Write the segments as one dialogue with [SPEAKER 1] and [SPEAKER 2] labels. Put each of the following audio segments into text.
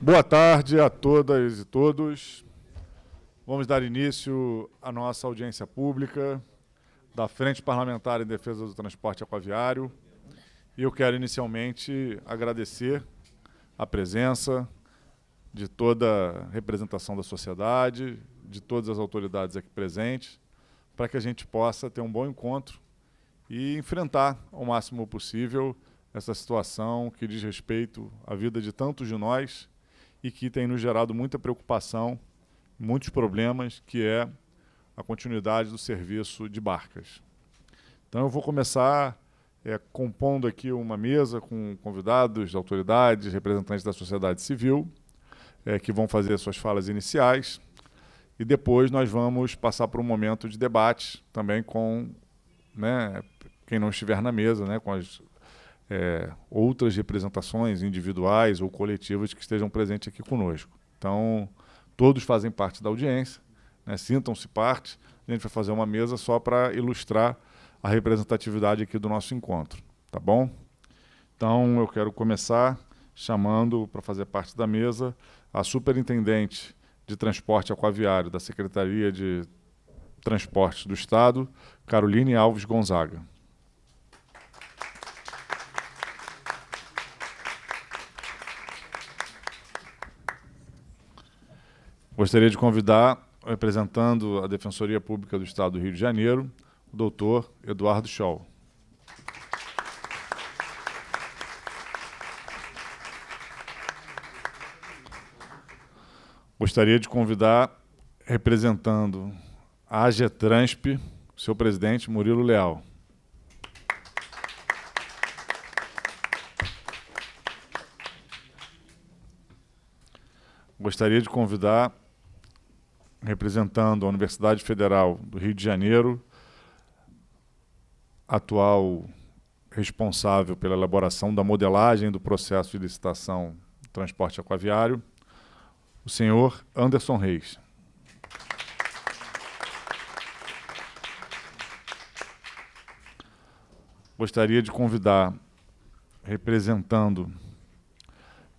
[SPEAKER 1] Boa tarde a todas e todos. Vamos dar início à nossa audiência pública da Frente Parlamentar em Defesa do Transporte Aquaviário. E eu quero inicialmente agradecer a presença de toda a representação da sociedade, de todas as autoridades aqui presentes, para que a gente possa ter um bom encontro e enfrentar ao máximo possível essa situação que diz respeito à vida de tantos de nós e que tem nos gerado muita preocupação, muitos problemas, que é a continuidade do serviço de barcas. Então eu vou começar é, compondo aqui uma mesa com convidados, autoridades, representantes da sociedade civil, é, que vão fazer suas falas iniciais. E depois nós vamos passar para um momento de debate também com né, quem não estiver na mesa, né, com as é, outras representações individuais ou coletivas que estejam presentes aqui conosco. Então, todos fazem parte da audiência, né, sintam-se parte. A gente vai fazer uma mesa só para ilustrar a representatividade aqui do nosso encontro, tá bom? Então, eu quero começar chamando para fazer parte da mesa a superintendente de transporte aquaviário da Secretaria de Transportes do Estado, Caroline Alves Gonzaga. Gostaria de convidar, representando a Defensoria Pública do Estado do Rio de Janeiro, o doutor Eduardo Scholl. Gostaria de convidar, representando a AGETRANSP, seu presidente Murilo Leal. Gostaria de convidar, representando a Universidade Federal do Rio de Janeiro, atual responsável pela elaboração da modelagem do processo de licitação do transporte aquaviário, o senhor Anderson Reis. Gostaria de convidar, representando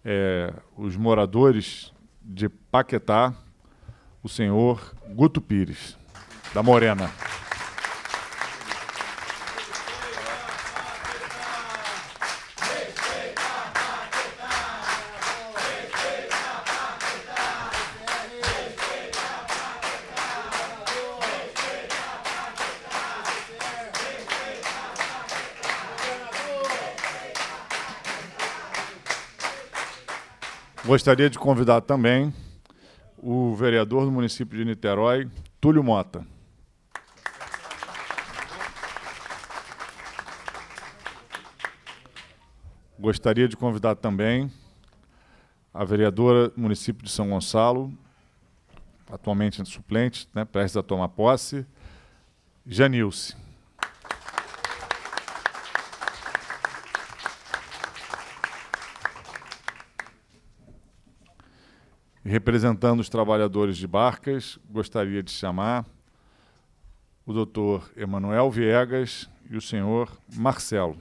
[SPEAKER 1] é, os moradores de Paquetá, o senhor Guto Pires, da Morena. Gostaria de convidar também o vereador do município de Niterói, Túlio Mota. Gostaria de convidar também a vereadora do município de São Gonçalo, atualmente suplente, né, prestes a tomar posse, Janilce. representando os trabalhadores de barcas, gostaria de chamar o doutor Emanuel Viegas e o senhor Marcelo.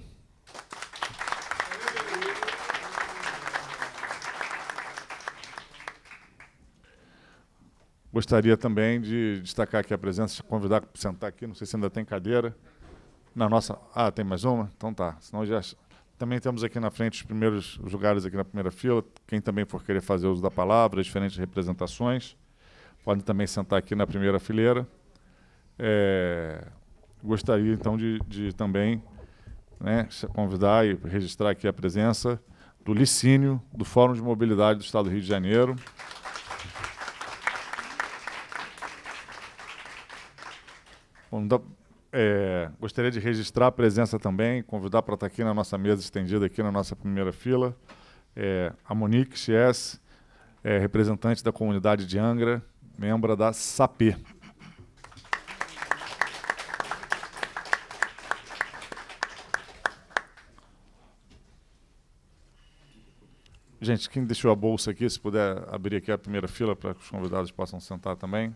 [SPEAKER 1] Gostaria também de destacar aqui a presença, convidar para sentar aqui, não sei se ainda tem cadeira. Na nossa. Ah, tem mais uma? Então tá. Senão já também temos aqui na frente os primeiros lugares aqui na primeira fila. Quem também for querer fazer uso da palavra, as diferentes representações, pode também sentar aqui na primeira fileira. É, gostaria então de, de também né, convidar e registrar aqui a presença do Licínio, do Fórum de Mobilidade do Estado do Rio de Janeiro. Bom, então, é, gostaria de registrar a presença também, convidar para estar tá aqui na nossa mesa estendida, aqui na nossa primeira fila, é, a Monique Chies, é, representante da comunidade de Angra, membra da SAPE. Gente, quem deixou a bolsa aqui, se puder abrir aqui a primeira fila para que os convidados possam sentar também.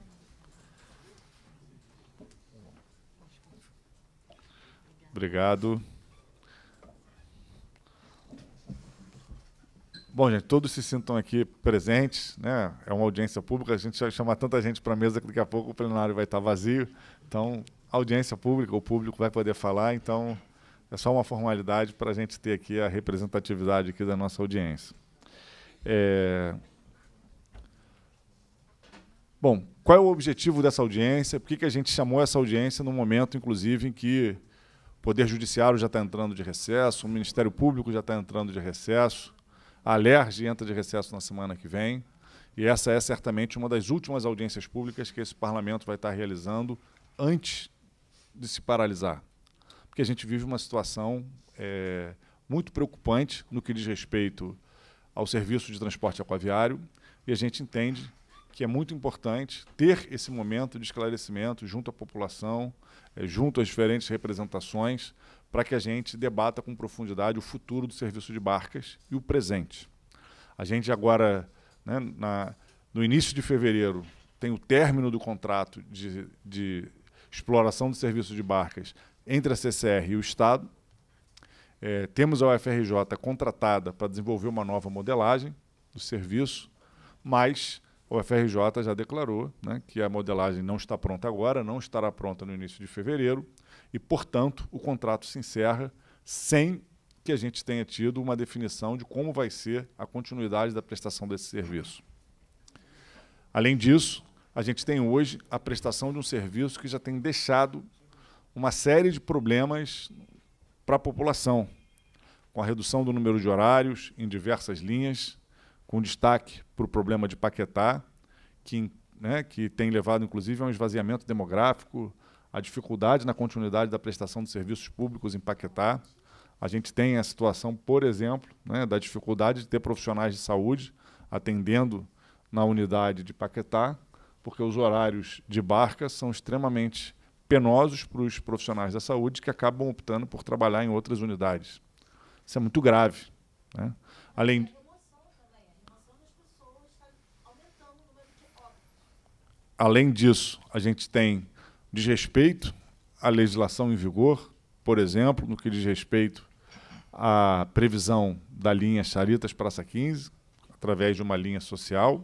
[SPEAKER 1] obrigado. Bom, gente, todos se sintam aqui presentes, né? É uma audiência pública, a gente vai chamar tanta gente para a mesa que daqui a pouco o plenário vai estar tá vazio. Então, audiência pública, o público vai poder falar, então é só uma formalidade para a gente ter aqui a representatividade aqui da nossa audiência. É... Bom, qual é o objetivo dessa audiência? Por que, que a gente chamou essa audiência no momento, inclusive, em que Poder Judiciário já está entrando de recesso, o Ministério Público já está entrando de recesso, a LERJ entra de recesso na semana que vem, e essa é certamente uma das últimas audiências públicas que esse parlamento vai estar tá realizando antes de se paralisar. Porque a gente vive uma situação é, muito preocupante no que diz respeito ao serviço de transporte aquaviário, e a gente entende que é muito importante ter esse momento de esclarecimento junto à população, eh, junto às diferentes representações, para que a gente debata com profundidade o futuro do serviço de barcas e o presente. A gente agora, né, na, no início de fevereiro, tem o término do contrato de, de exploração do serviço de barcas entre a CCR e o Estado. É, temos a UFRJ contratada para desenvolver uma nova modelagem do serviço, mas o FRJ já declarou né, que a modelagem não está pronta agora, não estará pronta no início de fevereiro, e, portanto, o contrato se encerra sem que a gente tenha tido uma definição de como vai ser a continuidade da prestação desse serviço. Além disso, a gente tem hoje a prestação de um serviço que já tem deixado uma série de problemas para a população, com a redução do número de horários em diversas linhas, com destaque para o problema de Paquetá, que, né, que tem levado inclusive a um esvaziamento demográfico, a dificuldade na continuidade da prestação de serviços públicos em Paquetá. A gente tem a situação, por exemplo, né, da dificuldade de ter profissionais de saúde atendendo na unidade de Paquetá, porque os horários de barca são extremamente penosos para os profissionais da saúde que acabam optando por trabalhar em outras unidades. Isso é muito grave. Né? Além Além disso, a gente tem desrespeito à legislação em vigor, por exemplo, no que diz respeito à previsão da linha Charitas Praça 15, através de uma linha social.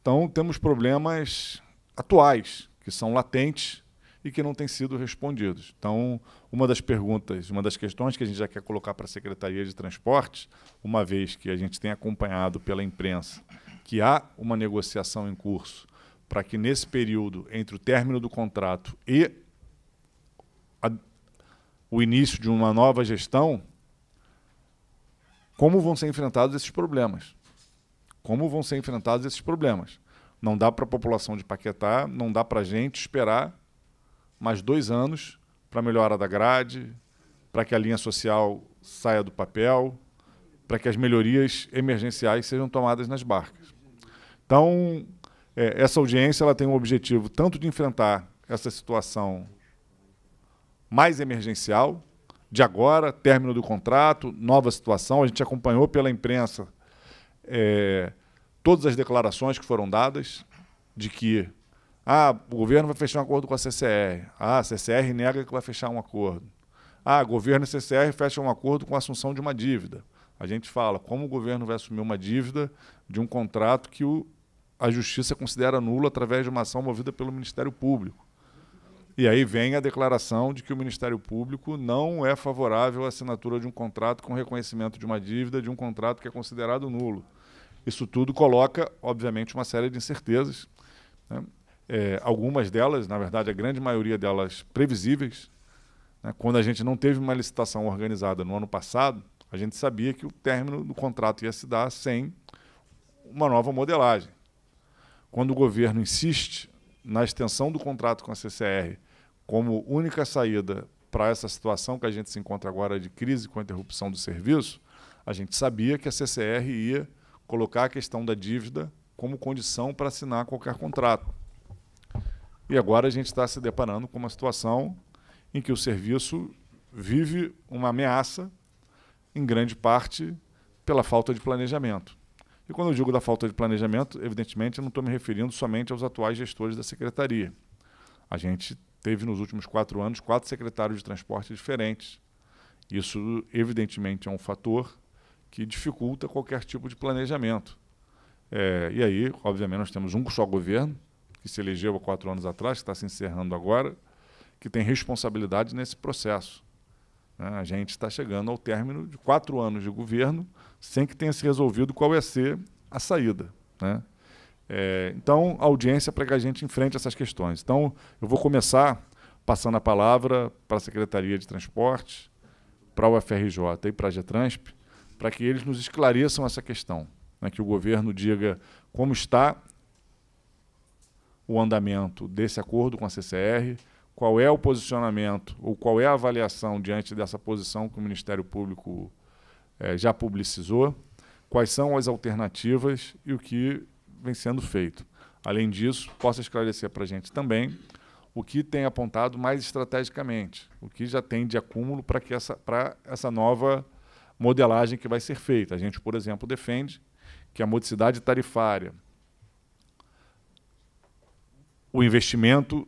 [SPEAKER 1] Então, temos problemas atuais, que são latentes e que não têm sido respondidos. Então, uma das perguntas, uma das questões que a gente já quer colocar para a Secretaria de Transportes, uma vez que a gente tem acompanhado pela imprensa que há uma negociação em curso para que nesse período entre o término do contrato e a, o início de uma nova gestão, como vão ser enfrentados esses problemas? Como vão ser enfrentados esses problemas? Não dá para a população de Paquetá, não dá para a gente esperar mais dois anos para melhorar a da grade, para que a linha social saia do papel, para que as melhorias emergenciais sejam tomadas nas barcas. Então, é, essa audiência ela tem o um objetivo tanto de enfrentar essa situação mais emergencial, de agora, término do contrato, nova situação. A gente acompanhou pela imprensa é, todas as declarações que foram dadas de que ah, o governo vai fechar um acordo com a CCR. Ah, a CCR nega que vai fechar um acordo. Ah, governo e CCR fecham um acordo com a assunção de uma dívida. A gente fala como o governo vai assumir uma dívida de um contrato que o a Justiça considera nulo através de uma ação movida pelo Ministério Público. E aí vem a declaração de que o Ministério Público não é favorável à assinatura de um contrato com reconhecimento de uma dívida, de um contrato que é considerado nulo. Isso tudo coloca, obviamente, uma série de incertezas. Né? É, algumas delas, na verdade, a grande maioria delas previsíveis. Né? Quando a gente não teve uma licitação organizada no ano passado, a gente sabia que o término do contrato ia se dar sem uma nova modelagem quando o governo insiste na extensão do contrato com a CCR como única saída para essa situação que a gente se encontra agora de crise com a interrupção do serviço, a gente sabia que a CCR ia colocar a questão da dívida como condição para assinar qualquer contrato. E agora a gente está se deparando com uma situação em que o serviço vive uma ameaça, em grande parte pela falta de planejamento. E quando eu digo da falta de planejamento, evidentemente eu não estou me referindo somente aos atuais gestores da secretaria. A gente teve nos últimos quatro anos quatro secretários de transporte diferentes. Isso, evidentemente, é um fator que dificulta qualquer tipo de planejamento. É, e aí, obviamente, nós temos um só governo, que se elegeu há quatro anos atrás, que está se encerrando agora, que tem responsabilidade nesse processo. É, a gente está chegando ao término de quatro anos de governo sem que tenha se resolvido qual ia ser a saída. Né? É, então, audiência para que a gente enfrente essas questões. Então, eu vou começar passando a palavra para a Secretaria de transportes, para o UFRJ e para a Getransp, para que eles nos esclareçam essa questão, né? que o governo diga como está o andamento desse acordo com a CCR, qual é o posicionamento ou qual é a avaliação diante dessa posição que o Ministério Público é, já publicizou, quais são as alternativas e o que vem sendo feito. Além disso, possa esclarecer para a gente também o que tem apontado mais estrategicamente, o que já tem de acúmulo para essa, para essa nova modelagem que vai ser feita. A gente, por exemplo, defende que a modicidade tarifária, o investimento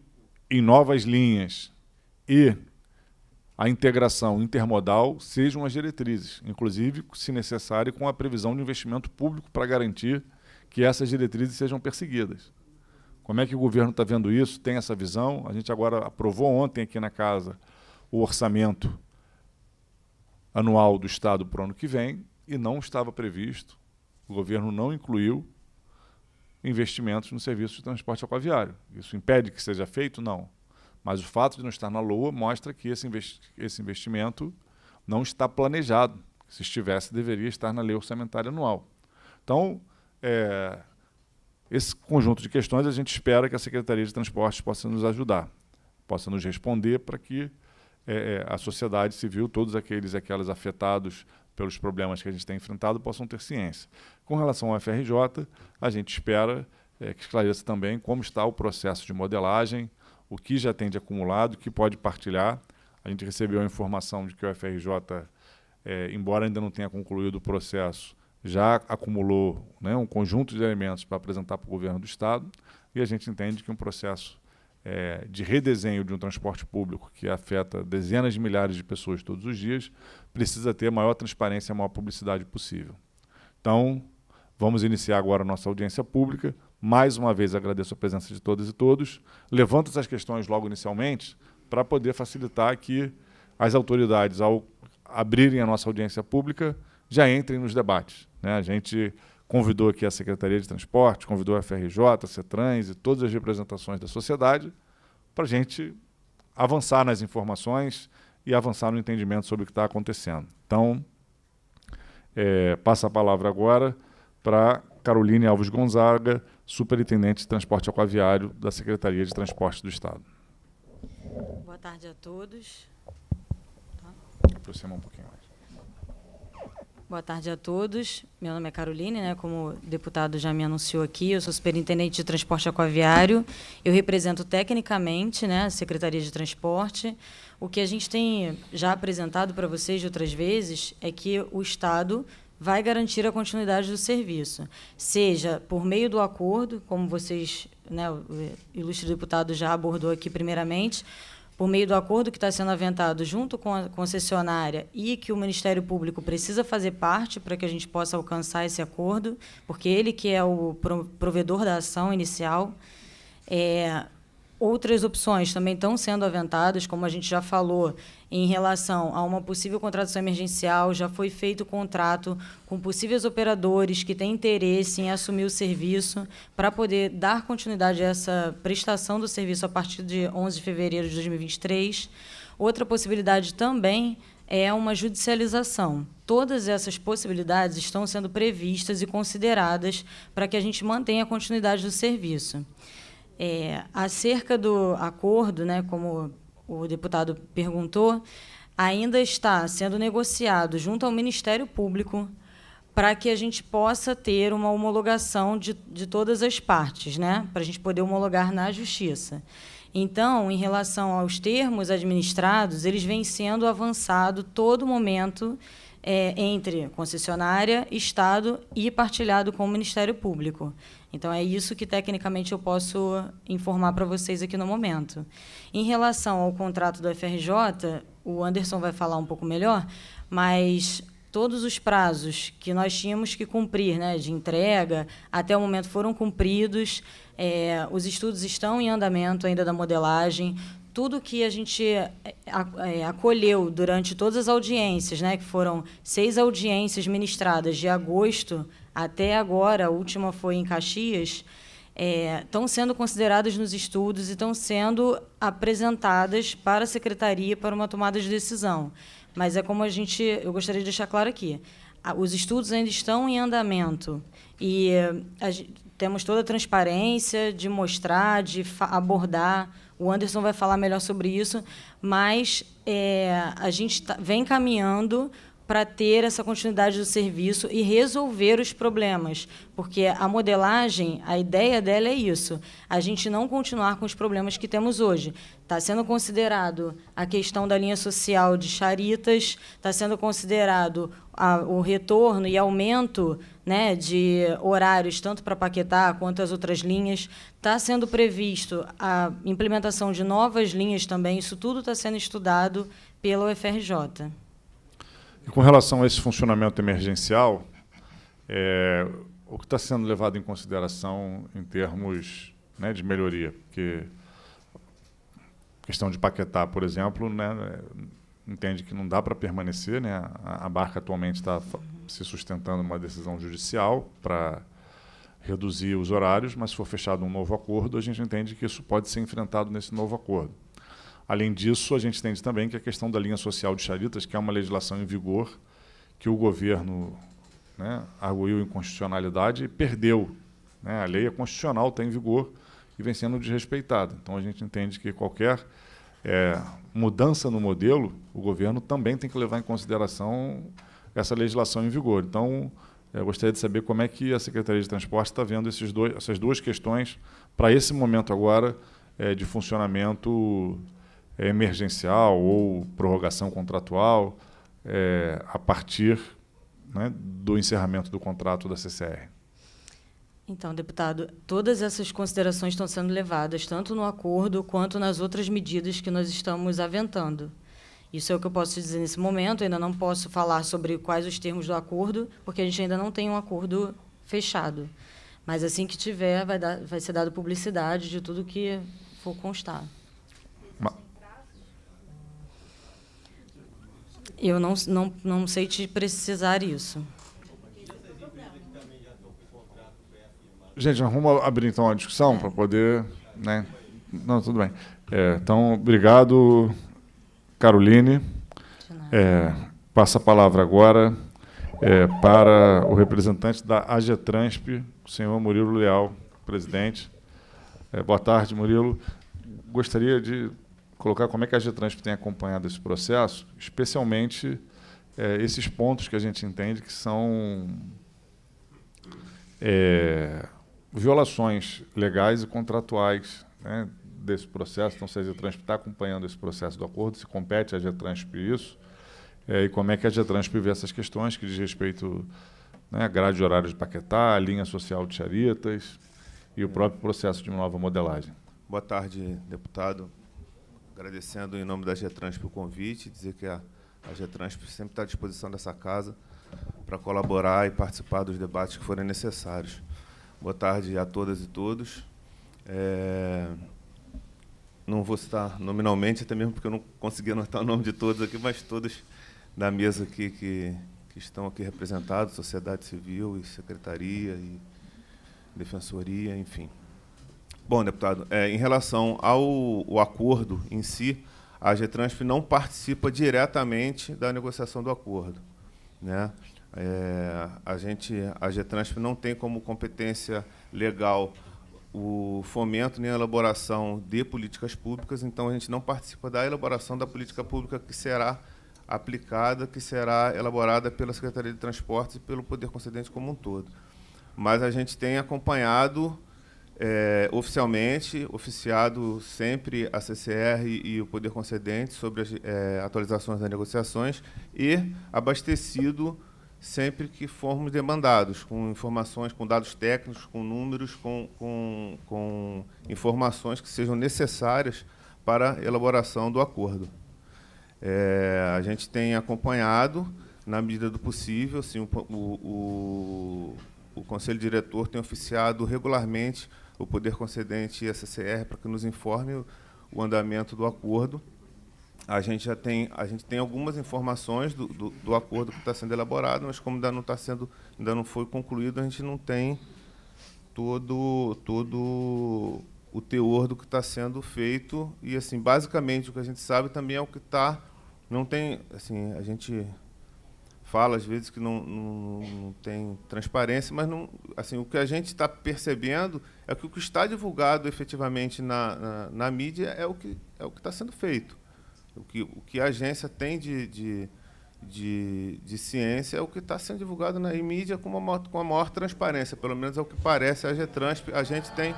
[SPEAKER 1] em novas linhas e a integração intermodal sejam as diretrizes, inclusive, se necessário, com a previsão de investimento público para garantir que essas diretrizes sejam perseguidas. Como é que o governo está vendo isso? Tem essa visão? A gente agora aprovou ontem aqui na casa o orçamento anual do Estado para o ano que vem e não estava previsto, o governo não incluiu investimentos no serviço de transporte aquaviário. Isso impede que seja feito? Não. Mas o fato de não estar na Lua mostra que esse, investi esse investimento não está planejado. Se estivesse, deveria estar na lei orçamentária anual. Então, é, esse conjunto de questões a gente espera que a Secretaria de Transportes possa nos ajudar, possa nos responder para que é, é a sociedade civil, todos aqueles e aquelas afetados pelos problemas que a gente tem enfrentado, possam ter ciência. Com relação ao FRJ, a gente espera é, que esclareça também como está o processo de modelagem, o que já tem de acumulado, o que pode partilhar. A gente recebeu a informação de que o FRJ, é, embora ainda não tenha concluído o processo, já acumulou né, um conjunto de elementos para apresentar para o governo do Estado, e a gente entende que um processo é, de redesenho de um transporte público que afeta dezenas de milhares de pessoas todos os dias precisa ter a maior transparência e a maior publicidade possível. Então, vamos iniciar agora a nossa audiência pública. Mais uma vez agradeço a presença de todas e todos. Levanto essas questões logo inicialmente para poder facilitar que as autoridades, ao abrirem a nossa audiência pública, já entrem nos debates. Né? A gente convidou aqui a Secretaria de Transporte, convidou a FRJ, a CETRANS e todas as representações da sociedade para a gente avançar nas informações e avançar no entendimento sobre o que está acontecendo. Então, é, eh, passa a palavra agora para Caroline Alves Gonzaga, superintendente de transporte aquaviário da Secretaria de Transporte do
[SPEAKER 2] Estado. Boa tarde a todos. Tá?
[SPEAKER 1] Aproxima um pouquinho mais.
[SPEAKER 2] Boa tarde a todos. Meu nome é Caroline, né? Como o deputado já me anunciou aqui, eu sou superintendente de transporte aquaviário. Eu represento tecnicamente, né, a Secretaria de Transporte. O que a gente tem já apresentado para vocês de outras vezes é que o estado vai garantir a continuidade do serviço, seja por meio do acordo, como vocês, né, o ilustre deputado já abordou aqui primeiramente, por meio do acordo que está sendo aventado junto com a concessionária e que o Ministério Público precisa fazer parte para que a gente possa alcançar esse acordo, porque ele que é o provedor da ação inicial, é, Outras opções também estão sendo aventadas, como a gente já falou, em relação a uma possível contratação emergencial. Já foi feito contrato com possíveis operadores que têm interesse em assumir o serviço para poder dar continuidade a essa prestação do serviço a partir de 11 de fevereiro de 2023. Outra possibilidade também é uma judicialização. Todas essas possibilidades estão sendo previstas e consideradas para que a gente mantenha a continuidade do serviço. É, acerca do acordo, né, como o deputado perguntou, ainda está sendo negociado junto ao Ministério Público para que a gente possa ter uma homologação de, de todas as partes, né, para a gente poder homologar na Justiça. Então, em relação aos termos administrados, eles vêm sendo avançado todo momento é, entre concessionária, Estado e partilhado com o Ministério Público. Então, é isso que tecnicamente eu posso informar para vocês aqui no momento. Em relação ao contrato do FRJ, o Anderson vai falar um pouco melhor, mas todos os prazos que nós tínhamos que cumprir, né, de entrega, até o momento foram cumpridos. É, os estudos estão em andamento ainda da modelagem. Tudo que a gente é, é, acolheu durante todas as audiências, né, que foram seis audiências ministradas de agosto até agora, a última foi em Caxias, estão é, sendo consideradas nos estudos e estão sendo apresentadas para a secretaria para uma tomada de decisão. Mas é como a gente, eu gostaria de deixar claro aqui, os estudos ainda estão em andamento e a, temos toda a transparência de mostrar, de abordar. O Anderson vai falar melhor sobre isso, mas é, a gente tá, vem caminhando para ter essa continuidade do serviço e resolver os problemas, porque a modelagem, a ideia dela é isso: a gente não continuar com os problemas que temos hoje. Está sendo considerado a questão da linha social de charitas, está sendo considerado a, o retorno e aumento né, de horários, tanto para Paquetá quanto as outras linhas. Está sendo previsto a implementação de novas linhas também, isso tudo está sendo estudado pela UFRJ.
[SPEAKER 1] Com relação a esse funcionamento emergencial, é, o que está sendo levado em consideração em termos né, de melhoria? Porque a questão de paquetar, por exemplo, né, entende que não dá para permanecer. Né? A, a barca atualmente está se sustentando uma decisão judicial para reduzir os horários, mas se for fechado um novo acordo, a gente entende que isso pode ser enfrentado nesse novo acordo. Além disso, a gente entende também que a questão da linha social de charitas, que é uma legislação em vigor, que o governo né, arguiu inconstitucionalidade e perdeu. Né? A lei é constitucional, está em vigor e vem sendo desrespeitada. Então, a gente entende que qualquer é, mudança no modelo, o governo também tem que levar em consideração essa legislação em vigor. Então, eu gostaria de saber como é que a Secretaria de Transporte está vendo dois, essas duas questões para esse momento agora é, de funcionamento é, emergencial ou prorrogação contratual é, a partir né, do encerramento do contrato da CCR.
[SPEAKER 2] Então, deputado, todas essas considerações estão sendo levadas tanto no acordo quanto nas outras medidas que nós estamos aventando. Isso é o que eu posso dizer nesse momento. ainda não posso falar sobre quais os termos do acordo, porque a gente ainda não tem um acordo fechado. Mas assim que tiver, vai, dar, vai ser dado publicidade de tudo que for constar. Eu não, não, não sei te precisar isso.
[SPEAKER 1] Gente, arruma abrir então a discussão para poder. Né? Não, tudo bem. É, então, obrigado, Caroline. É, passa a palavra agora é, para o representante da AGETRANSP, o senhor Murilo Leal, presidente. É, boa tarde, Murilo. Gostaria de colocar como é que a Getransp tem acompanhado esse processo, especialmente é, esses pontos que a gente entende que são é, violações legais e contratuais né, desse processo. Então, se a Getransp está acompanhando esse processo do acordo, se compete à Getransp isso, é, e como é que a Getransp vê essas questões que diz respeito né, à grade de horário de Paquetá, a linha social de Charitas e o próprio processo de nova modelagem.
[SPEAKER 3] Boa tarde, deputado. Agradecendo em nome da Getransp o convite, dizer que a, a Getransp sempre está à disposição dessa casa para colaborar e participar dos debates que forem necessários. Boa tarde a todas e todos. É, não vou citar nominalmente, até mesmo porque eu não consegui anotar o nome de todos aqui, mas todos da mesa aqui que, que estão aqui representados, sociedade civil e secretaria e defensoria, enfim. Bom, deputado, é, em relação ao acordo em si, a Getransp não participa diretamente da negociação do acordo. Né? É, a gente, a Getransp não tem como competência legal o fomento nem a elaboração de políticas públicas, então a gente não participa da elaboração da política pública que será aplicada, que será elaborada pela Secretaria de Transportes e pelo Poder Concedente como um todo. Mas a gente tem acompanhado é, oficialmente, oficiado sempre a CCR e o Poder Concedente sobre as é, atualizações das negociações e abastecido sempre que formos demandados, com informações, com dados técnicos, com números, com, com, com informações que sejam necessárias para a elaboração do acordo. É, a gente tem acompanhado, na medida do possível, assim, o, o, o, o Conselho Diretor tem oficiado regularmente o poder concedente e a CCR para que nos informe o, o andamento do acordo. A gente já tem, a gente tem algumas informações do, do, do acordo que está sendo elaborado, mas como ainda não está sendo, ainda não foi concluído, a gente não tem todo, todo o teor do que está sendo feito e assim basicamente o que a gente sabe também é o que está não tem assim a gente fala às vezes que não, não, não tem transparência, mas não, assim, o que a gente está percebendo é que o que está divulgado efetivamente na, na, na mídia é o que é o que está sendo feito. O que, o que a agência tem de, de, de, de ciência é o que está sendo divulgado na mídia com uma com a maior transparência, pelo menos é o que parece a Getrans. A gente tem,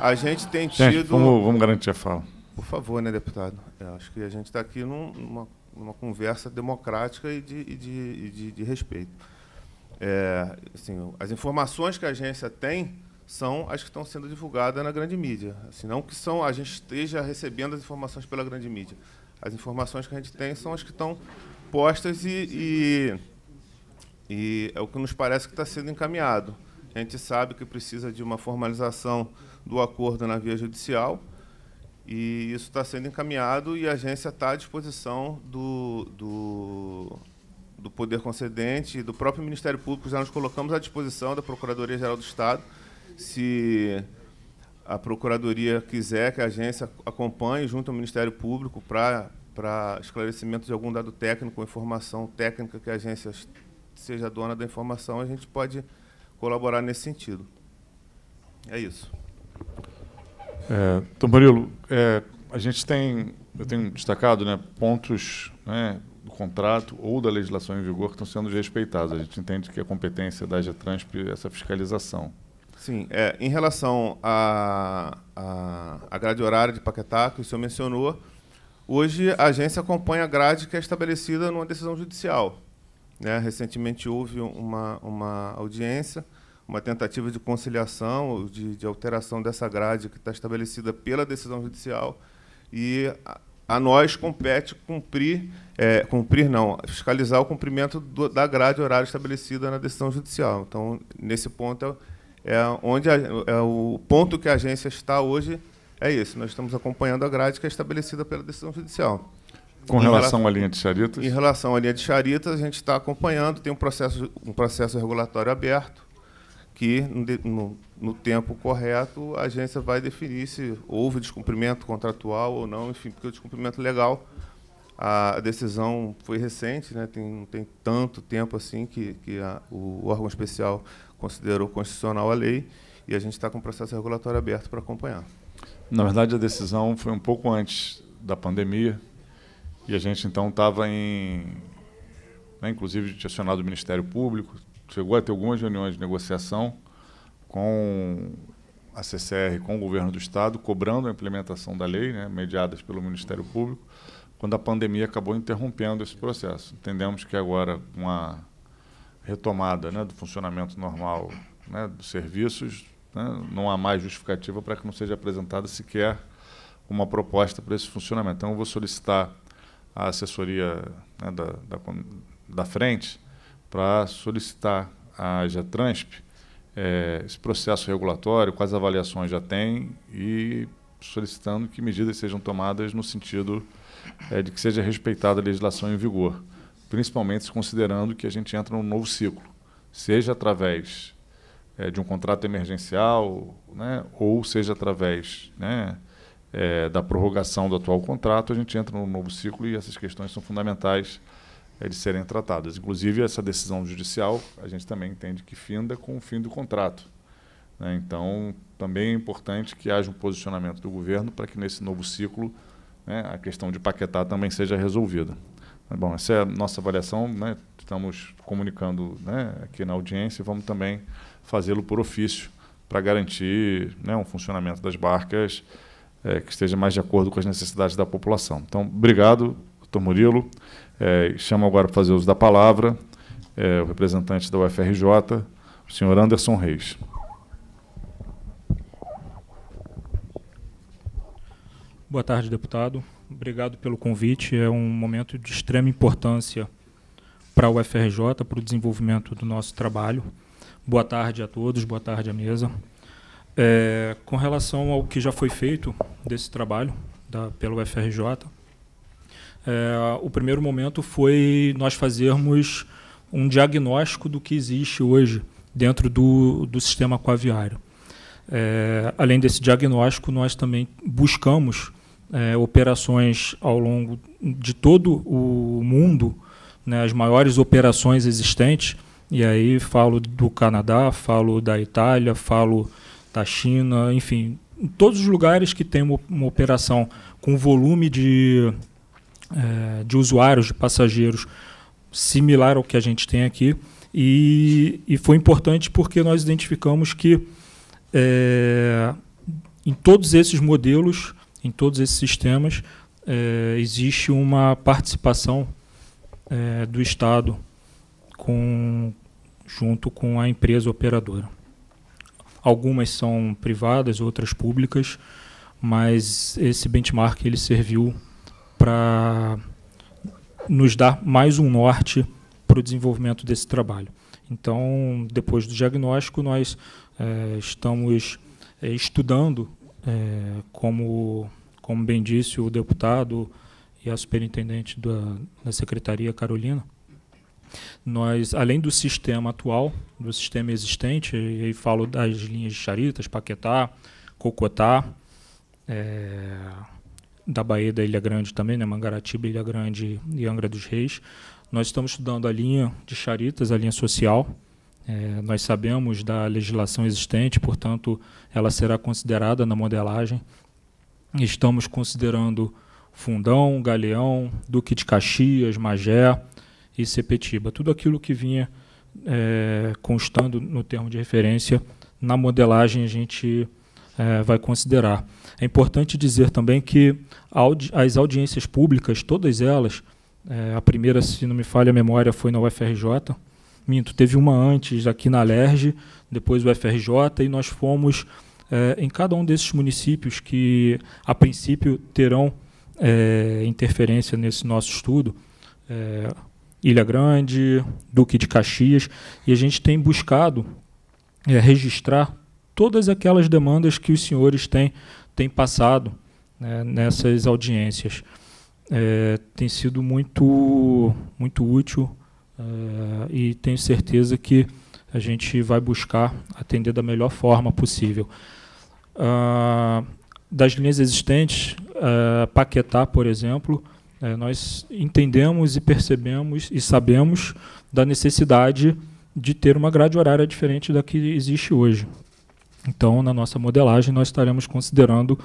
[SPEAKER 3] a gente tem tido. Gente, vamos, vamos garantir a fala. Por favor, né, deputado? Eu acho que a gente está aqui num, numa numa conversa democrática e de, e de, e de, de respeito. É, assim, as informações que a agência tem são as que estão sendo divulgadas na grande mídia. Assim, não que são, a gente esteja recebendo as informações pela grande mídia. As informações que a gente tem são as que estão postas e, e, e é o que nos parece que está sendo encaminhado. A gente sabe que precisa de uma formalização do acordo na via judicial e isso está sendo encaminhado e a agência está à disposição do, do, do poder concedente e do próprio Ministério Público. Já nos colocamos à disposição da Procuradoria-Geral do Estado. Se a Procuradoria quiser que a agência acompanhe junto ao Ministério Público para para esclarecimento de algum dado técnico, informação técnica que a agência seja dona da informação, a gente pode colaborar nesse sentido. É isso.
[SPEAKER 1] É, então, Murilo, é, a gente tem, eu tenho destacado né, pontos né, do contrato ou da legislação em vigor que estão sendo desrespeitados. A gente entende que a competência da Getransp é essa fiscalização.
[SPEAKER 3] Sim, é, em relação à a, a, a, grade horária de Paquetá, que o senhor mencionou, hoje a agência acompanha a grade que é estabelecida numa decisão judicial. Né? Recentemente houve uma, uma audiência uma tentativa de conciliação, de, de alteração dessa grade que está estabelecida pela decisão judicial e a, a nós compete cumprir, é, cumprir não, fiscalizar o cumprimento do, da grade horária estabelecida na decisão judicial. Então, nesse ponto é, é onde a, é o ponto que a agência está hoje é esse. Nós estamos acompanhando a grade que é estabelecida pela decisão judicial. Com relação, relação, à linha de charitas? Em relação à linha de charitas, a gente está acompanhando, tem um processo, um processo regulatório aberto que no, no, tempo correto a agência vai definir se houve descumprimento contratual ou não, enfim, porque o descumprimento legal, a decisão foi recente, né, tem, não tem tanto tempo assim que, que a, o órgão especial considerou constitucional a lei e a gente está com o processo regulatório aberto para acompanhar.
[SPEAKER 1] Na verdade, a decisão foi um pouco antes da pandemia e a gente então estava em. Né, inclusive, tinha acionado o Ministério Público, chegou a ter algumas reuniões de negociação com a CCR, com o governo do Estado, cobrando a implementação da lei, né, mediadas pelo Ministério Público, quando a pandemia acabou interrompendo esse processo. Entendemos que agora, com a retomada né, do funcionamento normal né, dos serviços, né, não há mais justificativa para que não seja apresentada sequer uma proposta para esse funcionamento. Então, eu vou solicitar a assessoria né, da, da, da frente para solicitar à Jatransp é, esse processo regulatório, quais avaliações já tem e solicitando que medidas sejam tomadas no sentido é, de que seja respeitada a legislação em vigor, principalmente considerando que a gente entra num novo ciclo, seja através é, de um contrato emergencial, né, ou seja através né, é, da prorrogação do atual contrato, a gente entra num novo ciclo e essas questões são fundamentais é eles serem tratadas. Inclusive, essa decisão judicial, a gente também entende que finda com o fim do contrato. Né? Então, também é importante que haja um posicionamento do governo para que nesse novo ciclo né, a questão de paquetar também seja resolvida. Mas, bom, essa é a nossa avaliação, né? estamos comunicando né, aqui na audiência e vamos também fazê-lo por ofício para garantir né, um funcionamento das barcas é, que esteja mais de acordo com as necessidades da população. Então, obrigado Doutor Murilo, é, chamo agora para fazer uso da palavra é, o representante da UFRJ, o senhor Anderson Reis.
[SPEAKER 4] Boa tarde, deputado. Obrigado pelo convite. É um momento de extrema importância para a UFRJ, para o desenvolvimento do nosso trabalho. Boa tarde a todos, boa tarde à mesa. É, com relação ao que já foi feito desse trabalho da, pela UFRJ, é, o primeiro momento foi nós fazermos um diagnóstico do que existe hoje dentro do, do sistema aquaviário. É, além desse diagnóstico, nós também buscamos é, operações ao longo de todo o mundo, né, as maiores operações existentes, e aí falo do Canadá, falo da Itália, falo da China, enfim, todos os lugares que tem uma, uma operação com volume de é, de usuários, de passageiros, similar ao que a gente tem aqui. E, e foi importante porque nós identificamos que é, em todos esses modelos, em todos esses sistemas, é, existe uma participação do Estado com, junto com a empresa operadora. Algumas são privadas, outras públicas, mas esse benchmark ele serviu para nos dar mais um norte para o desenvolvimento desse trabalho. Então, depois do diagnóstico, nós é, estamos é, estudando, é, como, como bem disse o deputado e a superintendente da, da Secretaria, Carolina, nós, além do sistema atual, do sistema existente, e falo das linhas de Charitas, Paquetá, Cocotá, da Bahia da Ilha Grande também, né? Mangaratiba, Ilha Grande e Angra dos Reis. Nós estamos estudando a linha de charitas, a linha social. É, nós sabemos da legislação existente, portanto, ela será considerada na modelagem. Estamos considerando Fundão, Galeão, Duque de Caxias, Magé e Sepetiba. Tudo aquilo que vinha é, constando no termo de referência, na modelagem a gente é, vai considerar. É importante dizer também que audi as audiências públicas, todas elas, é, a primeira, se não me falha a memória, foi na UFRJ. Minto, teve uma antes aqui na LERJ, depois o UFRJ, e nós fomos é, em cada um desses municípios que, a princípio, terão é, interferência nesse nosso estudo. É, Ilha Grande, Duque de Caxias, e a gente tem buscado é, registrar todas aquelas demandas que os senhores têm tem passado né, nessas audiências. É, tem sido muito, muito útil é, e tenho certeza que a gente vai buscar atender da melhor forma possível. Ah, das linhas existentes, é, Paquetá, por exemplo, é, nós entendemos e percebemos e sabemos da necessidade de ter uma grade horária diferente da que existe hoje. Então, na nossa modelagem, nós estaremos considerando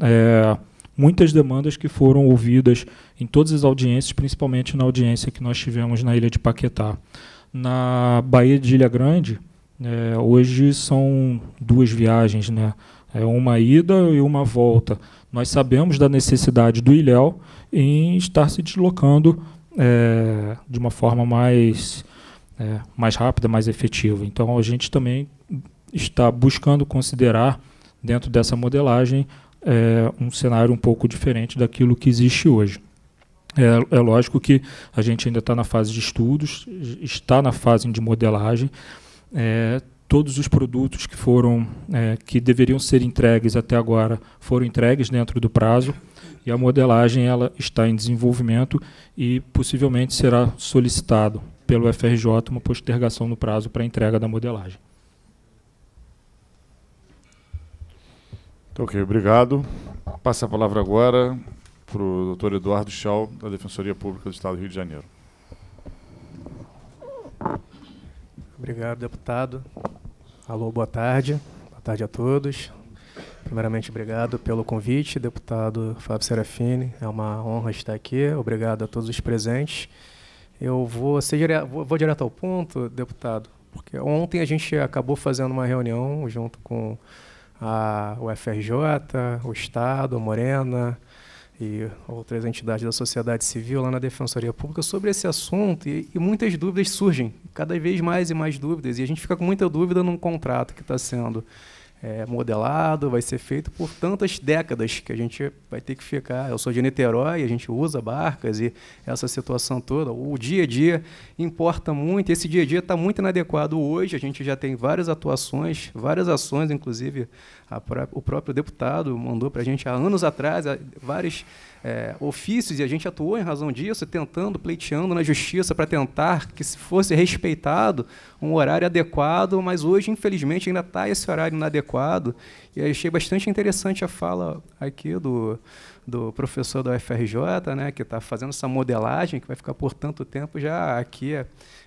[SPEAKER 4] é, muitas demandas que foram ouvidas em todas as audiências, principalmente na audiência que nós tivemos na Ilha de Paquetá. Na Baía de Ilha Grande, é, hoje são duas viagens, né? É uma ida e uma volta. Nós sabemos da necessidade do Ilhéu em estar se deslocando é, de uma forma mais, é, mais rápida, mais efetiva. Então a gente também está buscando considerar dentro dessa modelagem é, um cenário um pouco diferente daquilo que existe hoje. É, é lógico que a gente ainda está na fase de estudos, está na fase de modelagem. É, todos os produtos que foram é, que deveriam ser entregues até agora foram entregues dentro do prazo e a modelagem ela está em desenvolvimento e possivelmente será solicitado pelo FRJ uma postergação no prazo para a entrega da modelagem.
[SPEAKER 1] Ok, obrigado. Passa a palavra agora para o doutor Eduardo Schau, da Defensoria Pública do Estado do Rio de Janeiro.
[SPEAKER 5] Obrigado, deputado. Alô, boa tarde. Boa tarde a todos. Primeiramente, obrigado pelo convite, deputado Fábio Serafini. É uma honra estar aqui. Obrigado a todos os presentes. Eu vou, dire... vou direto ao ponto, deputado, porque ontem a gente acabou fazendo uma reunião junto com a UFRJ, o Estado, a Morena e outras entidades da sociedade civil lá na Defensoria Pública sobre esse assunto e, e muitas dúvidas surgem, cada vez mais e mais dúvidas, e a gente fica com muita dúvida num contrato que está sendo é, modelado, vai ser feito por tantas décadas que a gente vai ter que ficar. Eu sou de Niterói, a gente usa barcas e essa situação toda. O dia a dia importa muito. Esse dia a dia está muito inadequado hoje. A gente já tem várias atuações, várias ações, inclusive Pró o próprio deputado mandou para a gente há anos atrás vários é, ofícios e a gente atuou em razão disso, tentando, pleiteando na justiça para tentar que se fosse respeitado um horário adequado, mas hoje, infelizmente, ainda está esse horário inadequado. E achei bastante interessante a fala aqui do, do professor da UFRJ, né, que está fazendo essa modelagem, que vai ficar por tanto tempo já aqui,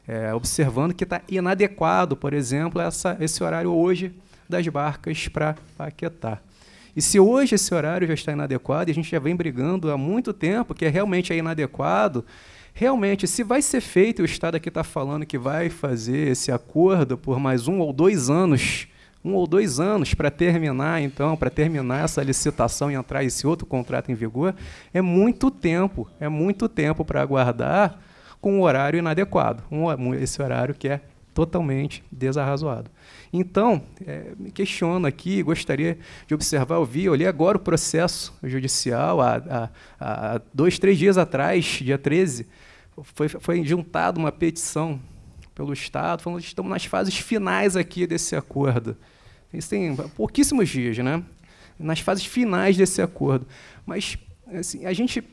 [SPEAKER 5] é, observando que está inadequado, por exemplo, essa, esse horário hoje das barcas para paquetar. E se hoje esse horário já está inadequado, e a gente já vem brigando há muito tempo que é realmente é inadequado, realmente, se vai ser feito, o Estado aqui está falando que vai fazer esse acordo por mais um ou dois anos, um ou dois anos para terminar, então, para terminar essa licitação e entrar esse outro contrato em vigor, é muito tempo, é muito tempo para aguardar com um horário inadequado, um, esse horário que é totalmente desarrazoado. Então, é, me questiono aqui, gostaria de observar, ouvir, olhei agora o processo judicial, há, há, há dois, três dias atrás, dia 13, foi, foi juntada uma petição pelo Estado, falando que estamos nas fases finais aqui desse acordo. Isso tem pouquíssimos dias, né? Nas fases finais desse acordo. Mas assim, a gente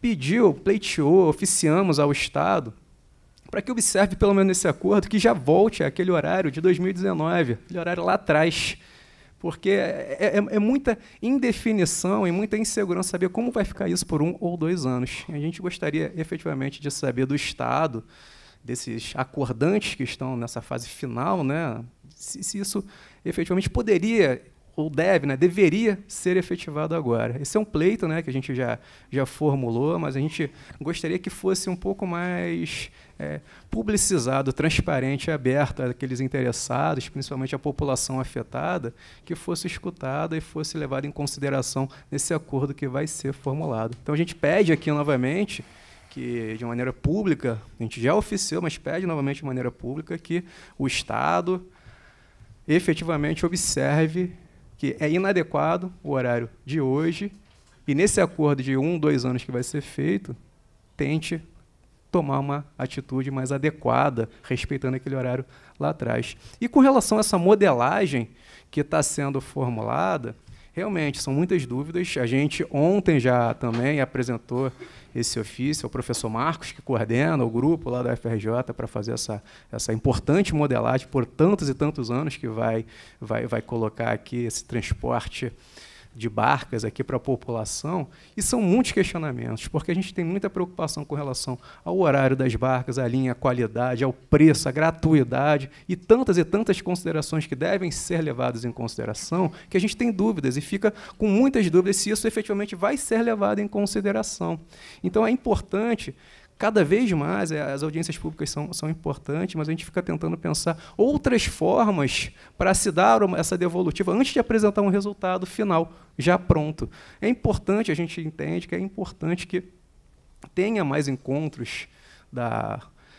[SPEAKER 5] pediu, pleiteou, oficiamos ao Estado para que observe pelo menos esse acordo, que já volte àquele horário de 2019, aquele horário lá atrás. Porque é, é, é muita indefinição e muita insegurança saber como vai ficar isso por um ou dois anos. a gente gostaria efetivamente de saber do Estado, desses acordantes que estão nessa fase final, né, se, se isso efetivamente poderia ou deve, né, deveria ser efetivado agora. Esse é um pleito né, que a gente já, já formulou, mas a gente gostaria que fosse um pouco mais é, publicizado, transparente e aberto àqueles interessados, principalmente à população afetada, que fosse escutada e fosse levada em consideração nesse acordo que vai ser formulado. Então a gente pede aqui novamente que de maneira pública, a gente já oficiou, mas pede novamente de maneira pública que o Estado efetivamente observe que é inadequado o horário de hoje e nesse acordo de um, dois anos que vai ser feito, tente tomar uma atitude mais adequada, respeitando aquele horário lá atrás. E com relação a essa modelagem que está sendo formulada, realmente são muitas dúvidas. A gente ontem já também apresentou esse ofício ao professor Marcos, que coordena o grupo lá da FRJ para fazer essa, essa importante modelagem por tantos e tantos anos que vai, vai, vai colocar aqui esse transporte de barcas aqui para a população, e são muitos questionamentos, porque a gente tem muita preocupação com relação ao horário das barcas, à linha, à qualidade, ao preço, à gratuidade, e tantas e tantas considerações que devem ser levadas em consideração, que a gente tem dúvidas e fica com muitas dúvidas se isso efetivamente vai ser levado em consideração. Então é importante cada vez mais é, as audiências públicas são, são importantes, mas a gente fica tentando pensar outras formas para se dar essa devolutiva antes de apresentar um resultado final já pronto. É importante, a gente entende que é importante que tenha mais encontros da,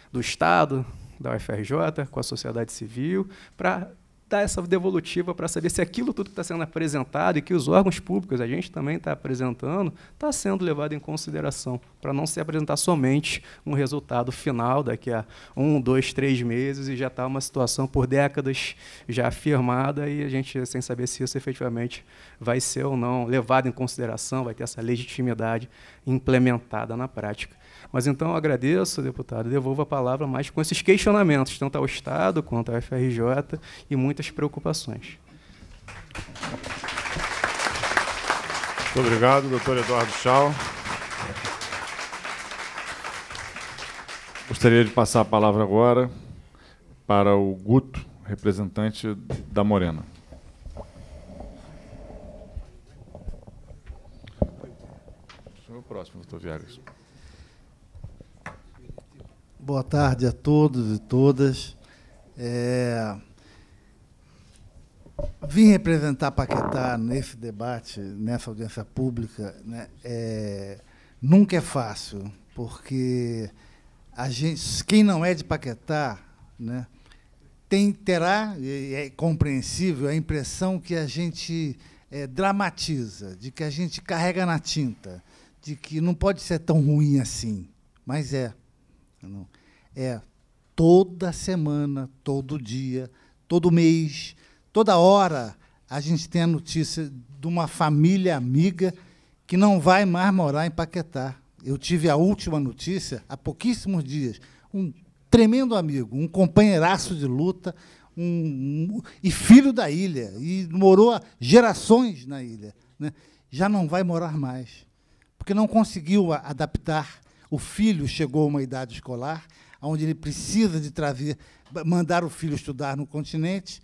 [SPEAKER 5] do Estado, da UFRJ, com a sociedade civil, para dar essa devolutiva para saber se aquilo tudo que está sendo apresentado e que os órgãos públicos, a gente também está apresentando, está sendo levado em consideração, para não se apresentar somente um resultado final daqui a um, dois, três meses e já está uma situação por décadas já afirmada e a gente sem saber se isso efetivamente vai ser ou não levado em consideração, vai ter essa legitimidade implementada na prática. Mas então eu agradeço, deputado, devolvo a palavra mais com esses questionamentos, tanto ao Estado quanto à FRJ, e muitas preocupações.
[SPEAKER 1] Muito obrigado, doutor Eduardo Chau. Gostaria de passar a palavra agora para o Guto, representante da Morena. próximo, doutor Viegas.
[SPEAKER 6] Boa tarde a todos e todas. É... Vim representar Paquetá nesse debate, nessa audiência pública, né? é... nunca é fácil, porque a gente, quem não é de Paquetá, né, tem, terá, é, é compreensível, a impressão que a gente é, dramatiza, de que a gente carrega na tinta, de que não pode ser tão ruim assim. Mas é. Não. É toda semana, todo dia, todo mês, toda hora a gente tem a notícia de uma família amiga que não vai mais morar em Paquetá. Eu tive a última notícia há pouquíssimos dias. Um tremendo amigo, um companheiraço de luta, um, um, e filho da ilha, e morou gerações na ilha. Né? Já não vai morar mais, porque não conseguiu adaptar o filho chegou a uma idade escolar, onde ele precisa de trazer, mandar o filho estudar no continente,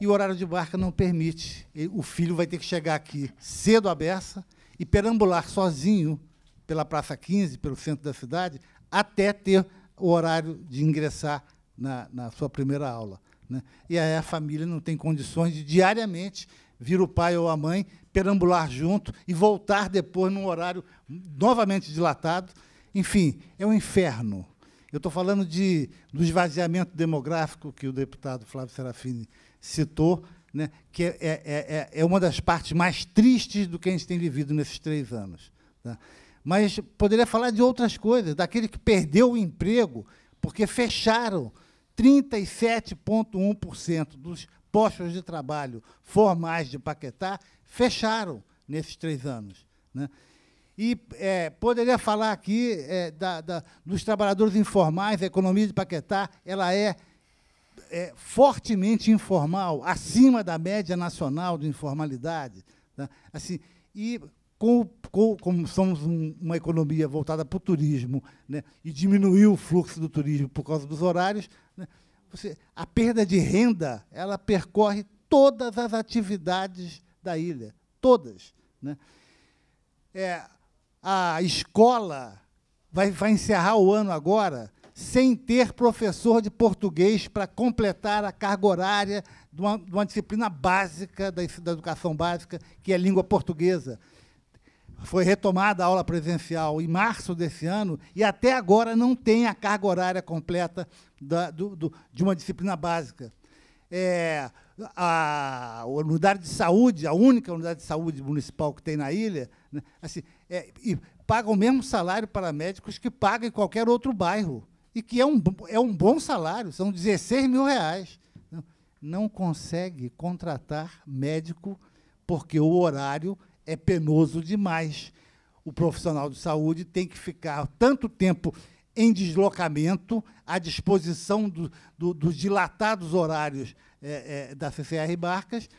[SPEAKER 6] e o horário de barca não permite. O filho vai ter que chegar aqui cedo à beça e perambular sozinho pela Praça 15, pelo centro da cidade, até ter o horário de ingressar na, na sua primeira aula. Né? E aí a família não tem condições de diariamente vir o pai ou a mãe, perambular junto e voltar depois num horário novamente dilatado enfim, é um inferno. Eu estou falando de, do esvaziamento demográfico que o deputado Flávio Serafini citou, né, que é é, é, é, é, uma das partes mais tristes do que a gente tem vivido nesses três anos. Tá? Mas poderia falar de outras coisas, daquele que perdeu o emprego, porque fecharam 37,1% dos postos de trabalho formais de Paquetá, fecharam nesses três anos. Né? E é, poderia falar aqui é, da, da, dos trabalhadores informais, a economia de Paquetá, ela é, é fortemente informal, acima da média nacional de informalidade. Tá? Assim, e com, com, como somos um, uma economia voltada para o turismo, né, e diminuiu o fluxo do turismo por causa dos horários, né, você, a perda de renda ela percorre todas as atividades da ilha, todas. Né? É, a escola vai, vai encerrar o ano agora sem ter professor de português para completar a carga horária de uma, de uma disciplina básica da, da educação básica, que é língua portuguesa foi retomada a aula presencial em março desse ano e até agora não tem a carga horária completa da, do, do, de uma disciplina básica. É, a, a, unidade de saúde, a única unidade de saúde municipal que tem na ilha, né, assim, é, e pagam o mesmo salário para médicos que pagam em qualquer outro bairro. E que é um, é um bom salário, são 16 mil reais. Não consegue contratar médico porque o horário é penoso demais. O profissional de saúde tem que ficar tanto tempo em deslocamento, à disposição do, do, dos dilatados horários é, é, da CCR Barcas,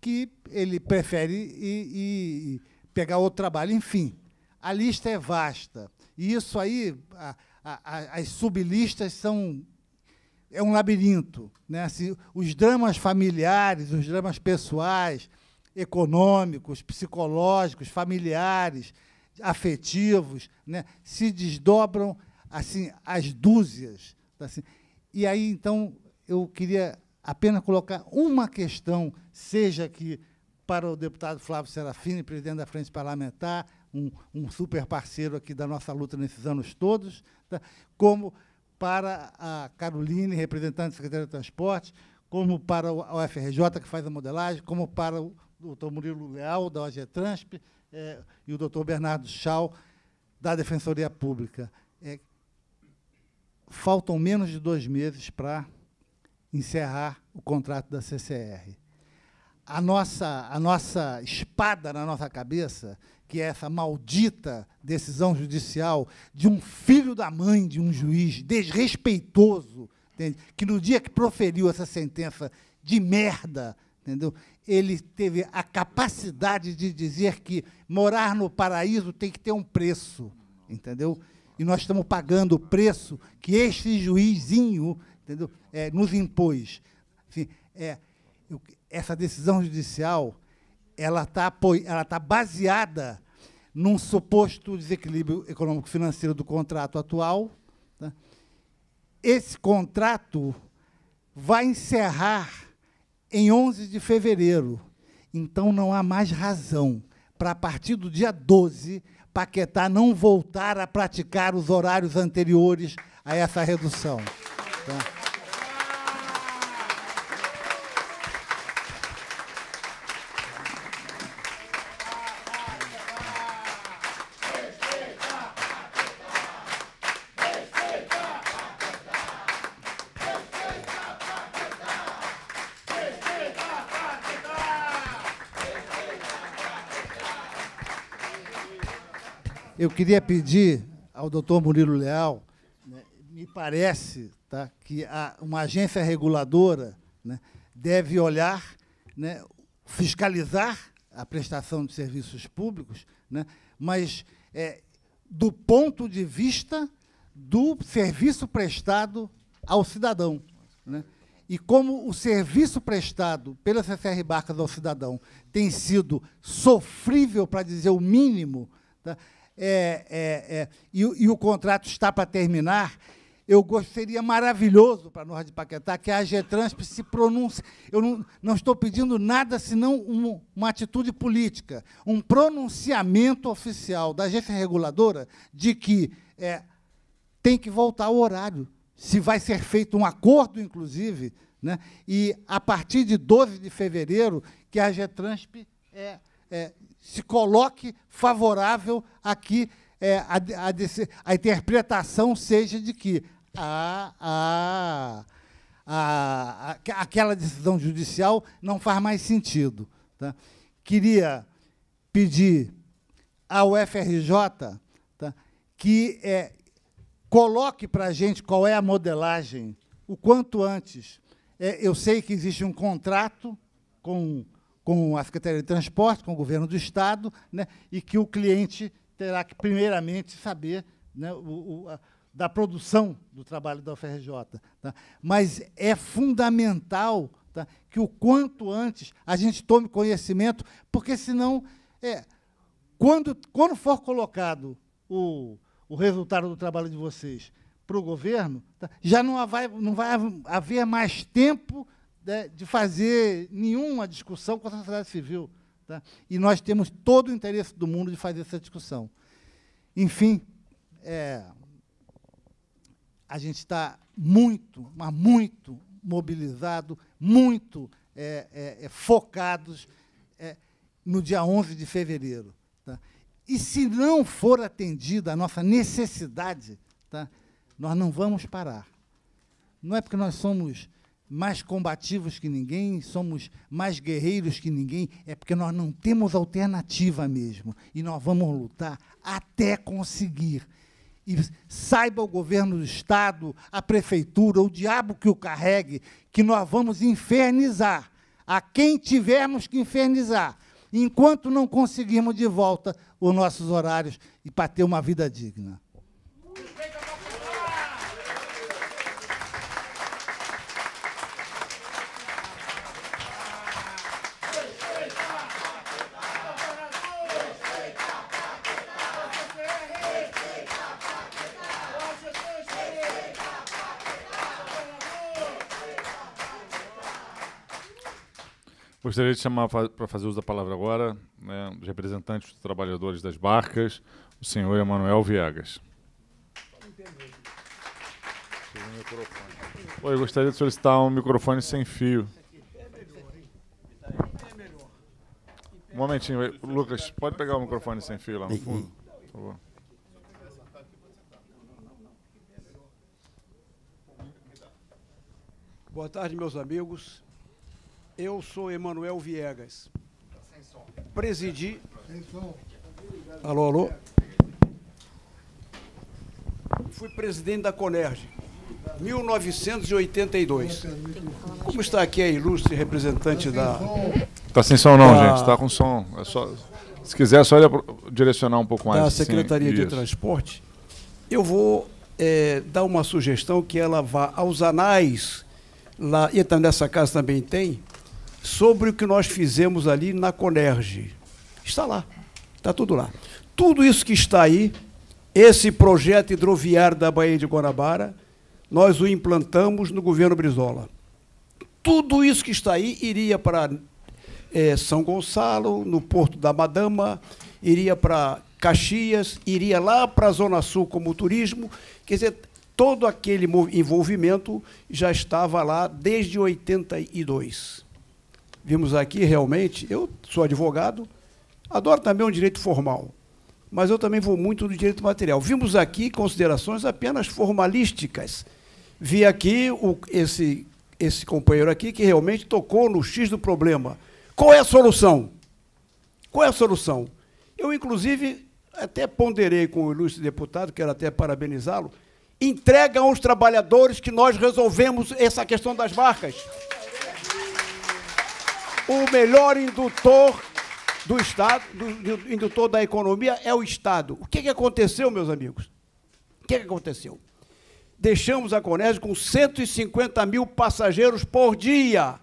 [SPEAKER 6] que ele prefere ir, pegar outro trabalho. Enfim, a lista é vasta. E isso aí, a, a, a, as sublistas são. É um labirinto. Né? Assim, os dramas familiares, os dramas pessoais, econômicos, psicológicos, familiares, afetivos, né? se desdobram assim as dúzias. Assim. E aí, então, eu queria apenas colocar uma questão, seja que para o deputado Flávio Serafini, presidente da Frente Parlamentar, um, um super parceiro aqui da nossa luta nesses anos todos, tá? como para a Caroline, representante da Secretaria de Transportes, como para a UFRJ, que faz a modelagem, como para o doutor Murilo Leal, da OG Transp, é, e o doutor Bernardo Schau, da Defensoria Pública. É, faltam menos de dois meses para encerrar o contrato da CCR a nossa, a nossa espada na nossa cabeça, que é essa maldita decisão judicial de um filho da mãe de um juiz desrespeitoso, entende? que no dia que proferiu essa sentença de merda, entendeu? ele teve a capacidade de dizer que morar no paraíso tem que ter um preço, entendeu? E nós estamos pagando o preço que este juizinho entendeu? É, nos impôs. enfim é, eu, essa decisão judicial ela está ela tá baseada num suposto desequilíbrio econômico-financeiro do contrato atual. Tá? Esse contrato vai encerrar em 11 de fevereiro. Então não há mais razão para, a partir do dia 12, Paquetá não voltar a praticar os horários anteriores a essa redução. Tá? Eu queria pedir ao doutor Murilo Leal, né, me parece tá, que a, uma agência reguladora né, deve olhar, né, fiscalizar a prestação de serviços públicos, né, mas é, do ponto de vista do serviço prestado ao cidadão. Né? E como o serviço prestado pela CCR Barcas ao cidadão tem sido sofrível, para dizer o mínimo, tá? É, é, é, e, e o contrato está para terminar, eu gostaria maravilhoso para nós de Paquetá que a Getransp se pronuncie. Eu não, não estou pedindo nada senão um, uma atitude política, um pronunciamento oficial da agência reguladora de que é, tem que voltar o horário, se vai ser feito um acordo, inclusive, né? e a partir de 12 de fevereiro, que a Getransp é, é, se coloque favorável a que é, a, a, a, interpretação seja de que a, a, aquela decisão judicial não faz mais sentido. Tá? Queria pedir ao FRJ tá, que é, coloque para a gente qual é a modelagem o quanto antes. É, eu sei que existe um contrato com com a Secretaria de Transporte, com o governo do Estado, né, e que o cliente terá que, primeiramente, saber né, o, o, a, da produção do trabalho da UFRJ. Tá? Mas é fundamental tá, que o quanto antes a gente tome conhecimento, porque senão, é, quando, quando for colocado o, o resultado do trabalho de vocês para o governo, tá, já não vai, não vai haver mais tempo né, de fazer nenhuma discussão com a sociedade civil. Tá? E nós temos todo o interesse do mundo de fazer essa discussão. Enfim, é, a gente está muito, mas muito mobilizado, muito é, é, é focados é, no dia 11 de fevereiro. Tá? E se não for atendida a nossa necessidade, tá? nós não vamos parar. Não é porque nós somos mais combativos que ninguém, somos mais guerreiros que ninguém, é porque nós não temos alternativa mesmo. E nós vamos lutar até conseguir. E saiba o governo do Estado, a prefeitura, o diabo que o carregue, que nós vamos infernizar a quem tivermos que infernizar, enquanto não conseguirmos de volta os nossos horários e para ter uma vida digna.
[SPEAKER 1] Gostaria de chamar para fazer uso da palavra agora né, os representantes dos trabalhadores das barcas, o senhor Emanuel Viegas. Oi, gostaria de solicitar um microfone sem fio. Um momentinho, Lucas, pode pegar o microfone sem fio lá no fundo, por favor.
[SPEAKER 7] Boa tarde, meus amigos. Eu sou Emanuel Viegas. Presidi. Alô, alô. Fui presidente da Conerge, 1982. Como está aqui a ilustre representante da.
[SPEAKER 1] Está sem som, não, gente. Está com som. É só, se quiser, é só direcionar um pouco mais. Da Secretaria assim, de
[SPEAKER 7] Transporte. Eu vou é, dar uma sugestão que ela vá aos anais lá, e nessa casa também tem, sobre o que nós fizemos ali na Conerge. Está lá, está tudo lá. Tudo isso que está aí, esse projeto hidroviário da Baía de Guanabara, nós o implantamos no governo Brizola. Tudo isso que está aí iria para é, São Gonçalo, no Porto da Madama, iria para Caxias, iria lá para a Zona Sul como turismo. Quer dizer, todo aquele envolvimento já estava lá desde 82 vimos aqui realmente, eu sou advogado, adoro também o direito formal, mas eu também vou muito no direito material. Vimos aqui considerações apenas formalísticas. Vi aqui o, esse, esse companheiro aqui que realmente tocou no X do problema. Qual é a solução? Qual é a solução? Eu, inclusive, até ponderei com o ilustre deputado, quero até parabenizá-lo, entrega aos trabalhadores que nós resolvemos essa questão das marcas o melhor indutor do Estado, do, do, indutor da economia é o Estado. O que, que aconteceu, meus amigos? O que, que aconteceu? Deixamos a Conésio com 150 mil passageiros por dia.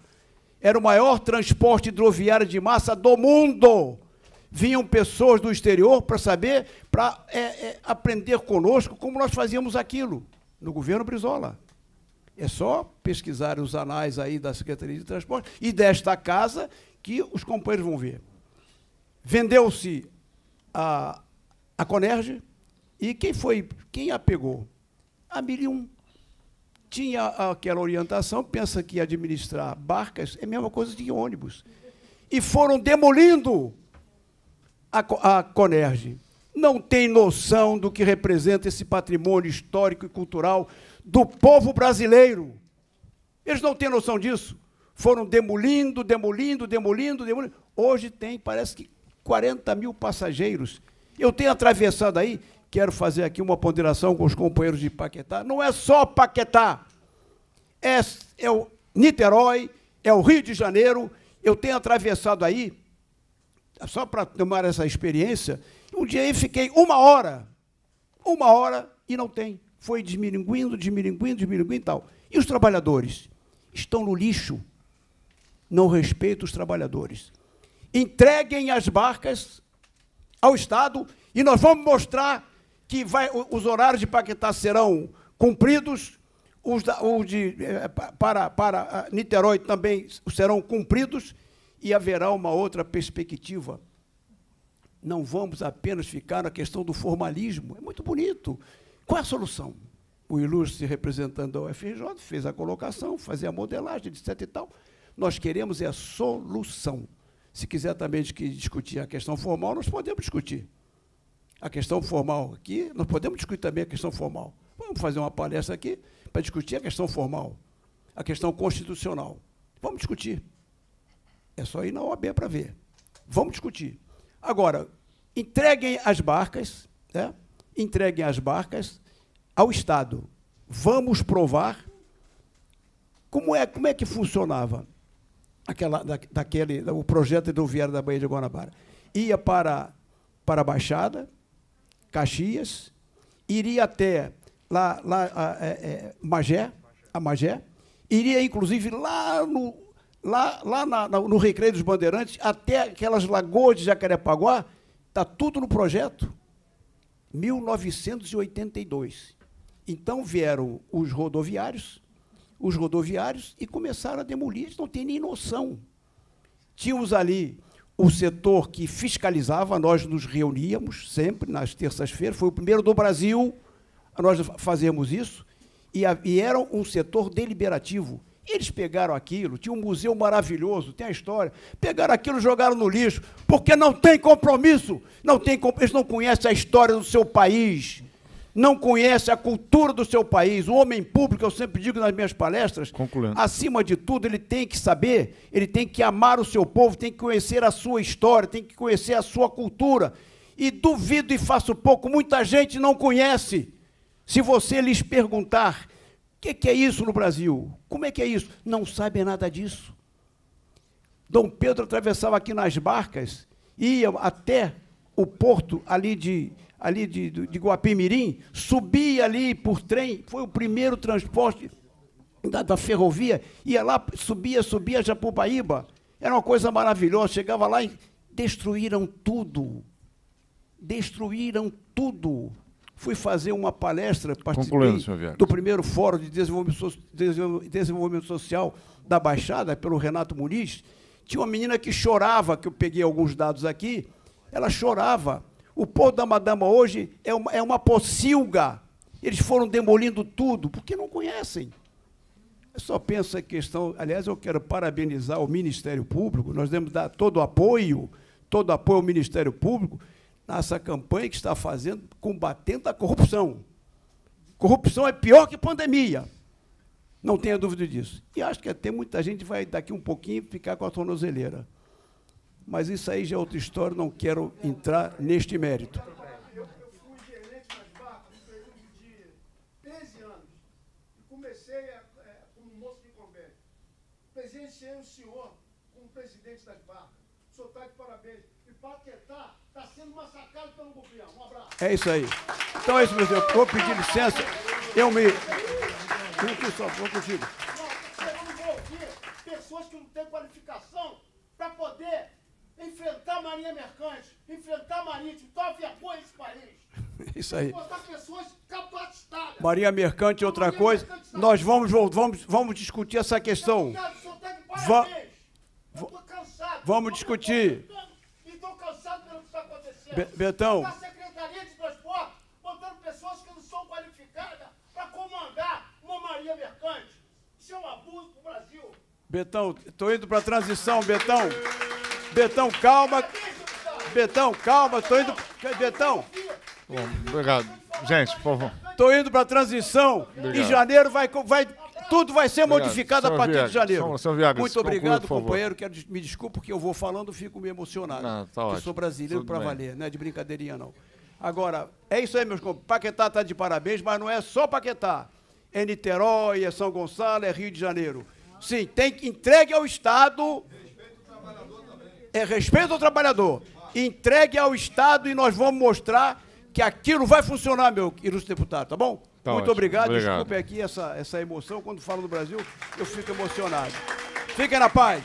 [SPEAKER 7] Era o maior transporte hidroviário de massa do mundo. Vinham pessoas do exterior para saber, para é, é, aprender conosco como nós fazíamos aquilo no governo Brizola. É só pesquisar os anais aí da Secretaria de Transporte e desta casa que os companheiros vão ver. Vendeu-se a, a Conerge e quem foi, quem a pegou? A Milium. Tinha aquela orientação, pensa que administrar barcas é a mesma coisa de ônibus. E foram demolindo a, a Conerge. Não tem noção do que representa esse patrimônio histórico e cultural do povo brasileiro. Eles não têm noção disso. Foram demolindo, demolindo, demolindo, demolindo. Hoje tem, parece que 40 mil passageiros. Eu tenho atravessado aí, quero fazer aqui uma ponderação com os companheiros de Paquetá. Não é só Paquetá, é, é o Niterói, é o Rio de Janeiro. Eu tenho atravessado aí, só para tomar essa experiência. Um dia aí fiquei uma hora, uma hora e não tem foi diminuindo, diminuindo, diminuindo e tal. E os trabalhadores? Estão no lixo. Não respeito os trabalhadores. Entreguem as barcas ao Estado e nós vamos mostrar que vai, os horários de Paquetá serão cumpridos, os, da, os de, eh, para, para ah, Niterói também serão cumpridos e haverá uma outra perspectiva. Não vamos apenas ficar na questão do formalismo, é muito bonito. Qual é a solução? O ilustre representante da UFRJ fez a colocação, fazia a modelagem, etc. e tal. Nós queremos é a solução. Se quiser também discutir a questão formal, nós podemos discutir. A questão formal aqui, nós podemos discutir também a questão formal. Vamos fazer uma palestra aqui para discutir a questão formal, a questão constitucional. Vamos discutir. É só ir na OAB para ver. Vamos discutir. Agora, entreguem as barcas, né? entreguem as barcas ao Estado. Vamos provar como é, como é que funcionava aquela, da, daquele, o projeto hidroviário da Baía de Guanabara. Ia para, para a Baixada, Caxias, iria até lá, lá a, é, é, Magé, a Magé, iria inclusive lá no, lá, lá na, na, no Recreio dos Bandeirantes, até aquelas lagoas de Jacarepaguá, está tudo no projeto. 1982. Então vieram os rodoviários, os rodoviários e começaram a demolir, eles não têm nem noção. Tínhamos ali o setor que fiscalizava, nós nos reuníamos sempre nas terças-feiras, foi o primeiro do Brasil, nós fazíamos isso, e, a, e era um setor deliberativo eles pegaram aquilo, tinha um museu maravilhoso, tem a história. Pegaram aquilo, jogaram no lixo, porque não tem compromisso. Não tem, eles não conhecem a história do seu país, não conhecem a cultura do seu país. O homem público, eu sempre digo nas minhas palestras, Concluindo. acima de tudo, ele tem que saber, ele tem que amar o seu povo, tem que conhecer a sua história, tem que conhecer a sua cultura. E duvido e faço pouco, muita gente não conhece. Se você lhes perguntar que, que é isso no Brasil? Como é que é isso? Não sabem nada disso. Dom Pedro atravessava aqui nas barcas, ia até o porto ali de, ali de, de Guapimirim, subia ali por trem, foi o primeiro transporte da, da ferrovia, ia lá, subia, subia Japubaíba. Era uma coisa maravilhosa, chegava lá e destruíram tudo. Destruíram tudo fui fazer uma palestra, participei do primeiro Fórum de Desenvolvimento, Social da Baixada, pelo Renato Muniz. Tinha uma menina que chorava, que eu peguei alguns dados aqui, ela chorava. O povo da Madama hoje é uma, é uma pocilga. Eles foram demolindo tudo, porque não conhecem. Eu só pensa a questão. Aliás, eu quero parabenizar o Ministério Público, nós devemos dar todo o apoio, todo o apoio ao Ministério Público, nessa campanha que está fazendo, combatendo a corrupção. Corrupção é pior que pandemia. Não tenha dúvida disso. E acho que até muita gente vai, daqui um pouquinho, ficar com a tornozeleira. Mas isso aí já é outra história, não quero entrar neste mérito. massacrado pelo governo. Um abraço. É isso aí. Então é isso, meu senhor. Vou pedir licença. Eu me. Vem só, vou contigo.
[SPEAKER 8] Pessoas que não têm qualificação para poder enfrentar a marinha mercante, enfrentar a marítima, então vergonha esse país.
[SPEAKER 7] Isso aí. Marinha Mercante, outra Maria coisa. Mercante nós vamos, vamos, vamos discutir essa questão.
[SPEAKER 8] de Va é cansado, vamos discutir. Be Betão. A Secretaria de Transporte botando pessoas que não são qualificadas para comandar uma marinha mercante. Isso é um abuso para o
[SPEAKER 7] Brasil. Betão, estou indo para a transição, Betão. Betão, calma. Betão, calma, estou indo. Betão.
[SPEAKER 1] Bom, obrigado. Gente, por favor.
[SPEAKER 7] Estou indo para a transição. Obrigado. Em janeiro vai, vai tudo vai ser obrigado. modificado Senhor a partir Viagra. de janeiro. Senhor, senhor Muito obrigado, companheiro. Quero, me desculpe porque eu vou falando, fico me emocionado.
[SPEAKER 9] Não, tá sou
[SPEAKER 7] brasileiro para valer, não é de brincadeirinha, não. Agora, é isso aí, meus companheiros. Paquetá está de parabéns, mas não é só Paquetá. É Niterói, é São Gonçalo, é Rio de Janeiro. Sim, tem que entregue ao Estado. Respeito ao trabalhador também. É respeito ao trabalhador. Entregue ao Estado e nós vamos mostrar que aquilo vai funcionar, meu ilustre deputado, tá bom? Tá Muito obrigado. obrigado. Desculpe aqui essa, essa emoção. Quando falo do Brasil, eu fico emocionado. Fiquem na paz.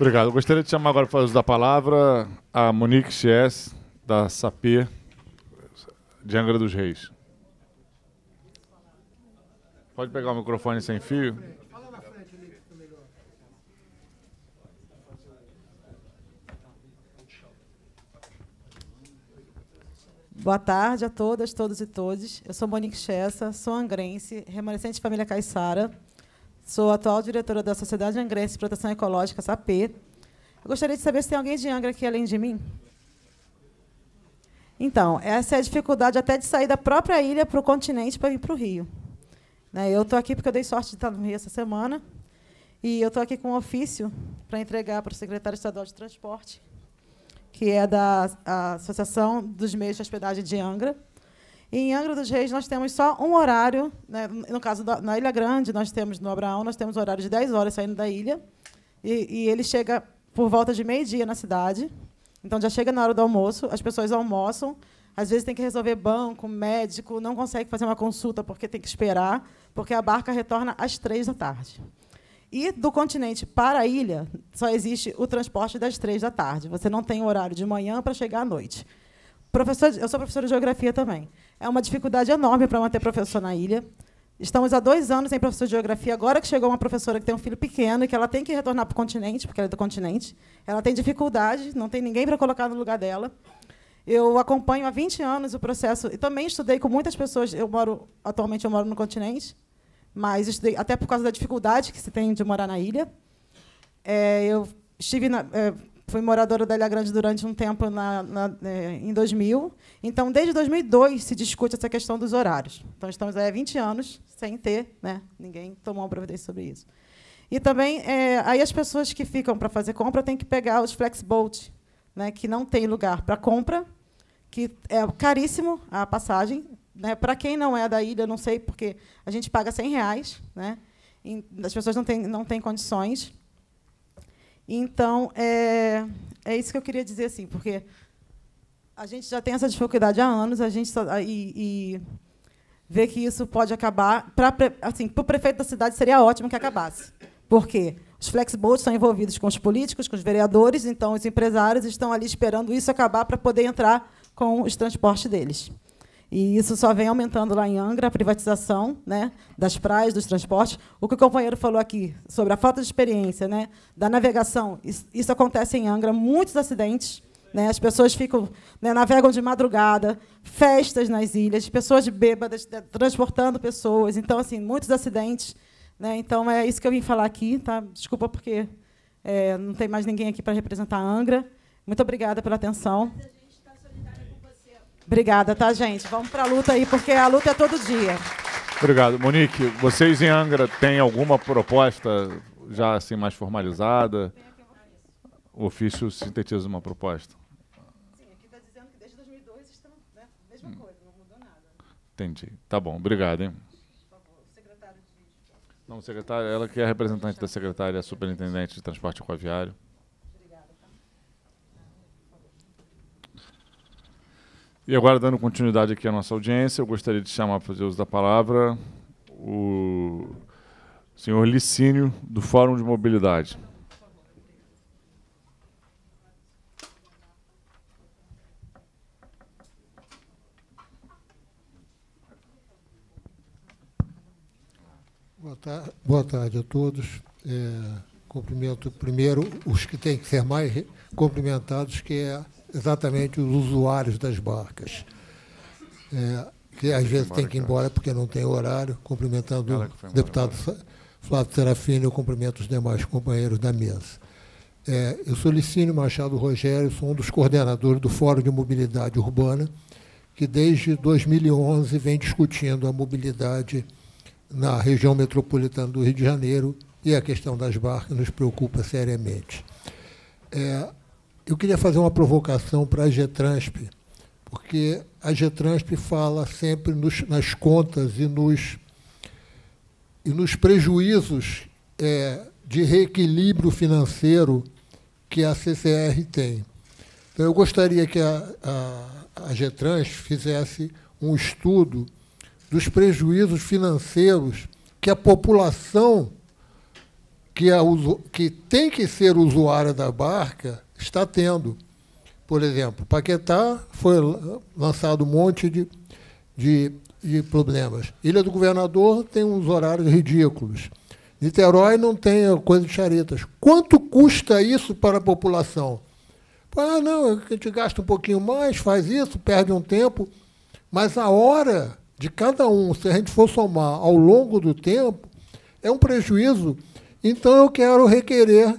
[SPEAKER 1] Obrigado. Eu gostaria de chamar agora para uso da palavra a Monique Chies, da SAPE, de Angra dos Reis. Pode pegar o microfone
[SPEAKER 10] sem fio? Boa tarde a todas, todos e todes. Eu sou Monique Chessa, sou angrense, remanescente de família Caissara. Sou atual diretora da Sociedade Angrense de Proteção Ecológica, SAP. Eu gostaria de saber se tem alguém de Angra aqui além de mim. Então, essa é a dificuldade até de sair da própria ilha para o continente para vir para o Rio. Né, eu estou aqui porque eu dei sorte de estar no Rio essa semana. E eu estou aqui com um ofício para entregar para o secretário estadual de transporte que é da Associação dos Meios de Hospedagem de Angra. E em Angra dos Reis, nós temos só um horário. Né? No caso, da, na Ilha Grande, nós temos, no Abraão, nós temos horário de 10 horas saindo da ilha. E, e ele chega por volta de meio-dia na cidade. Então, já chega na hora do almoço, as pessoas almoçam. Às vezes, tem que resolver banco, médico, não consegue fazer uma consulta porque tem que esperar, porque a barca retorna às três da tarde. E do continente para a ilha, só existe o transporte das três da tarde. Você não tem horário de manhã para chegar à noite. Professor, eu sou professora de geografia também. É uma dificuldade enorme para manter professor na ilha. Estamos há dois anos sem professor de geografia. Agora que chegou uma professora que tem um filho pequeno e que ela tem que retornar para o continente, porque ela é do continente. Ela tem dificuldade, não tem ninguém para colocar no lugar dela. Eu acompanho há 20 anos o processo e também estudei com muitas pessoas. Eu moro atualmente eu moro no continente, mas estudei, até por causa da dificuldade que se tem de morar na ilha. É, eu estive na, é, fui moradora da Ilha Grande durante um tempo na, na, é, em 2000. Então, desde 2002 se discute essa questão dos horários. Então, estamos aí há 20 anos sem ter, né? ninguém tomou uma providência sobre isso. E também, é, aí as pessoas que ficam para fazer compra têm que pegar os flexboat, né, que não tem lugar para compra, que é caríssimo a passagem, né, para quem não é da ilha, não sei, porque a gente paga cem reais, né? as pessoas não têm não têm condições. Então, é, é isso que eu queria dizer, assim, porque a gente já tem essa dificuldade há anos, a gente só, e, e que isso pode acabar. Para assim, o prefeito da cidade seria ótimo que acabasse. Por quê? Os flexboats são envolvidos com os políticos, com os vereadores, então os empresários estão ali esperando isso acabar para poder entrar com os transportes deles. E isso só vem aumentando lá em Angra, a privatização né, das praias, dos transportes. O que o companheiro falou aqui sobre a falta de experiência né, da navegação, isso, isso acontece em Angra, muitos acidentes. Né, as pessoas ficam né, navegam de madrugada, festas nas ilhas, pessoas bêbadas né, transportando pessoas. Então, assim, muitos acidentes. Né, então, é isso que eu vim falar aqui. Tá? Desculpa, porque é, não tem mais ninguém aqui para representar a Angra. Muito obrigada pela atenção. Obrigada, tá, gente? Vamos para a luta aí, porque a luta é todo dia.
[SPEAKER 1] Obrigado. Monique, vocês em Angra têm alguma proposta já assim mais formalizada? O ofício sintetiza uma proposta. Sim, aqui está dizendo que desde 2002 estão, né? Mesma hum. coisa, não mudou nada. Entendi. Tá bom, obrigado, hein? Não, secretária, ela que é representante da secretária, superintendente de transporte rodoviário. E agora, dando continuidade aqui à nossa audiência, eu gostaria de chamar para fazer uso da palavra o senhor Licínio, do Fórum de Mobilidade.
[SPEAKER 11] Boa tarde, boa tarde a todos. É, cumprimento primeiro os que têm que ser mais cumprimentados, que é exatamente os usuários das barcas. É, que às vezes tem que ir embora porque não tem horário, cumprimentando o deputado Flávio Serafini, eu cumprimento os demais companheiros da mesa. É, eu sou Licínio Machado Rogério, sou um dos coordenadores do Fórum de Mobilidade Urbana, que desde 2011 vem discutindo a mobilidade na região metropolitana do Rio de Janeiro e a questão das barcas nos preocupa seriamente. É, eu queria fazer uma provocação para a Getransp, porque a Getransp fala sempre nos, nas contas e nos, e nos prejuízos é, de reequilíbrio financeiro que a CCR tem. Então, eu gostaria que a, a, a fizesse um estudo dos prejuízos financeiros que a população que, a, é que tem que ser usuária da barca está tendo. Por exemplo, Paquetá foi lançado um monte de, de, de problemas. Ilha do Governador tem uns horários ridículos. Niterói não tem coisa de charitas. Quanto custa isso para a população? Ah, não, é a gente gasta um pouquinho mais, faz isso, perde um tempo. Mas a hora de cada um, se a gente for somar ao longo do tempo, é um prejuízo. Então eu quero requerer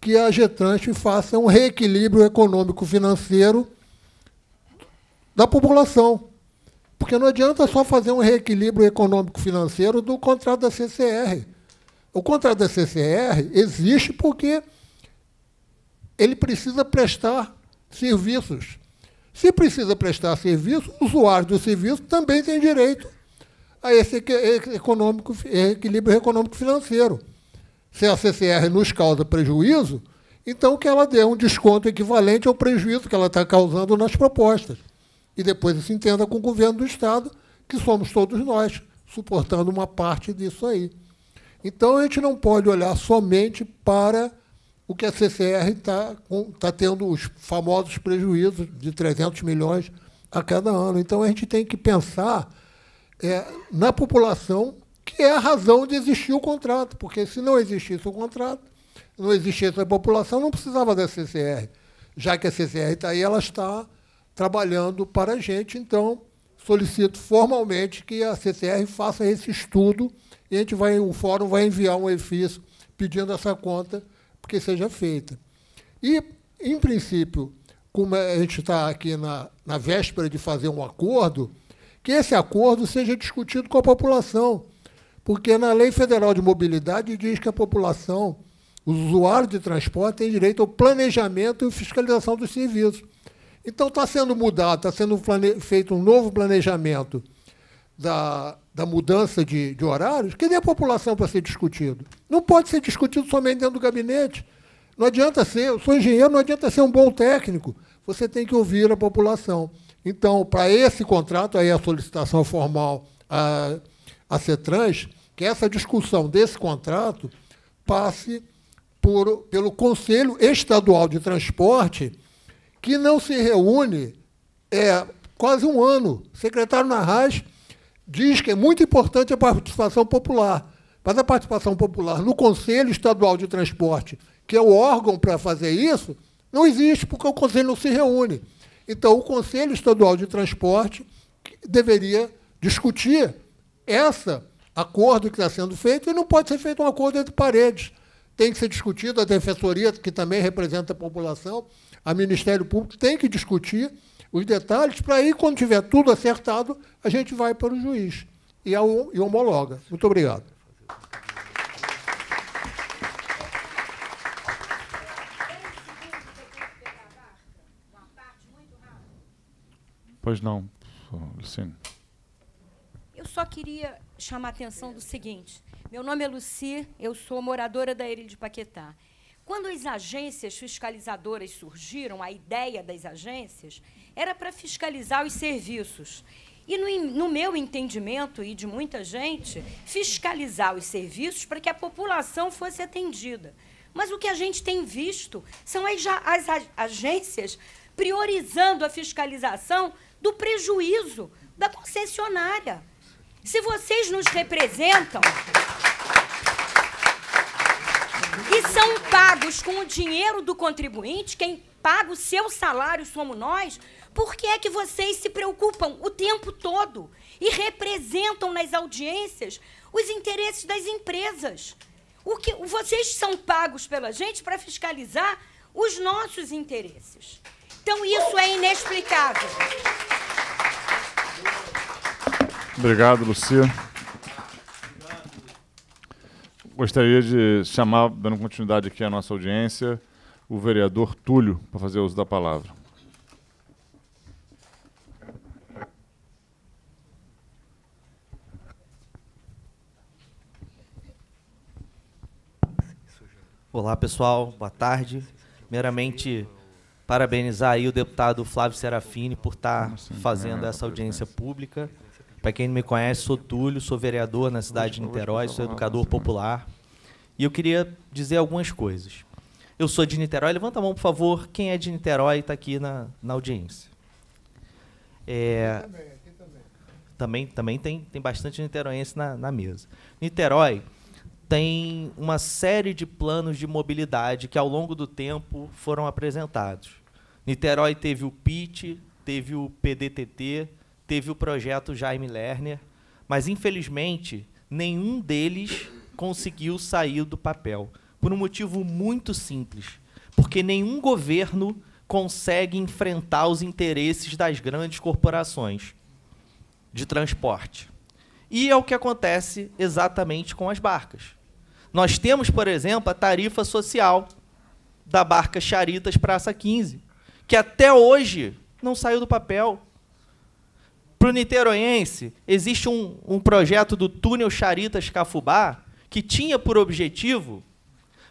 [SPEAKER 11] que a Getranche faça um reequilíbrio econômico-financeiro da população. Porque não adianta só fazer um reequilíbrio econômico-financeiro do contrato da CCR. O contrato da CCR existe porque ele precisa prestar serviços. Se precisa prestar serviço, o usuário do serviço também tem direito a esse econômico, equilíbrio econômico-financeiro se a CCR nos causa prejuízo, então que ela dê um desconto equivalente ao prejuízo que ela está causando nas propostas. E depois isso entenda com o governo do Estado, que somos todos nós, suportando uma parte disso aí. Então a gente não pode olhar somente para o que a CCR está tá tendo os famosos prejuízos de 300 milhões a cada ano. Então a gente tem que pensar é, na população é a razão de existir o contrato, porque se não existisse o contrato, não existisse a população, não precisava da CCR. Já que a CCR está aí, ela está trabalhando para a gente, então solicito formalmente que a CCR faça esse estudo e a gente vai, o fórum vai enviar um edifício pedindo essa conta que seja feita. E, em princípio, como a gente está aqui na, na véspera de fazer um acordo, que esse acordo seja discutido com a população. Porque na Lei Federal de Mobilidade diz que a população, os usuários de transporte, tem direito ao planejamento e fiscalização dos serviços. Então está sendo mudado, está sendo feito um novo planejamento da, da mudança de, de horários, que nem a população para ser discutido. Não pode ser discutido somente dentro do gabinete. Não adianta ser, eu sou engenheiro, não adianta ser um bom técnico. Você tem que ouvir a população. Então, para esse contrato, aí a solicitação formal à, à CETRANS, que essa discussão desse contrato passe por, pelo Conselho Estadual de Transporte, que não se reúne é, quase um ano. O secretário Narraz diz que é muito importante a participação popular, mas a participação popular no Conselho Estadual de Transporte, que é o órgão para fazer isso, não existe porque o Conselho não se reúne. Então, o Conselho Estadual de Transporte deveria discutir essa acordo que está sendo feito e não pode ser feito um acordo entre paredes. Tem que ser discutido, a Defensoria, que também representa a população, a Ministério Público tem que discutir os detalhes para aí, quando tiver tudo acertado, a gente vai para o juiz e, homologa. Muito obrigado.
[SPEAKER 1] Pois não, Lucine
[SPEAKER 12] só queria chamar a atenção do seguinte: meu nome é Luci, eu sou moradora da Eri de Paquetá. Quando as agências fiscalizadoras surgiram, a ideia das agências era para fiscalizar os serviços. E, no, no, meu entendimento e de muita gente, fiscalizar os serviços para que a população fosse atendida. Mas o que a gente tem visto são as, as agências priorizando a fiscalização do prejuízo da concessionária. Se vocês nos representam e são pagos com o dinheiro do contribuinte, quem paga o seu salário somos nós, por que é que vocês se preocupam o tempo todo e representam nas audiências os interesses das empresas? O que vocês são pagos pela gente para fiscalizar os nossos interesses. Então isso é inexplicável.
[SPEAKER 1] Obrigado, Lucia. Gostaria de chamar, dando continuidade aqui à nossa audiência, o vereador Túlio para fazer uso da palavra.
[SPEAKER 13] Olá, pessoal. Boa tarde. Primeiramente, parabenizar aí o deputado Flávio Serafini por estar assim? fazendo essa audiência pública. Para quem não me conhece, sou Túlio, sou vereador na cidade de Niterói, sou educador popular. E eu queria dizer algumas coisas. Eu sou de Niterói, levanta a mão, por favor, quem é de Niterói e está aqui na, na audiência. É, aqui também, aqui também. também, tem, tem bastante niteróiense na, na mesa. Niterói tem uma série de planos de mobilidade que, ao longo do tempo, foram apresentados. Niterói teve o PIT, teve o PDTT, teve o projeto Jaime Lerner, mas infelizmente nenhum deles conseguiu sair do papel, por um motivo muito simples, porque nenhum governo consegue enfrentar os interesses das grandes corporações de transporte. E é o que acontece exatamente com as barcas. Nós temos, por exemplo, a tarifa social da barca Charitas Praça 15, que até hoje não saiu do papel. Para o niteroiense, existe um, um projeto do túnel Charitas Cafubá que tinha por objetivo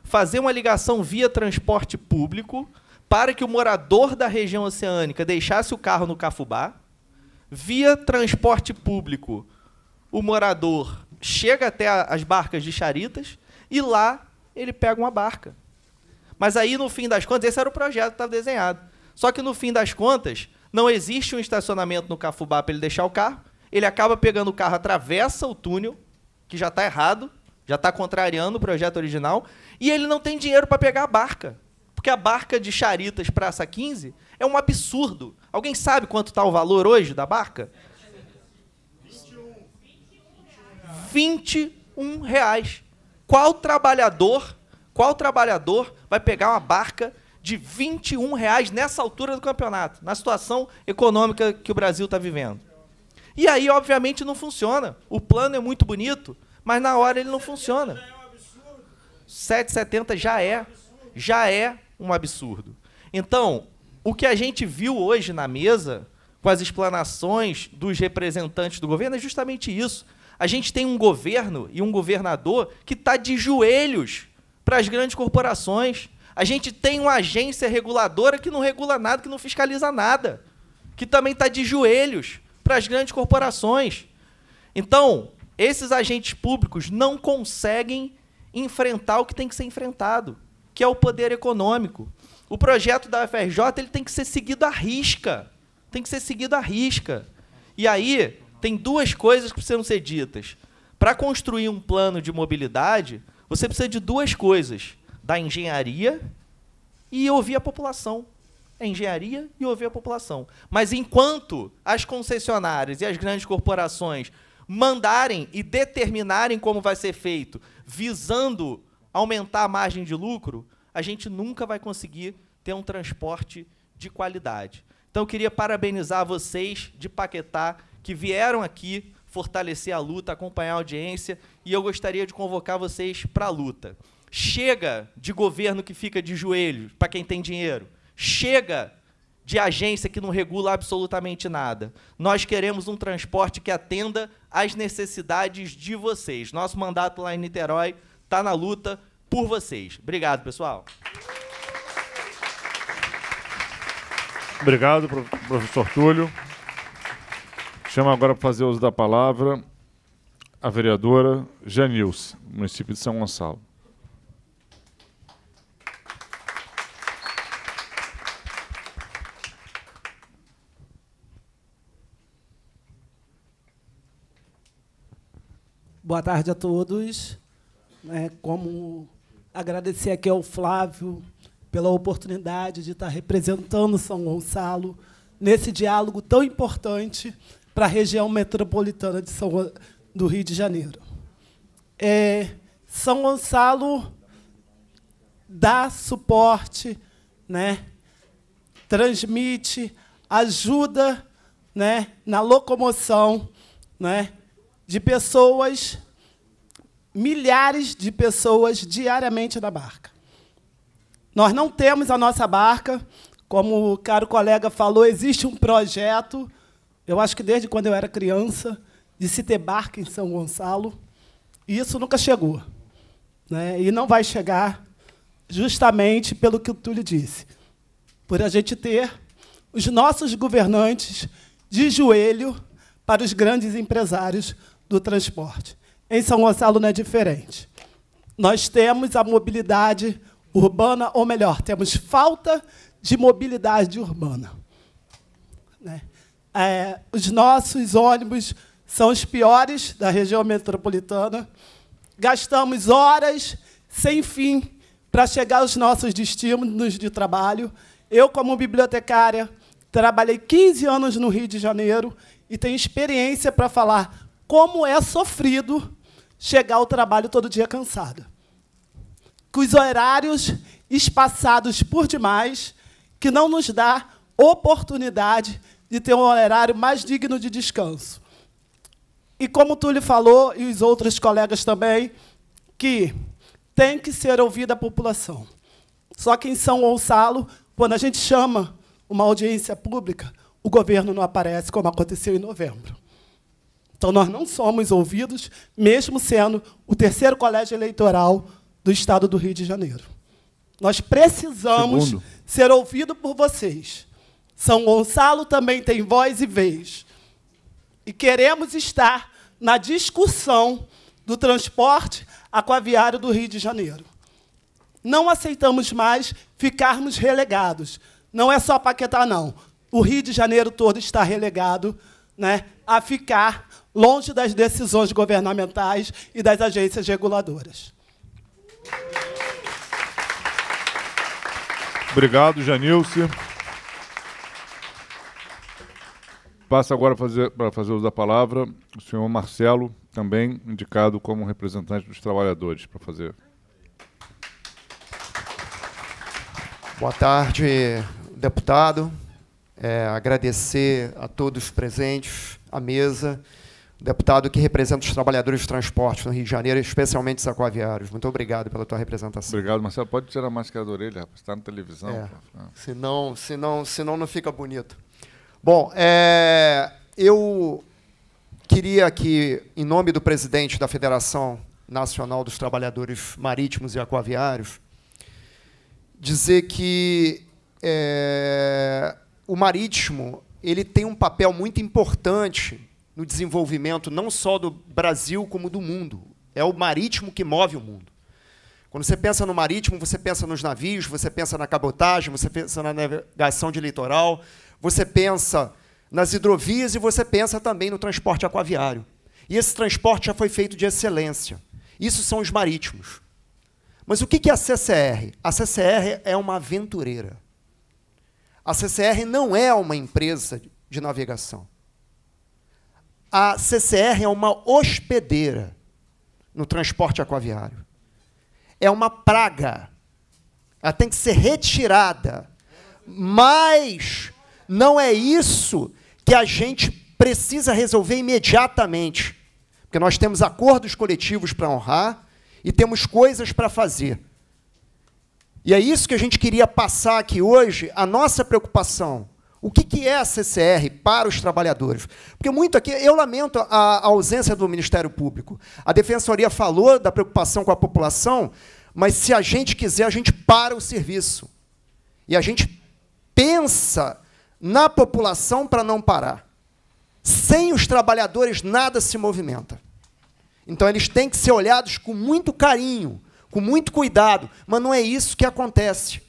[SPEAKER 13] fazer uma ligação via transporte público para que o morador da região oceânica deixasse o carro no Cafubá. Via transporte público, o morador chega até a, as barcas de Charitas e lá ele pega uma barca. Mas aí, no fim das contas, esse era o projeto que estava desenhado. Só que, no fim das contas, não existe um estacionamento no Cafubá para ele deixar o carro. Ele acaba pegando o carro, atravessa o túnel, que já está errado, já está contrariando o projeto original, e ele não tem dinheiro para pegar a barca. Porque a barca de Charitas Praça 15 é um absurdo. Alguém sabe quanto está o valor hoje da barca? 21. 21 reais. Qual trabalhador, qual trabalhador vai pegar uma barca de 21 reais nessa altura do campeonato, na situação econômica que o Brasil está vivendo. E aí, obviamente, não funciona. O plano é muito bonito, mas na hora ele não funciona. Já 7,70 já é, já é um absurdo. Então, o que a gente viu hoje na mesa, com as explanações dos representantes do governo, é justamente isso. A gente tem um governo e um governador que está de joelhos para as grandes corporações a gente tem uma agência reguladora que não regula nada, que não fiscaliza nada, que também está de joelhos para as grandes corporações. Então, esses agentes públicos não conseguem enfrentar o que tem que ser enfrentado, que é o poder econômico. O projeto da UFRJ ele tem que ser seguido à risca. Tem que ser seguido à risca. E aí, tem duas coisas que precisam ser ditas. Para construir um plano de mobilidade, você precisa de duas coisas da engenharia e ouvir a população. A é engenharia e ouvir a população. Mas enquanto as concessionárias e as grandes corporações mandarem e determinarem como vai ser feito, visando aumentar a margem de lucro, a gente nunca vai conseguir ter um transporte de qualidade. Então eu queria parabenizar vocês de Paquetá que vieram aqui fortalecer a luta, acompanhar a audiência, e eu gostaria de convocar vocês para a luta. Chega de governo que fica de joelhos para quem tem dinheiro. Chega de agência que não regula absolutamente nada. Nós queremos um transporte que atenda às necessidades de vocês. Nosso mandato lá em Niterói está na luta por vocês. Obrigado, pessoal.
[SPEAKER 1] Obrigado, professor Túlio. Chama agora para fazer uso da palavra a vereadora Janils, município de São Gonçalo.
[SPEAKER 8] Boa tarde a todos. É, como agradecer aqui ao Flávio pela oportunidade de estar representando São Gonçalo nesse diálogo tão importante para a região metropolitana de São, do Rio de Janeiro. É, São Gonçalo dá suporte, né, transmite, ajuda né, na locomoção né, de pessoas, milhares de pessoas diariamente na barca. Nós não temos a nossa barca, como o caro colega falou, existe um projeto, eu acho que desde quando eu era criança, de se ter barca em São Gonçalo, e isso nunca chegou. Né? E não vai chegar justamente pelo que o Túlio disse, por a gente ter os nossos governantes de joelho para os grandes empresários do transporte. Em São Gonçalo não é diferente. Nós temos a mobilidade urbana, ou melhor, temos falta de mobilidade urbana. Né? É, os nossos ônibus são os piores da região metropolitana. Gastamos horas sem fim para chegar aos nossos destinos de trabalho. Eu, como bibliotecária, trabalhei 15 anos no Rio de Janeiro e tenho experiência para falar como é sofrido chegar ao trabalho todo dia cansado. com os horários espaçados por demais, que não nos dá oportunidade de ter um horário mais digno de descanso. E como o Túlio falou, e os outros colegas também, que tem que ser ouvida a população. Só que em São Gonçalo, quando a gente chama uma audiência pública, o governo não aparece, como aconteceu em novembro. Então, nós não somos ouvidos, mesmo sendo o terceiro colégio eleitoral do estado do Rio de Janeiro. Nós precisamos Segundo. ser ouvidos por vocês. São Gonçalo também tem voz e vez. E queremos estar na discussão do transporte aquaviário do Rio de Janeiro. Não aceitamos mais ficarmos relegados. Não é só Paquetá, não. O Rio de Janeiro todo está relegado né, a ficar longe das decisões governamentais e das agências reguladoras.
[SPEAKER 1] Obrigado, Janilce. Passa agora fazer, para fazer uso da palavra o senhor Marcelo, também indicado como representante dos trabalhadores, para fazer.
[SPEAKER 14] Boa tarde, deputado. É, agradecer a todos presentes, à mesa deputado que representa os trabalhadores de transporte no Rio de Janeiro, especialmente os aquaviários. Muito obrigado pela tua representação.
[SPEAKER 1] Obrigado, Marcelo. Pode tirar a máscara da orelha, rapaz. Está na televisão. É.
[SPEAKER 14] Ah. Senão, senão, senão não fica bonito. Bom, é, eu queria que, em nome do presidente da Federação Nacional dos Trabalhadores Marítimos e Aquaviários, dizer que é, o marítimo ele tem um papel muito importante no desenvolvimento não só do Brasil como do mundo. É o marítimo que move o mundo. Quando você pensa no marítimo, você pensa nos navios, você pensa na cabotagem, você pensa na navegação de litoral, você pensa nas hidrovias e você pensa também no transporte aquaviário. E esse transporte já foi feito de excelência. Isso são os marítimos. Mas o que é a CCR? A CCR é uma aventureira. A CCR não é uma empresa de navegação. A CCR é uma hospedeira no transporte aquaviário. É uma praga. Ela tem que ser retirada. Mas não é isso que a gente precisa resolver imediatamente. Porque nós temos acordos coletivos para honrar e temos coisas para fazer. E é isso que a gente queria passar aqui hoje, a nossa preocupação. O que, que é a CCR para os trabalhadores? Porque muito aqui, eu lamento a, ausência do Ministério Público. A Defensoria falou da preocupação com a população, mas se a gente quiser, a gente para o serviço. E a gente pensa na população para não parar. Sem os trabalhadores, nada se movimenta. Então, eles têm que ser olhados com muito carinho, com muito cuidado, mas não é isso que acontece.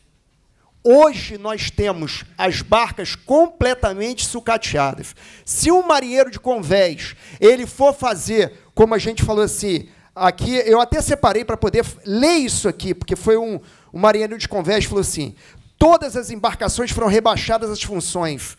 [SPEAKER 14] Hoje nós temos as barcas completamente sucateadas. Se um marinheiro de convés ele for fazer, como a gente falou assim, aqui eu até separei para poder ler isso aqui, porque foi um, um marinheiro de convés falou assim: todas as embarcações foram rebaixadas as funções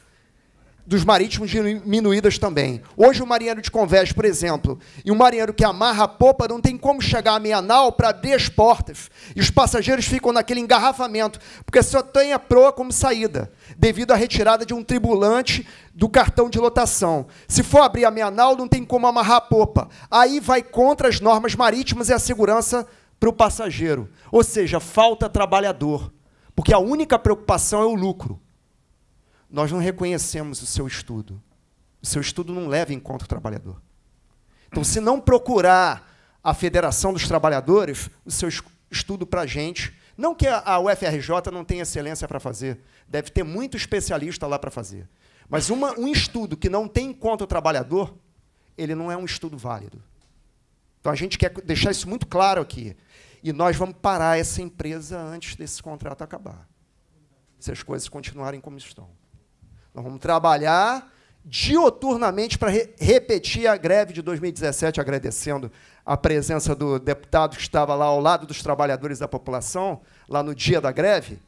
[SPEAKER 14] dos marítimos diminuídas também. Hoje, o marinheiro de convés, por exemplo, e um marinheiro que amarra a popa não tem como chegar à meia nau para abrir as portas. E os passageiros ficam naquele engarrafamento, porque só tem a proa como saída, devido à retirada de um tribulante do cartão de lotação. Se for abrir a meia nau, não tem como amarrar a popa. Aí vai contra as normas marítimas e a segurança para o passageiro. Ou seja, falta trabalhador, porque a única preocupação é o lucro nós não reconhecemos o seu estudo. O seu estudo não leva em conta o trabalhador. Então, se não procurar a Federação dos Trabalhadores, o seu estudo para a gente. Não que a UFRJ não tenha excelência para fazer, deve ter muito especialista lá para fazer. Mas uma, um estudo que não tem em conta o trabalhador, ele não é um estudo válido. Então a gente quer deixar isso muito claro aqui. E nós vamos parar essa empresa antes desse contrato acabar. Se as coisas continuarem como estão. Nós vamos trabalhar dioturnamente para re repetir a greve de 2017, agradecendo a presença do deputado que estava lá ao lado dos trabalhadores da população, lá no dia da greve.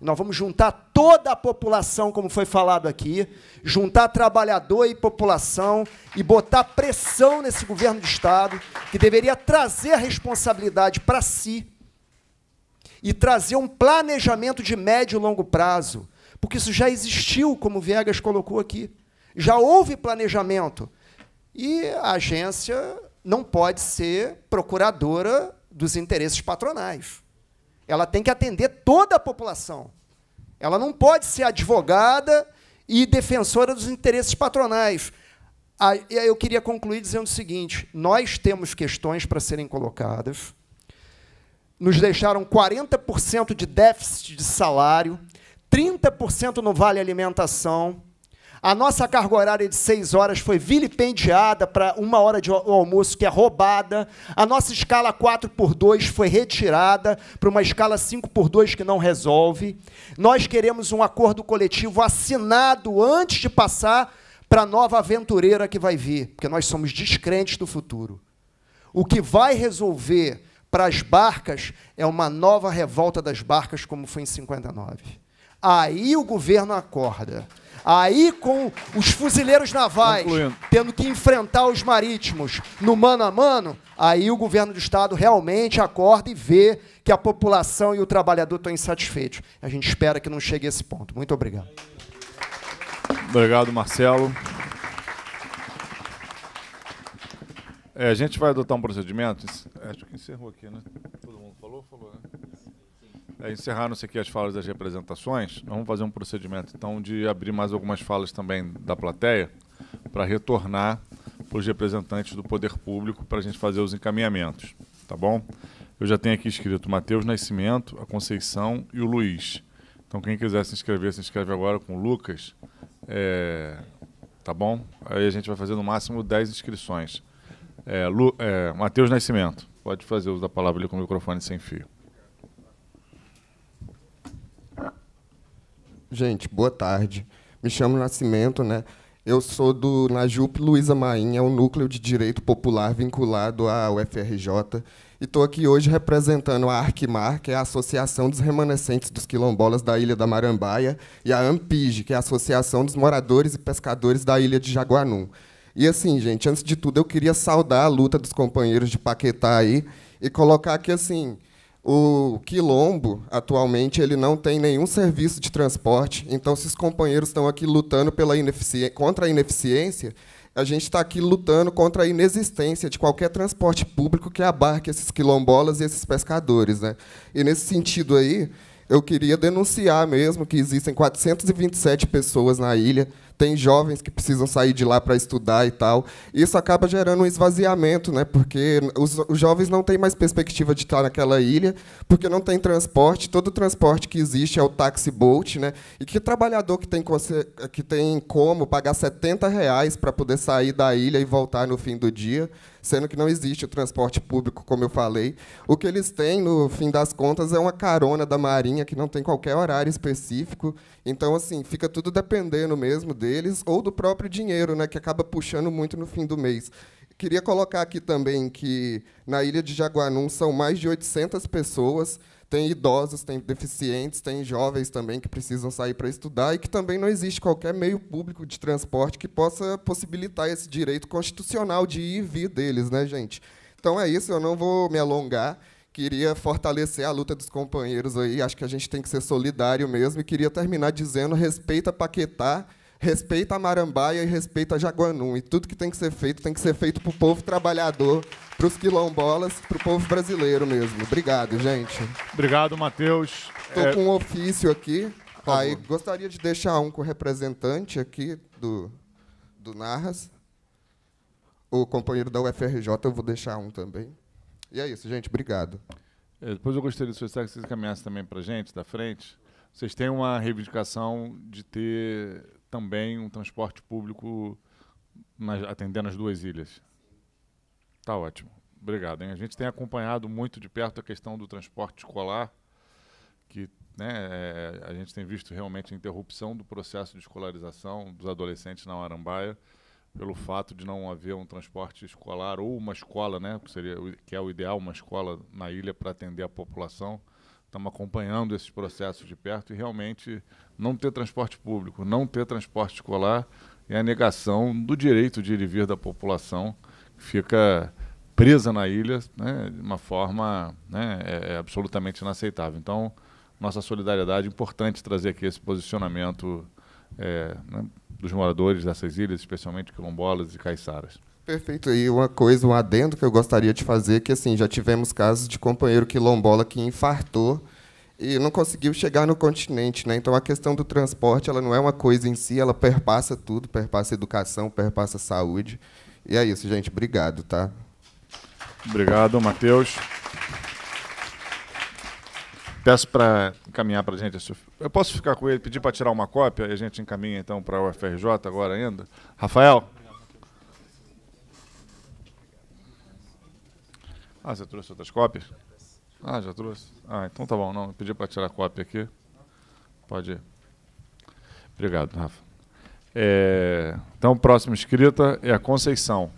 [SPEAKER 14] Nós vamos juntar toda a população, como foi falado aqui, juntar trabalhador e população e botar pressão nesse governo do Estado, que deveria trazer a responsabilidade para si e trazer um planejamento de médio e longo prazo porque isso já existiu, como Viegas colocou aqui. Já houve planejamento. E a agência não pode ser procuradora dos interesses patronais. Ela tem que atender toda a população. Ela não pode ser advogada e defensora dos interesses patronais. Ah, eu queria concluir dizendo o seguinte: nós temos questões para serem colocadas. Nos deixaram 40% de déficit de salário 30% no Vale Alimentação. A nossa carga horária de seis horas foi vilipendiada para uma hora de almoço, que é roubada. A nossa escala 4 por 2 foi retirada para uma escala 5 por 2 que não resolve. Nós queremos um acordo coletivo assinado antes de passar para a nova aventureira que vai vir, porque nós somos descrentes do futuro. O que vai resolver para as barcas é uma nova revolta das barcas, como foi em 59. Aí o governo acorda. Aí, com os fuzileiros navais Concluindo. tendo que enfrentar os marítimos no mano a mano, aí o governo do Estado realmente acorda e vê que a população e o trabalhador estão insatisfeitos. A gente espera que não chegue a esse ponto. Muito obrigado.
[SPEAKER 1] Obrigado, Marcelo. É, a gente vai adotar um procedimento. Acho que encerrou aqui, né? Todo mundo falou? Falou, né? É, encerrar encerraram-se aqui as falas das representações. vamos fazer um procedimento, então, de abrir mais algumas falas também da plateia para retornar para os representantes do poder público para a gente fazer os encaminhamentos, tá bom? Eu já tenho aqui escrito Matheus Nascimento, a Conceição e o Luiz. Então, quem quiser se inscrever, se inscreve agora com o Lucas, é, tá bom? Aí a gente vai fazer no máximo 10 inscrições. É, Lu, é Matheus Nascimento, pode fazer uso da palavra ali com o microfone sem fio.
[SPEAKER 15] Gente, boa tarde. Me chamo Nascimento, né? Eu sou do Najup Luiza Mainha, é um núcleo de direito popular vinculado à UFRJ. E estou aqui hoje representando a ARCMAR, que é a Associação dos Remanescentes dos Quilombolas da Ilha da Marambaia, e a AMPIG, que é a Associação dos Moradores e Pescadores da Ilha de Jaguanum. E assim, gente, antes de tudo, eu queria saudar a luta dos companheiros de Paquetá aí e colocar aqui assim, o Quilombo, atualmente, ele não tem nenhum serviço de transporte, então, se os companheiros estão aqui lutando pela contra a ineficiência, a gente está aqui lutando contra a inexistência de qualquer transporte público que abarque esses quilombolas e esses pescadores. Né? E, nesse sentido aí, eu queria denunciar mesmo que existem 427 pessoas na ilha tem jovens que precisam sair de lá para estudar e tal. Isso acaba gerando um esvaziamento, né? porque os, os, jovens não têm mais perspectiva de estar naquela ilha, porque não tem transporte. Todo o transporte que existe é o táxi boat Né? E que trabalhador que tem, que tem como pagar 70 reais para poder sair da ilha e voltar no fim do dia? sendo que não existe o transporte público, como eu falei. O que eles têm, no fim das contas, é uma carona da Marinha que não tem qualquer horário específico. Então, assim, fica tudo dependendo mesmo deles ou do próprio dinheiro, né, que acaba puxando muito no fim do mês. Queria colocar aqui também que na ilha de Jaguanum são mais de 800 pessoas tem idosos, tem deficientes, tem jovens também que precisam sair para estudar e que também não existe qualquer meio público de transporte que possa possibilitar esse direito constitucional de ir e vir deles, né, gente? Então é isso, eu não vou me alongar. Queria fortalecer a luta dos companheiros aí, acho que a gente tem que ser solidário mesmo e queria terminar dizendo respeito a Paquetá respeita a Marambaia e respeita a Jaguanum. E tudo que tem que ser feito, tem que ser feito para o povo trabalhador, para os quilombolas, para o povo brasileiro mesmo. Obrigado, gente.
[SPEAKER 1] Obrigado, Matheus.
[SPEAKER 15] Estou é... com um ofício aqui. Aí gostaria de deixar um com o representante aqui do, do Narras. O companheiro da UFRJ, eu vou deixar um também. E é isso, gente. Obrigado.
[SPEAKER 1] É, depois eu gostaria de solicitar que vocês encaminhassem também para a gente, da frente. Vocês têm uma reivindicação de ter também um transporte público nas, atendendo as duas ilhas. Tá ótimo. Obrigado. Hein? A gente tem acompanhado muito de perto a questão do transporte escolar, que né, é, a gente tem visto realmente a interrupção do processo de escolarização dos adolescentes na Arambaia pelo fato de não haver um transporte escolar ou uma escola, né, que, seria, que é o ideal, uma escola na ilha para atender a população estamos acompanhando esses processos de perto e realmente não ter transporte público, não ter transporte escolar é a negação do direito de ir e vir da população que fica presa na ilha né, de uma forma né, é, é, absolutamente inaceitável. Então, nossa solidariedade, é importante trazer aqui esse posicionamento é, né, dos moradores dessas ilhas, especialmente quilombolas e caiçaras.
[SPEAKER 15] Perfeito. E uma coisa, um adendo que eu gostaria de fazer, que assim, já tivemos casos de companheiro quilombola que infartou e não conseguiu chegar no continente, né? Então a questão do transporte, ela não é uma coisa em si, ela perpassa tudo, perpassa educação, perpassa saúde. E é isso, gente, obrigado, tá? Obrigado, Matheus.
[SPEAKER 1] Peço para encaminhar para a gente. Eu posso ficar com ele, pedir para tirar uma cópia e a gente encaminha então para a UFRJ agora ainda? Rafael? Ah, você trouxe outras cópias? Ah, já trouxe? Ah, então tá bom. Não, eu pedi para tirar cópia aqui. Pode ir. Obrigado, Rafa. É, então, próxima escrita é a Conceição.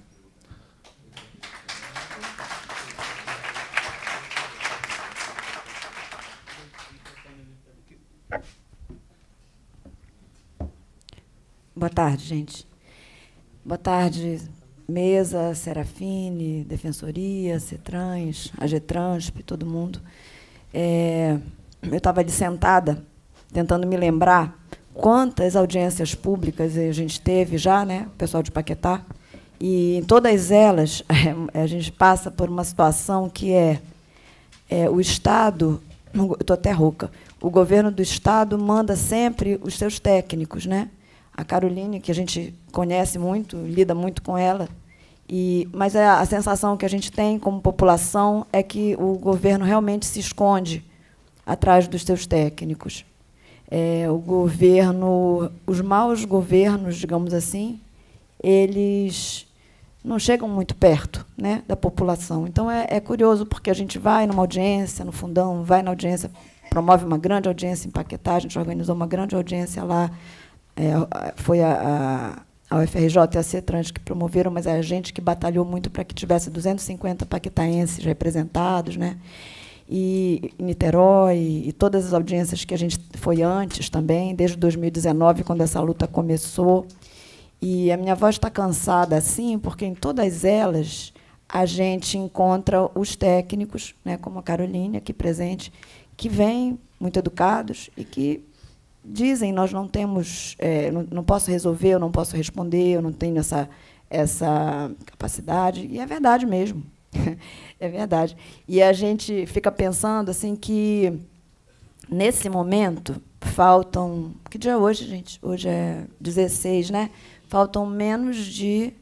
[SPEAKER 16] Boa tarde, gente. Boa tarde, Mesa, Serafine, Defensoria, Cetrans, AGTRANSP, todo mundo. É, eu estava ali sentada, tentando me lembrar quantas audiências públicas a gente teve já, né, o pessoal de Paquetá, e em todas elas a gente passa por uma situação que é, é o Estado, eu estou até rouca, o governo do Estado manda sempre os seus técnicos, né? A Caroline, que a gente conhece muito, lida muito com ela, e, mas a, a sensação que a gente tem como população é que o governo realmente se esconde atrás dos seus técnicos. É, o governo, os maus governos, digamos assim, eles não chegam muito perto né, da população. Então é, é, curioso, porque a gente vai numa audiência, no fundão, vai na audiência, promove uma grande audiência em Paquetá, a gente organizou uma grande audiência lá, é, foi a, a UFRJ e a CETRANS que promoveram, mas é a gente que batalhou muito para que tivesse 250 paquitaenses representados, né? e Niterói, e todas as audiências que a gente foi antes também, desde 2019, quando essa luta começou. E a minha voz está cansada assim, porque em todas elas a gente encontra os técnicos, né, como a Carolina aqui presente, que vêm muito educados e que dizem, nós não temos, é, não, não, posso resolver, eu não posso responder, eu não tenho essa, essa capacidade. E é verdade mesmo. é verdade. E a gente fica pensando assim que nesse momento faltam. Que dia é hoje, gente? Hoje é 16, né? Faltam menos de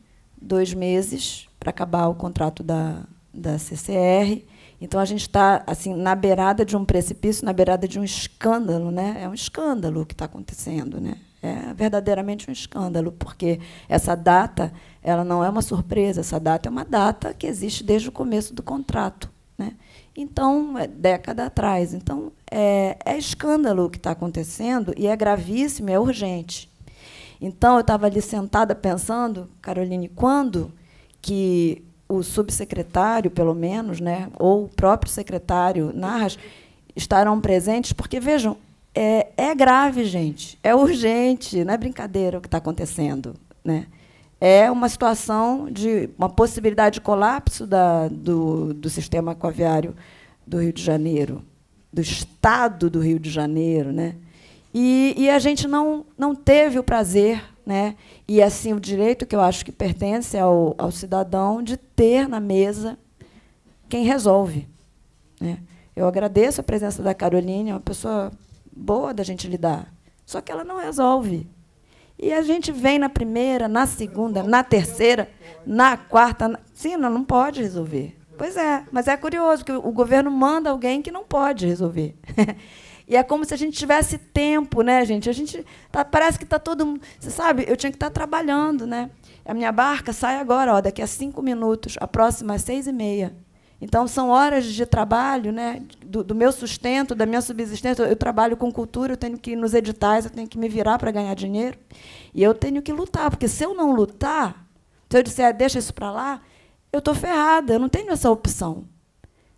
[SPEAKER 16] dois meses para acabar o contrato da, da CCR. Então a gente está assim na beirada de um precipício, na beirada de um escândalo, né? É um escândalo o que está acontecendo, né? É verdadeiramente um escândalo, porque essa data ela não é uma surpresa, essa data é uma data que existe desde o começo do contrato, né? Então, é década atrás. Então, é, é escândalo o que está acontecendo e é gravíssimo, é urgente. Então, eu estava ali sentada pensando, Caroline, quando que o subsecretário, pelo menos, né, ou o próprio secretário Narras, estarão presentes, porque, vejam, é, é grave, gente, é urgente, não é brincadeira o que está acontecendo. Né? É uma situação de uma possibilidade de colapso da, do, do sistema aquaviário do Rio de Janeiro, do Estado do Rio de Janeiro. Né? E, e a gente não, não teve o prazer né? E assim o direito que eu acho que pertence ao, ao cidadão de ter na mesa quem resolve. Né? Eu agradeço a presença da Caroline, é uma pessoa boa da gente lidar, só que ela não resolve. E a gente vem na primeira, na segunda, na terceira, na quarta, na... sim, não pode resolver. Pois é, mas é curioso que o governo manda alguém que não pode resolver. E é como se a gente tivesse tempo, né, gente? A gente tá, parece que está todo mundo. Você sabe, eu tinha que estar tá trabalhando, né? A minha barca sai agora, ó, daqui a cinco minutos, a próxima às seis e meia. Então, são horas de trabalho, né? Do, do, meu sustento, da minha subsistência. Eu trabalho com cultura, eu tenho que ir nos editais, eu tenho que me virar para ganhar dinheiro. E eu tenho que lutar, porque se eu não lutar, se eu disser, ah, deixa isso para lá, eu estou ferrada, eu não tenho essa opção.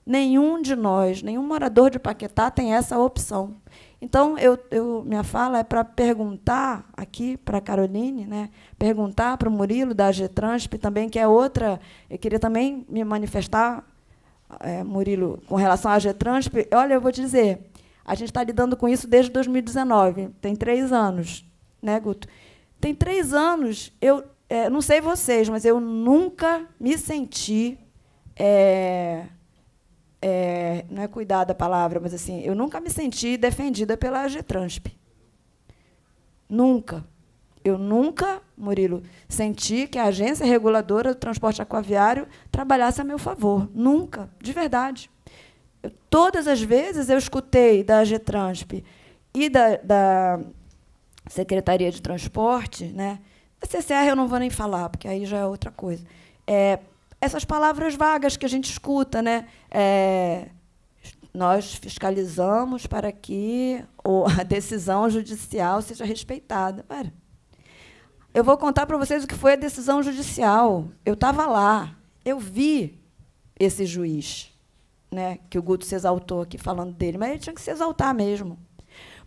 [SPEAKER 16] Nenhum de nós, nenhum morador de Paquetá tem essa opção. Então, eu, eu minha fala é para perguntar aqui para a Caroline, né, perguntar para o Murilo da AGTRANSP também, que é outra. Eu queria também me manifestar, é, Murilo, com relação à AGTRANSP. Olha, eu vou te dizer, a gente está lidando com isso desde 2019, tem três anos, né, Guto? Tem três anos, eu é, não sei vocês, mas eu nunca me senti. É, é, não é cuidar da palavra, mas assim, eu nunca me senti defendida pela Getransp. Nunca. Eu nunca, Murilo, senti que a agência reguladora do transporte aquaviário trabalhasse a meu favor. Nunca, de verdade. Eu, todas as vezes eu escutei da Getransp e da, da Secretaria de Transporte, né? A CCR eu não vou nem falar, porque aí já é outra coisa. É, essas palavras vagas que a gente escuta, né? É, nós fiscalizamos para que a decisão judicial seja respeitada. Pera. Eu vou contar para vocês o que foi a decisão judicial. Eu estava lá, eu vi esse juiz, né, que o Guto se exaltou aqui falando dele, mas ele tinha que se exaltar mesmo.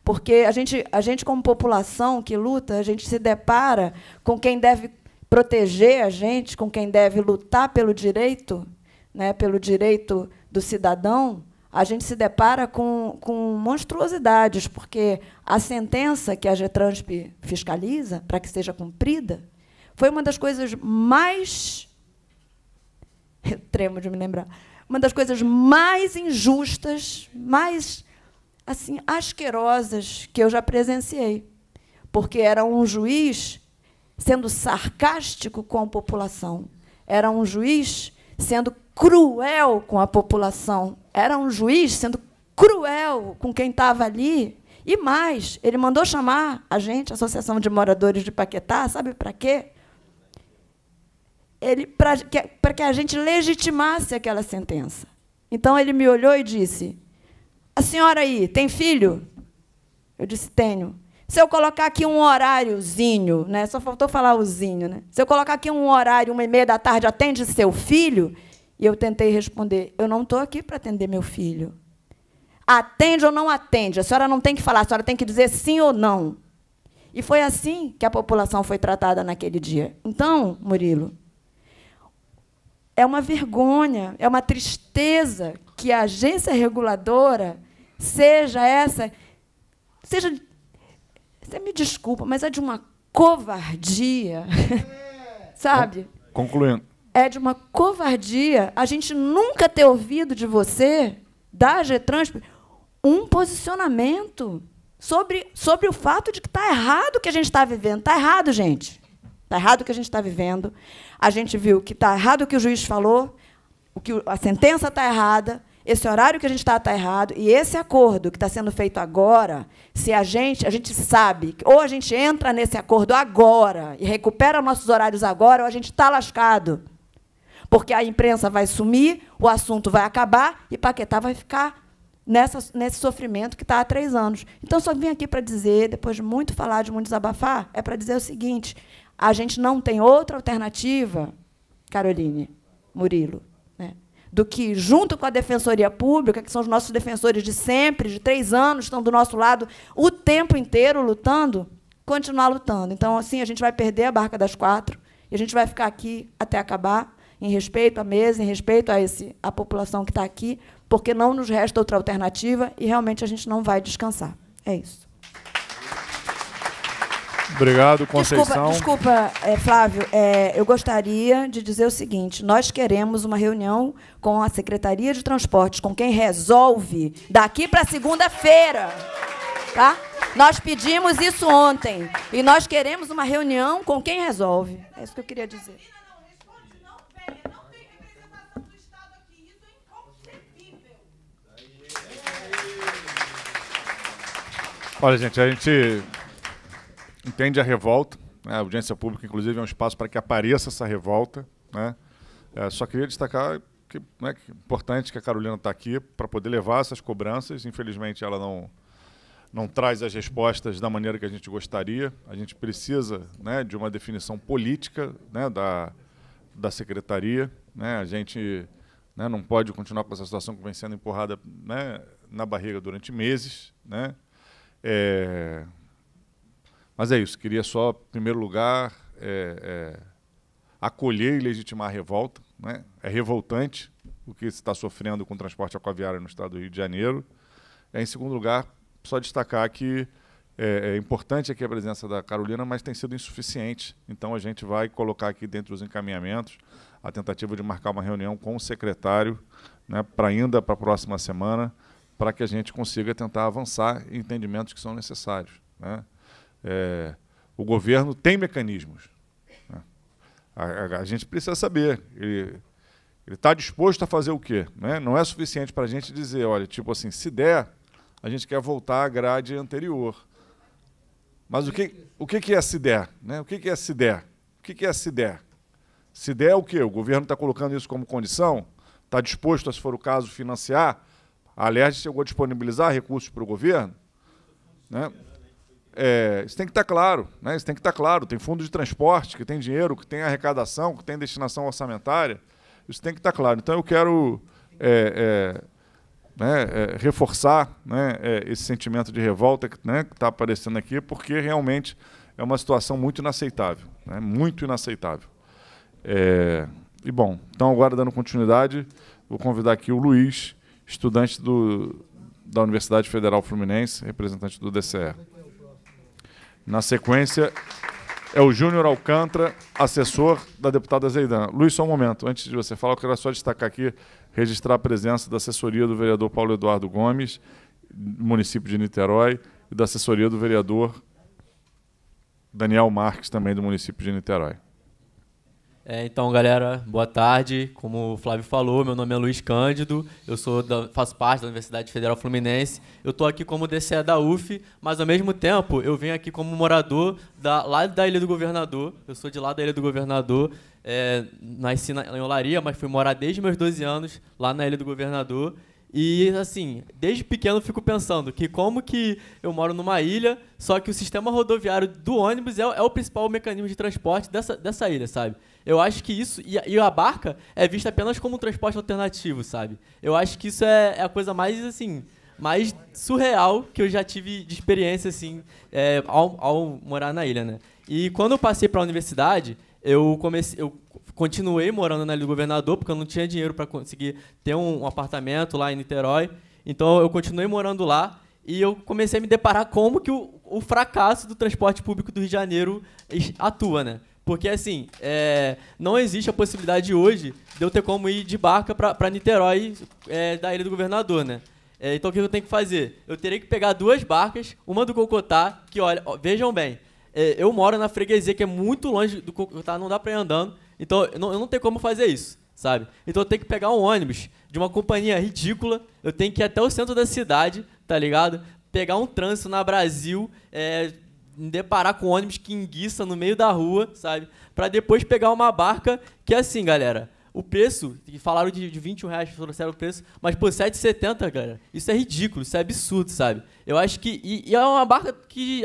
[SPEAKER 16] Porque a gente, a gente como população que luta, a gente se depara com quem deve proteger a gente, com quem deve lutar pelo direito, né, pelo direito do cidadão, a gente se depara com, com monstruosidades, porque a sentença que a Getransp fiscaliza, para que seja cumprida, foi uma das coisas mais. Eu tremo de me lembrar. Uma das coisas mais injustas, mais assim asquerosas que eu já presenciei. Porque era um juiz sendo sarcástico com a população. Era um juiz sendo cruel com a população. Era um juiz sendo cruel com quem estava ali. E mais, ele mandou chamar a gente, a Associação de Moradores de Paquetá, sabe para quê? Ele para que, que a gente legitimasse aquela sentença. Então ele me olhou e disse: "A senhora aí tem filho?" Eu disse: "Tenho." Se eu colocar aqui um horáriozinho, né? Só faltou falar o zinho, né? Se eu colocar aqui um horário, uma e meia da tarde, atende seu filho? E eu tentei responder, eu não estou aqui para atender meu filho. Atende ou não atende? A senhora não tem que falar, a senhora tem que dizer sim ou não. E foi assim que a população foi tratada naquele dia. Então, Murilo, é uma vergonha, é uma tristeza que a agência reguladora seja essa, seja você me desculpa, mas é de uma covardia. Sabe? Concluindo. É de uma covardia a gente nunca ter ouvido de você, da Getrans, um posicionamento sobre, sobre o fato de que está errado o que a gente está vivendo. Está errado, gente. Está errado o que a gente está vivendo. A gente viu que está errado o que o juiz falou, o que a sentença está errada esse horário que a gente está está errado e esse acordo que está sendo feito agora, se a gente a gente sabe ou a gente entra nesse acordo agora e recupera nossos horários agora ou a gente está lascado, porque a imprensa vai sumir, o assunto vai acabar e Paquetá vai ficar nessa, nesse sofrimento que está há três anos. Então só vim aqui para dizer, depois de muito falar, de muito desabafar, é para dizer o seguinte: a gente não tem outra alternativa, Caroline, Murilo do que, junto com a Defensoria Pública, que são os nossos defensores de sempre, de três anos, estão do nosso lado o tempo inteiro lutando, continuar lutando. Então, assim, a gente vai perder a barca das quatro e a gente vai ficar aqui até acabar, em respeito à mesa, em respeito a esse, à população que está aqui, porque não nos resta outra alternativa e realmente a gente não vai descansar. É isso.
[SPEAKER 1] Obrigado, Conceição.
[SPEAKER 16] Desculpa, desculpa é, Flávio. É, eu gostaria de dizer o seguinte: nós queremos uma reunião com a Secretaria de Transportes, com quem resolve, daqui para segunda-feira. Tá? Nós pedimos isso ontem. E nós queremos uma reunião com quem resolve. É isso que eu queria dizer. É
[SPEAKER 1] Olha, gente, a gente entende a revolta. Né? A audiência pública, inclusive, é um espaço para que apareça essa revolta. Né? É, só queria destacar que, né, é importante que a Carolina está aqui para poder levar essas cobranças. Infelizmente, ela não, não traz as respostas da maneira que a gente gostaria. A gente precisa né, de uma definição política né, da, da secretaria. Né? A gente né, não pode continuar com essa situação que vem sendo empurrada né, na barriga durante meses. Né? É, mas é isso, queria só, em primeiro lugar, é, é, acolher e legitimar a revolta. Né? É revoltante o que se está sofrendo com o transporte aquaviário no estado do Rio de Janeiro. É, em segundo lugar, só destacar que é, é, importante aqui a presença da Carolina, mas tem sido insuficiente. Então a gente vai colocar aqui dentro dos encaminhamentos a tentativa de marcar uma reunião com o secretário, né, para ainda para a próxima semana, para que a gente consiga tentar avançar em entendimentos que são necessários. Né? é, o governo tem mecanismos. Né? A, a, a, gente precisa saber. Ele está disposto a fazer o quê? Né? Não é suficiente para a gente dizer, olha, tipo assim, se der, a gente quer voltar à grade anterior. Mas o que, o que é se der? Né? O que é se der? O que é se der? Se der o quê? O governo está colocando isso como condição? Está disposto, se for o caso, financiar? A Alerj chegou a disponibilizar recursos para o governo? Né? É, isso tem que estar tá claro, né? Isso tem que estar tá claro. Tem fundo de transporte que tem dinheiro, que tem arrecadação, que tem destinação orçamentária. Isso tem que estar tá claro. Então eu quero é, é, né, é, reforçar né, é, esse sentimento de revolta que né, está aparecendo aqui, porque realmente é uma situação muito inaceitável, né? muito inaceitável. É, e bom, então agora dando continuidade, vou convidar aqui o Luiz, estudante do, da Universidade Federal Fluminense, representante do Obrigado. Na sequência, é o Júnior Alcântara, assessor da deputada Zeidan. Luiz, só um momento. Antes de você falar, eu quero só destacar aqui, registrar a presença da assessoria do vereador Paulo Eduardo Gomes, município de Niterói, e da assessoria do vereador Daniel Marques, também do município de Niterói.
[SPEAKER 17] É, então, galera, boa tarde. Como o Flávio falou, meu nome é Luiz Cândido, eu sou da, faço parte da Universidade Federal Fluminense. Eu estou aqui como DCE da UF, mas ao mesmo tempo eu venho aqui como morador da, lá da Ilha do Governador. Eu sou de lá da Ilha do Governador. É, nasci na, em Olaria, mas fui morar desde meus 12 anos lá na Ilha do Governador. E assim, desde pequeno fico pensando que como que eu moro numa ilha, só que o sistema rodoviário do ônibus é, é o principal mecanismo de transporte dessa, dessa ilha, sabe? Eu acho que isso. E, e a barca é vista apenas como um transporte alternativo, sabe? Eu acho que isso é, é a coisa mais, assim, mais surreal que eu já tive de experiência, assim, é, ao, ao morar na ilha, né? E quando eu passei para a universidade, eu comecei. Eu continuei morando na Ilha do Governador, porque eu não tinha dinheiro para conseguir ter um, um, apartamento lá em Niterói. Então eu continuei morando lá e eu comecei a me deparar como que o, o fracasso do transporte público do Rio de Janeiro atua, né? Porque, assim, é, não existe a possibilidade hoje de eu ter como ir de barca para Niterói é, da Ilha do Governador, né? É, então, o que eu tenho que fazer? Eu terei que pegar duas barcas, uma do Cocotá, que, olha, ó, vejam bem, é, eu moro na freguesia, que é muito longe do Cocotá, não dá para ir andando, então eu não, eu não tenho como fazer isso, sabe? Então eu tenho que pegar um ônibus de uma companhia ridícula, eu tenho que ir até o centro da cidade, tá ligado? Pegar um trânsito na Brasil, é, me deparar com um ônibus que enguiça no meio da rua, sabe? Para depois pegar uma barca que é assim, galera. O preço, falaram de, de 21 reais, trouxeram o preço, mas por 7,70, galera, isso é ridículo, isso é absurdo, sabe? Eu acho que. E, e, é uma barca que,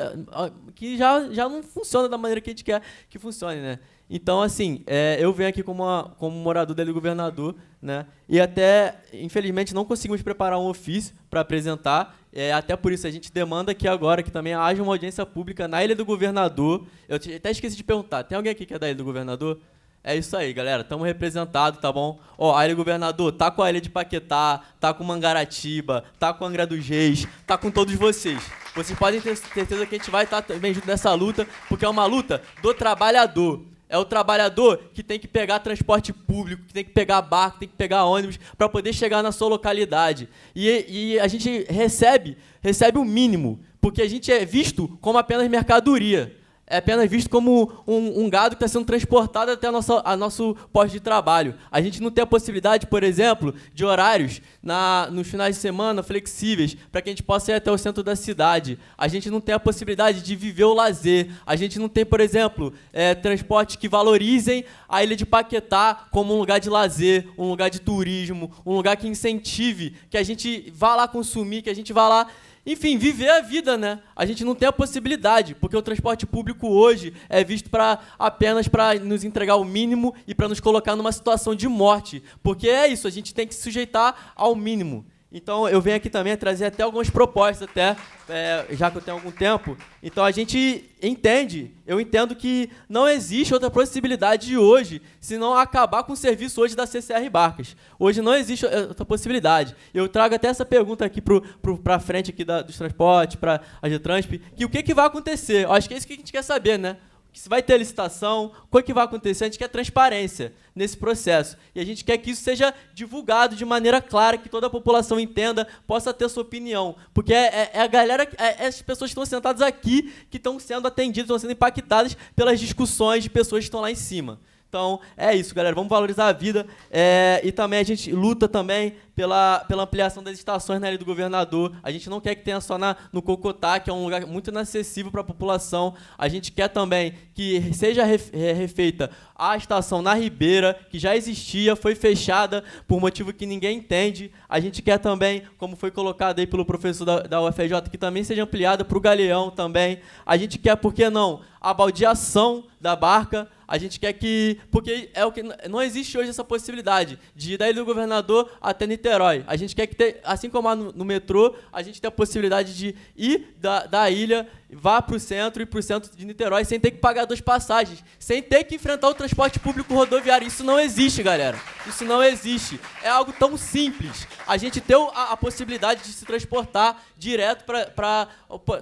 [SPEAKER 17] que já, já não funciona da maneira que a gente quer que funcione, né? Então, assim, é, eu venho aqui como, morador como morador dele governador, né? E até, infelizmente, não conseguimos preparar um ofício para apresentar. É, até por isso, a gente demanda aqui agora que também haja uma audiência pública na Ilha do Governador. Eu até esqueci de perguntar, tem alguém aqui que é da Ilha do Governador? É isso aí, galera. Estamos representados, tá bom? Ó, a Ilha Governador tá com a Ilha de Paquetá, tá com Mangaratiba, tá com Angra dos Reis, tá com todos vocês. Vocês podem ter certeza que a gente vai estar tá também junto nessa luta, porque é uma luta do trabalhador. É o trabalhador que tem que pegar transporte público, que tem que pegar barco, tem que pegar ônibus para poder chegar na sua localidade. E, e a gente recebe, recebe o mínimo, porque a gente é visto como apenas mercadoria é apenas visto como um, um gado que está sendo transportado até a nossa, a nosso posto de trabalho. A gente não tem a possibilidade, por exemplo, de horários na, nos finais de semana flexíveis para que a gente possa ir até o centro da cidade. A gente não tem a possibilidade de viver o lazer. A gente não tem, por exemplo, é, transportes que valorizem a ilha de Paquetá como um lugar de lazer, um lugar de turismo, um lugar que incentive que a gente vá lá consumir, que a gente vá lá enfim, viver a vida, né? A gente não tem a possibilidade, porque o transporte público hoje é visto para apenas para nos entregar o mínimo e para nos colocar numa situação de morte, porque é isso, a gente tem que se sujeitar ao mínimo. Então eu venho aqui também trazer até algumas propostas, até, é, já que eu tenho algum tempo. Então a gente entende, eu entendo que não existe outra possibilidade de hoje se não acabar com o serviço hoje da CCR Barcas. Hoje não existe outra possibilidade. Eu trago até essa pergunta aqui para a frente aqui da, dos transportes, para a Getransp, que o que, que vai acontecer? Eu acho que é isso que a gente quer saber, né? se vai ter licitação, o é que vai acontecer, a gente quer transparência nesse processo. E a gente quer que isso seja divulgado de maneira clara, que toda a população entenda, possa ter sua opinião. Porque é, é, é a galera, é, é, as pessoas que estão sentadas aqui, que estão sendo atendidas, estão sendo impactadas pelas discussões de pessoas que estão lá em cima. Então é isso, galera. Vamos valorizar a vida é, e também a gente luta também pela, pela ampliação das estações na né, área do governador. A gente não quer que tenha só na, no Cocotá, que é um lugar muito inacessível para a população. A gente quer também que seja é, refeita a estação na Ribeira, que já existia, foi fechada por motivo que ninguém entende. A gente quer também, como foi colocado aí pelo professor da, da UFJ, que também seja ampliada para o Galeão também. A gente quer, por que não? a baldeação da barca. A gente quer que. Porque é o que não existe hoje essa possibilidade de ir daí do governador até Niterói. A gente quer que, ter, assim como no, no metrô, a gente tenha a possibilidade de ir da, da ilha vá para o centro e para o centro de Niterói sem ter que pagar duas passagens, sem ter que enfrentar o transporte público rodoviário. Isso não existe, galera. Isso não existe. É algo tão simples. A gente ter a, a possibilidade de se transportar direto para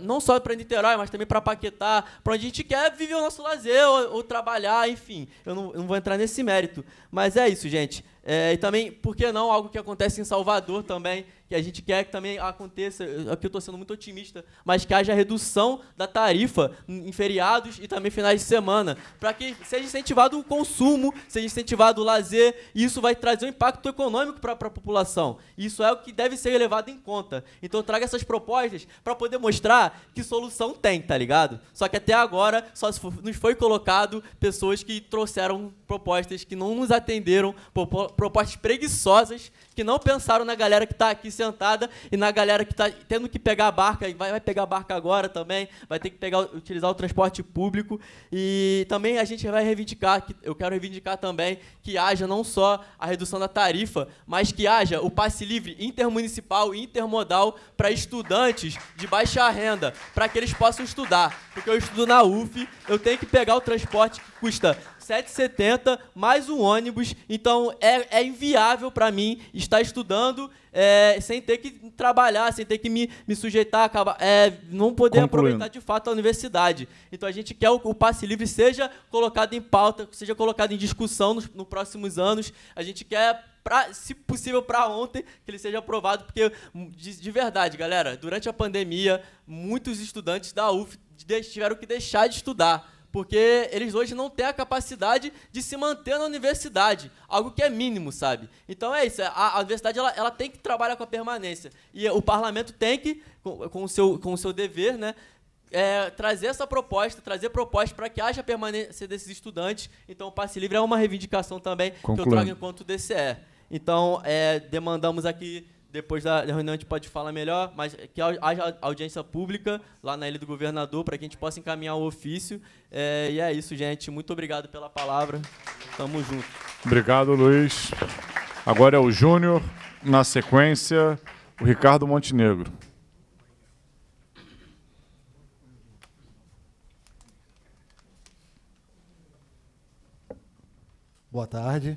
[SPEAKER 17] não só para Niterói, mas também para Paquetá, para onde a gente quer viver o nosso lazer ou, ou trabalhar, enfim. Eu não, eu não vou entrar nesse mérito, mas é isso, gente. É, e também, por que não, algo que acontece em Salvador também, que a gente quer que também aconteça, aqui eu estou sendo muito otimista, mas que haja redução da tarifa em feriados e também finais de semana, para que seja incentivado o consumo, seja incentivado o lazer, e isso vai trazer um impacto econômico para a população. Isso é o que deve ser levado em conta. Então traga essas propostas para poder mostrar que solução tem, tá ligado? Só que até agora só nos foi colocado pessoas que trouxeram propostas que não nos atenderam, propostas preguiçosas que não pensaram na galera que está aqui sentada e na galera que está tendo que pegar a barca, e vai, vai pegar a barca agora também, vai ter que pegar, utilizar o transporte público. E também a gente vai reivindicar, eu quero reivindicar também, que haja não só a redução da tarifa, mas que haja o passe livre intermunicipal e intermodal para estudantes de baixa renda, para que eles possam estudar. Porque eu estudo na UF, eu tenho que pegar o transporte que custa 7,70 mais um ônibus. Então é, é inviável para mim estar estudando é, sem ter que trabalhar, sem ter que me, me sujeitar, acabar, é, não poder Concluindo. aproveitar de fato a universidade. Então a gente quer o, o passe livre seja colocado em pauta, seja colocado em discussão nos, nos próximos anos. A gente quer Pra, se possível, para ontem, que ele seja aprovado, porque, hum, de, de, verdade, galera, durante a pandemia, muitos estudantes da UF tiveram que deixar de estudar porque eles hoje não têm a capacidade de se manter na universidade, algo que é mínimo, sabe? Então é isso, a, a universidade ela, ela, tem que trabalhar com a permanência, e o parlamento tem que, com, com o, seu, com o seu dever, né, é, trazer essa proposta, trazer proposta para que haja permanência desses estudantes. Então o passe livre é uma reivindicação também Concluindo. que eu trago enquanto DCE. Então é, demandamos aqui depois da reunião a gente pode falar melhor, mas que haja audiência pública lá na Ilha do Governador para que a gente possa encaminhar o ofício. É, e é isso, gente. Muito obrigado pela palavra. Tamo junto.
[SPEAKER 1] Obrigado, Luiz. Agora é o Júnior. Na sequência, o Ricardo Montenegro.
[SPEAKER 9] Boa tarde.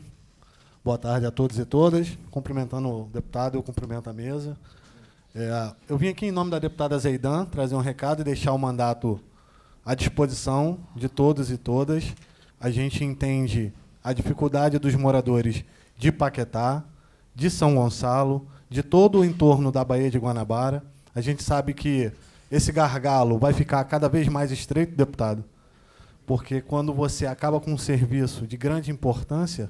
[SPEAKER 9] Boa tarde a todos e todas. Cumprimentando o deputado, eu cumprimento a mesa. É, eu vim aqui em nome da deputada Zeidan trazer um recado e deixar o mandato à disposição de todos e todas. A gente entende a dificuldade dos moradores de Paquetá, de São Gonçalo, de todo o entorno da Baía de Guanabara. A gente sabe que esse gargalo vai ficar cada vez mais estreito, deputado, porque quando você acaba com um serviço de grande importância,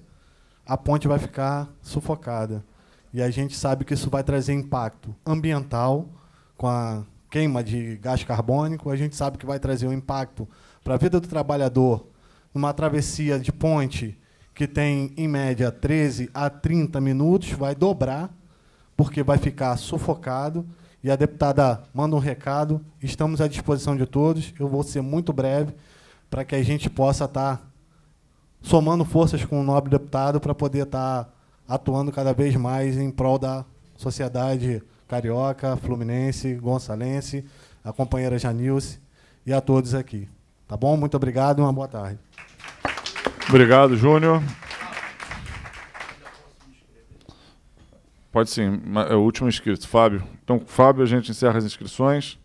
[SPEAKER 9] a ponte vai ficar sufocada. E a gente sabe que isso vai trazer impacto ambiental com a queima de gás carbônico, a gente sabe que vai trazer um impacto para a vida do trabalhador numa travessia de ponte que tem em média 13 a 30 minutos, vai dobrar, porque vai ficar sufocado. E a deputada manda um recado, estamos à disposição de todos. Eu vou ser muito breve para que a gente possa estar somando forças com o nobre deputado para poder estar tá atuando cada vez mais em prol da sociedade carioca, fluminense, gonçalense, a companheira Janilce e a todos aqui. Tá bom? Muito obrigado e uma boa tarde.
[SPEAKER 1] Obrigado, Júnior. Pode sim, é o último inscrito, Fábio. Então, Fábio, a gente encerra as inscrições.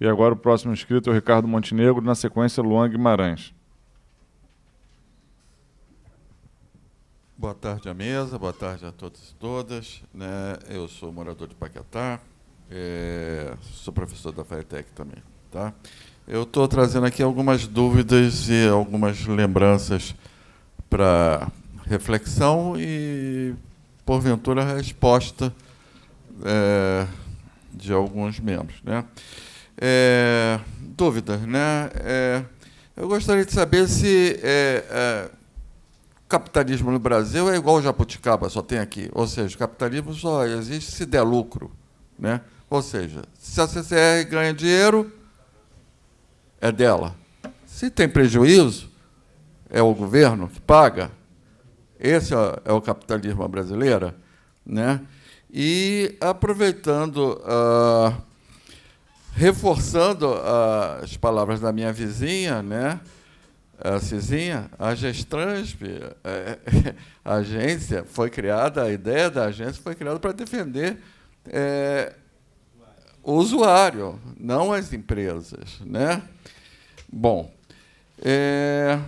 [SPEAKER 1] E agora o próximo inscrito é o Ricardo Montenegro, na sequência, Luan Guimarães.
[SPEAKER 18] Boa tarde à mesa, boa tarde a todos e todas. Né? Eu sou morador de Paquetá, é, sou professor da FATEC também. Tá? Eu estou trazendo aqui algumas dúvidas e algumas lembranças para reflexão e, porventura, resposta é, de alguns membros. Né? É, dúvidas, né? É, eu gostaria de saber se é, é, capitalismo no Brasil é igual ao jabuticaba, só tem aqui. Ou seja, capitalismo só existe se der lucro. Né? Ou seja, se a CCR ganha dinheiro, é dela. Se tem prejuízo, é o governo que paga. Esse é, é o capitalismo brasileiro. Né? E aproveitando, uh, reforçando uh, as palavras da minha vizinha, né? É a Cizinha, a Gestransp, é, é, a, agência foi criada, a ideia da agência foi criada para defender é, o usuário, não as empresas. Né? Bom, é,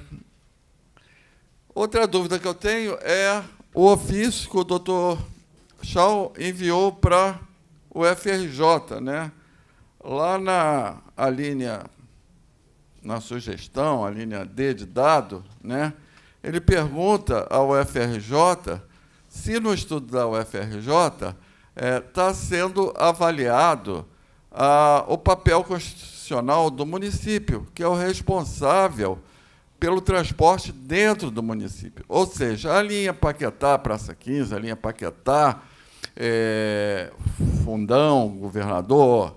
[SPEAKER 18] outra dúvida que eu tenho é o ofício que o doutor Chau enviou para o FRJ, né? lá na a linha na sugestão, a linha D de dado, né, ele pergunta ao UFRJ se no estudo da UFRJ está é, tá sendo avaliado a, o papel constitucional do município, que é o responsável pelo transporte dentro do município. Ou seja, a linha Paquetá, Praça 15, a linha Paquetá, é, Fundão, Governador,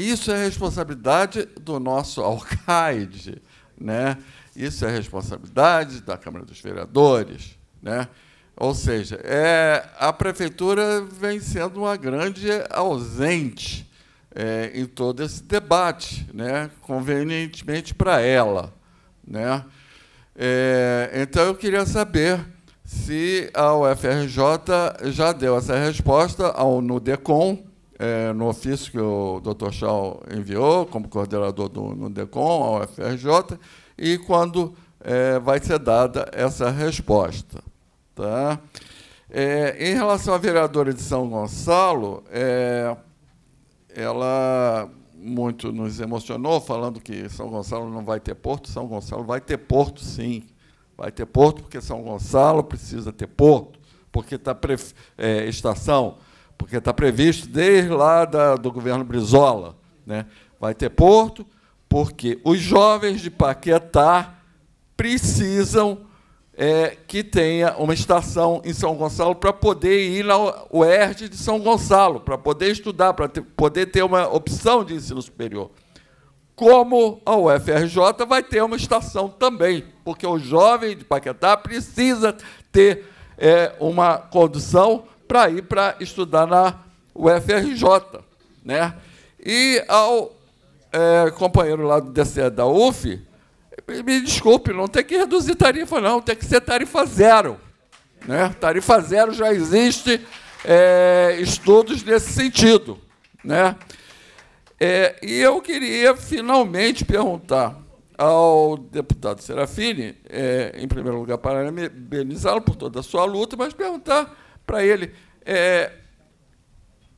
[SPEAKER 18] isso é responsabilidade do nosso alcaide, né? Isso é responsabilidade da Câmara dos Vereadores, né? Ou seja, é, a prefeitura vem sendo uma grande ausente é, em todo esse debate, né? convenientemente para ela. Né? É, então, eu queria saber se a UFRJ já deu essa resposta ao NUDECOM, é, no ofício que o Dr. Chal enviou, como coordenador do no DECOM, ao FRJ, e quando é, vai ser dada essa resposta. Tá? É, em relação à vereadora de São Gonçalo, é, ela muito nos emocionou falando que São Gonçalo não vai ter porto. São Gonçalo vai ter porto, sim. Vai ter porto porque São Gonçalo precisa ter porto, porque está é, estação porque está previsto desde lá da, do governo Brizola. Né? Vai ter porto, porque os jovens de Paquetá precisam é, que tenha uma estação em São Gonçalo para poder ir na UERJ de São Gonçalo, para poder estudar, para ter, poder ter uma opção de ensino superior. Como a UFRJ vai ter uma estação também, porque o jovem de Paquetá precisa ter é, uma condução para ir para estudar na UFRJ. Né? E ao é, companheiro lá do DCE da UF, me desculpe, não tem que reduzir tarifa, não, tem que ser tarifa zero. Né? Tarifa zero já existe é, estudos nesse sentido. Né? É, e eu queria finalmente perguntar ao deputado Serafini, é, em primeiro lugar, parabenizá-lo por toda a sua luta, mas perguntar para ele, é,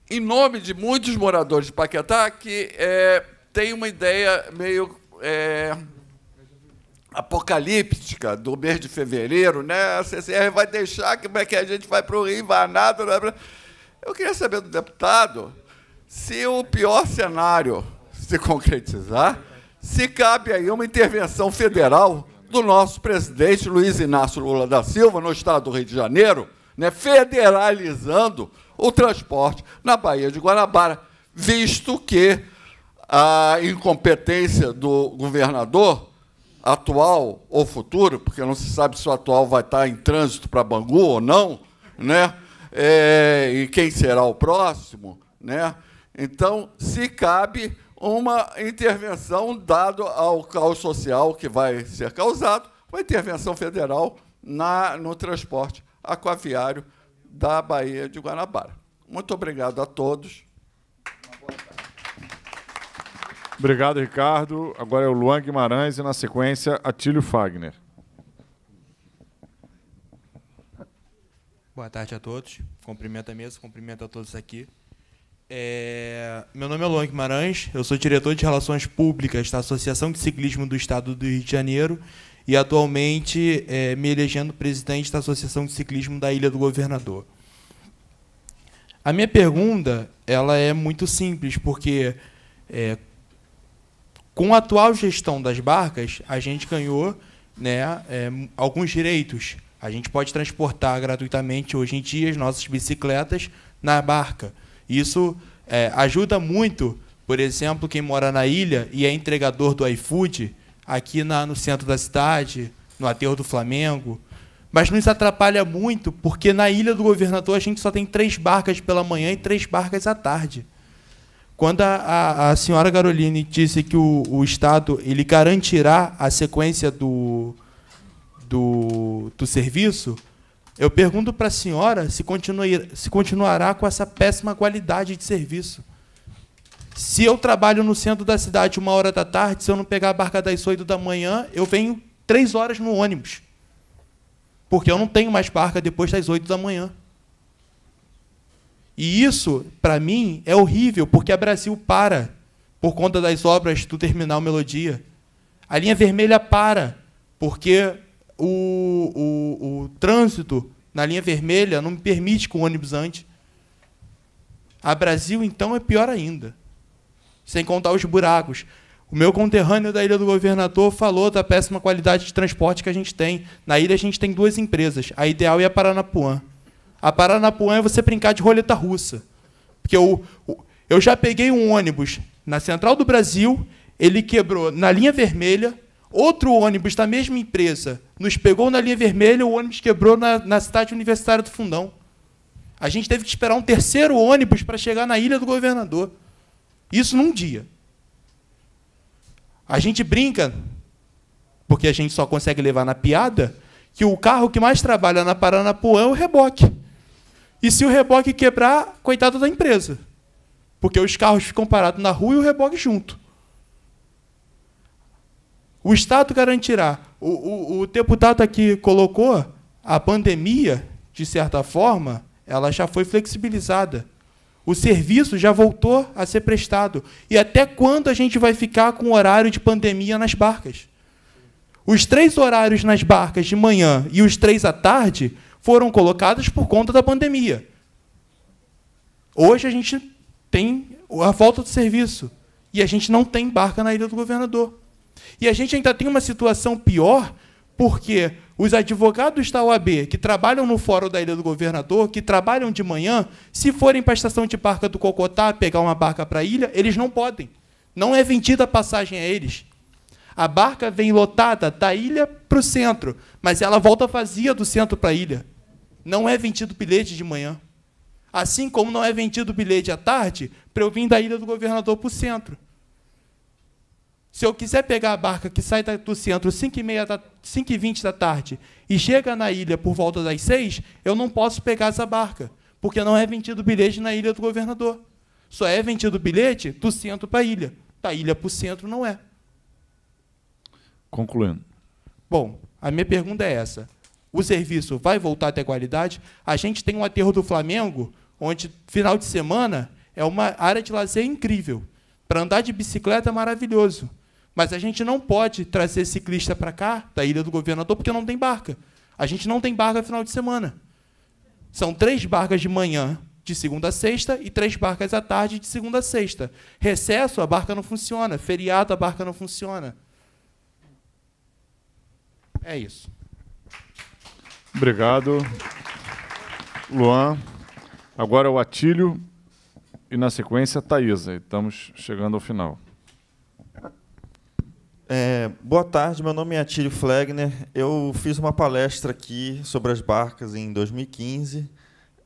[SPEAKER 18] em nome de muitos moradores de Paquetá que é, tem uma ideia meio é, apocalíptica do mês de fevereiro, né? A CCR vai deixar como é que a gente vai para o Rio, vai nada. Eu queria saber do deputado se o pior cenário se concretizar, se cabe aí uma intervenção federal do nosso presidente Luiz Inácio Lula da Silva no estado do Rio de Janeiro né, federalizando o transporte na Baía de Guanabara, visto que a incompetência do governador atual ou futuro, porque não se sabe se o atual vai estar em trânsito para Bangu ou não, né? É, e quem será o próximo, né? Então, se cabe uma intervenção dado ao caos social que vai ser causado, uma intervenção federal na, no transporte aquaviário da Baía de Guanabara. Muito obrigado a todos.
[SPEAKER 1] Obrigado, Ricardo. Agora é o Luan Guimarães e, na sequência, Atílio Fagner.
[SPEAKER 19] Boa tarde a todos. Cumprimento a mesa, cumprimento a todos aqui. É... Meu nome é Luan Guimarães, eu sou diretor de Relações Públicas da Associação de Ciclismo do Estado do Rio de Janeiro e atualmente é, me elegendo presidente da Associação de Ciclismo da Ilha do Governador. A minha pergunta ela é muito simples, porque é, com a atual gestão das barcas, a gente ganhou né, é, alguns direitos. A gente pode transportar gratuitamente hoje em dia as nossas bicicletas na barca. Isso é, ajuda muito, por exemplo, quem mora na ilha e é entregador do iFood, aqui na, no centro da cidade, no aterro do Flamengo. Mas nos atrapalha muito, porque na Ilha do Governador a gente só tem três barcas pela manhã e três barcas à tarde. Quando a, a, a senhora Garolini disse que o, o Estado ele garantirá a sequência do, do, do serviço, eu pergunto para a senhora se, continue, se continuará com essa péssima qualidade de serviço. Se eu trabalho no centro da cidade uma hora da tarde, se eu não pegar a barca das oito da manhã, eu venho três horas no ônibus. Porque eu não tenho mais barca depois das oito da manhã. E isso, para mim, é horrível, porque a Brasil para por conta das obras do terminal Melodia. A linha vermelha para, porque o, o, o trânsito na linha vermelha não me permite com o ônibus antes. A Brasil, então, é pior ainda sem contar os buracos. O meu conterrâneo da Ilha do Governador falou da péssima qualidade de transporte que a gente tem. Na ilha a gente tem duas empresas, a Ideal e a Paranapuã. A Paranapuã é você brincar de roleta russa. Porque eu, eu já peguei um ônibus na Central do Brasil, ele quebrou na linha vermelha, outro ônibus da mesma empresa nos pegou na linha vermelha, o ônibus quebrou na, na cidade universitária do Fundão. A gente teve que esperar um terceiro ônibus para chegar na Ilha do Governador. Isso num dia. A gente brinca, porque a gente só consegue levar na piada, que o carro que mais trabalha na Paranapuã é o reboque. E se o reboque quebrar, coitado da empresa. Porque os carros ficam parados na rua e o reboque junto. O Estado garantirá. O, o, o deputado aqui colocou a pandemia, de certa forma, ela já foi flexibilizada. O serviço já voltou a ser prestado. E até quando a gente vai ficar com o horário de pandemia nas barcas? Os três horários nas barcas de manhã e os três à tarde foram colocados por conta da pandemia. Hoje a gente tem a volta do serviço e a gente não tem barca na Ilha do Governador. E a gente ainda tem uma situação pior porque os advogados da OAB que trabalham no Fórum da Ilha do Governador, que trabalham de manhã, se forem para a estação de barca do Cocotá pegar uma barca para a ilha, eles não podem. Não é vendida a passagem a eles. A barca vem lotada da ilha para o centro, mas ela volta vazia do centro para a ilha. Não é vendido bilhete de manhã. Assim como não é vendido bilhete à tarde para eu vir da ilha do governador para o centro. Se eu quiser pegar a barca que sai do centro às e, meia 5 e 20 da tarde e chega na ilha por volta das 6, eu não posso pegar essa barca, porque não é vendido bilhete na ilha do governador. Só é vendido bilhete do centro para a ilha. Da ilha para o centro não é. Concluindo. Bom, a minha pergunta é essa. O serviço vai voltar até a qualidade? A gente tem um aterro do Flamengo, onde final de semana é uma área de lazer incrível. Para andar de bicicleta é maravilhoso mas a gente não pode trazer ciclista para cá, da Ilha do Governador, porque não tem barca. A gente não tem barca final de semana. São três barcas de manhã, de segunda a sexta, e três barcas à tarde, de segunda a sexta. Recesso, a barca não funciona. Feriado, a barca não funciona. É isso.
[SPEAKER 1] Obrigado. Luan. Agora o Atílio e, na sequência, Thaisa. estamos chegando ao final. É, boa tarde, meu nome é
[SPEAKER 20] Atílio Flegner. Eu fiz uma palestra aqui sobre as barcas em 2015.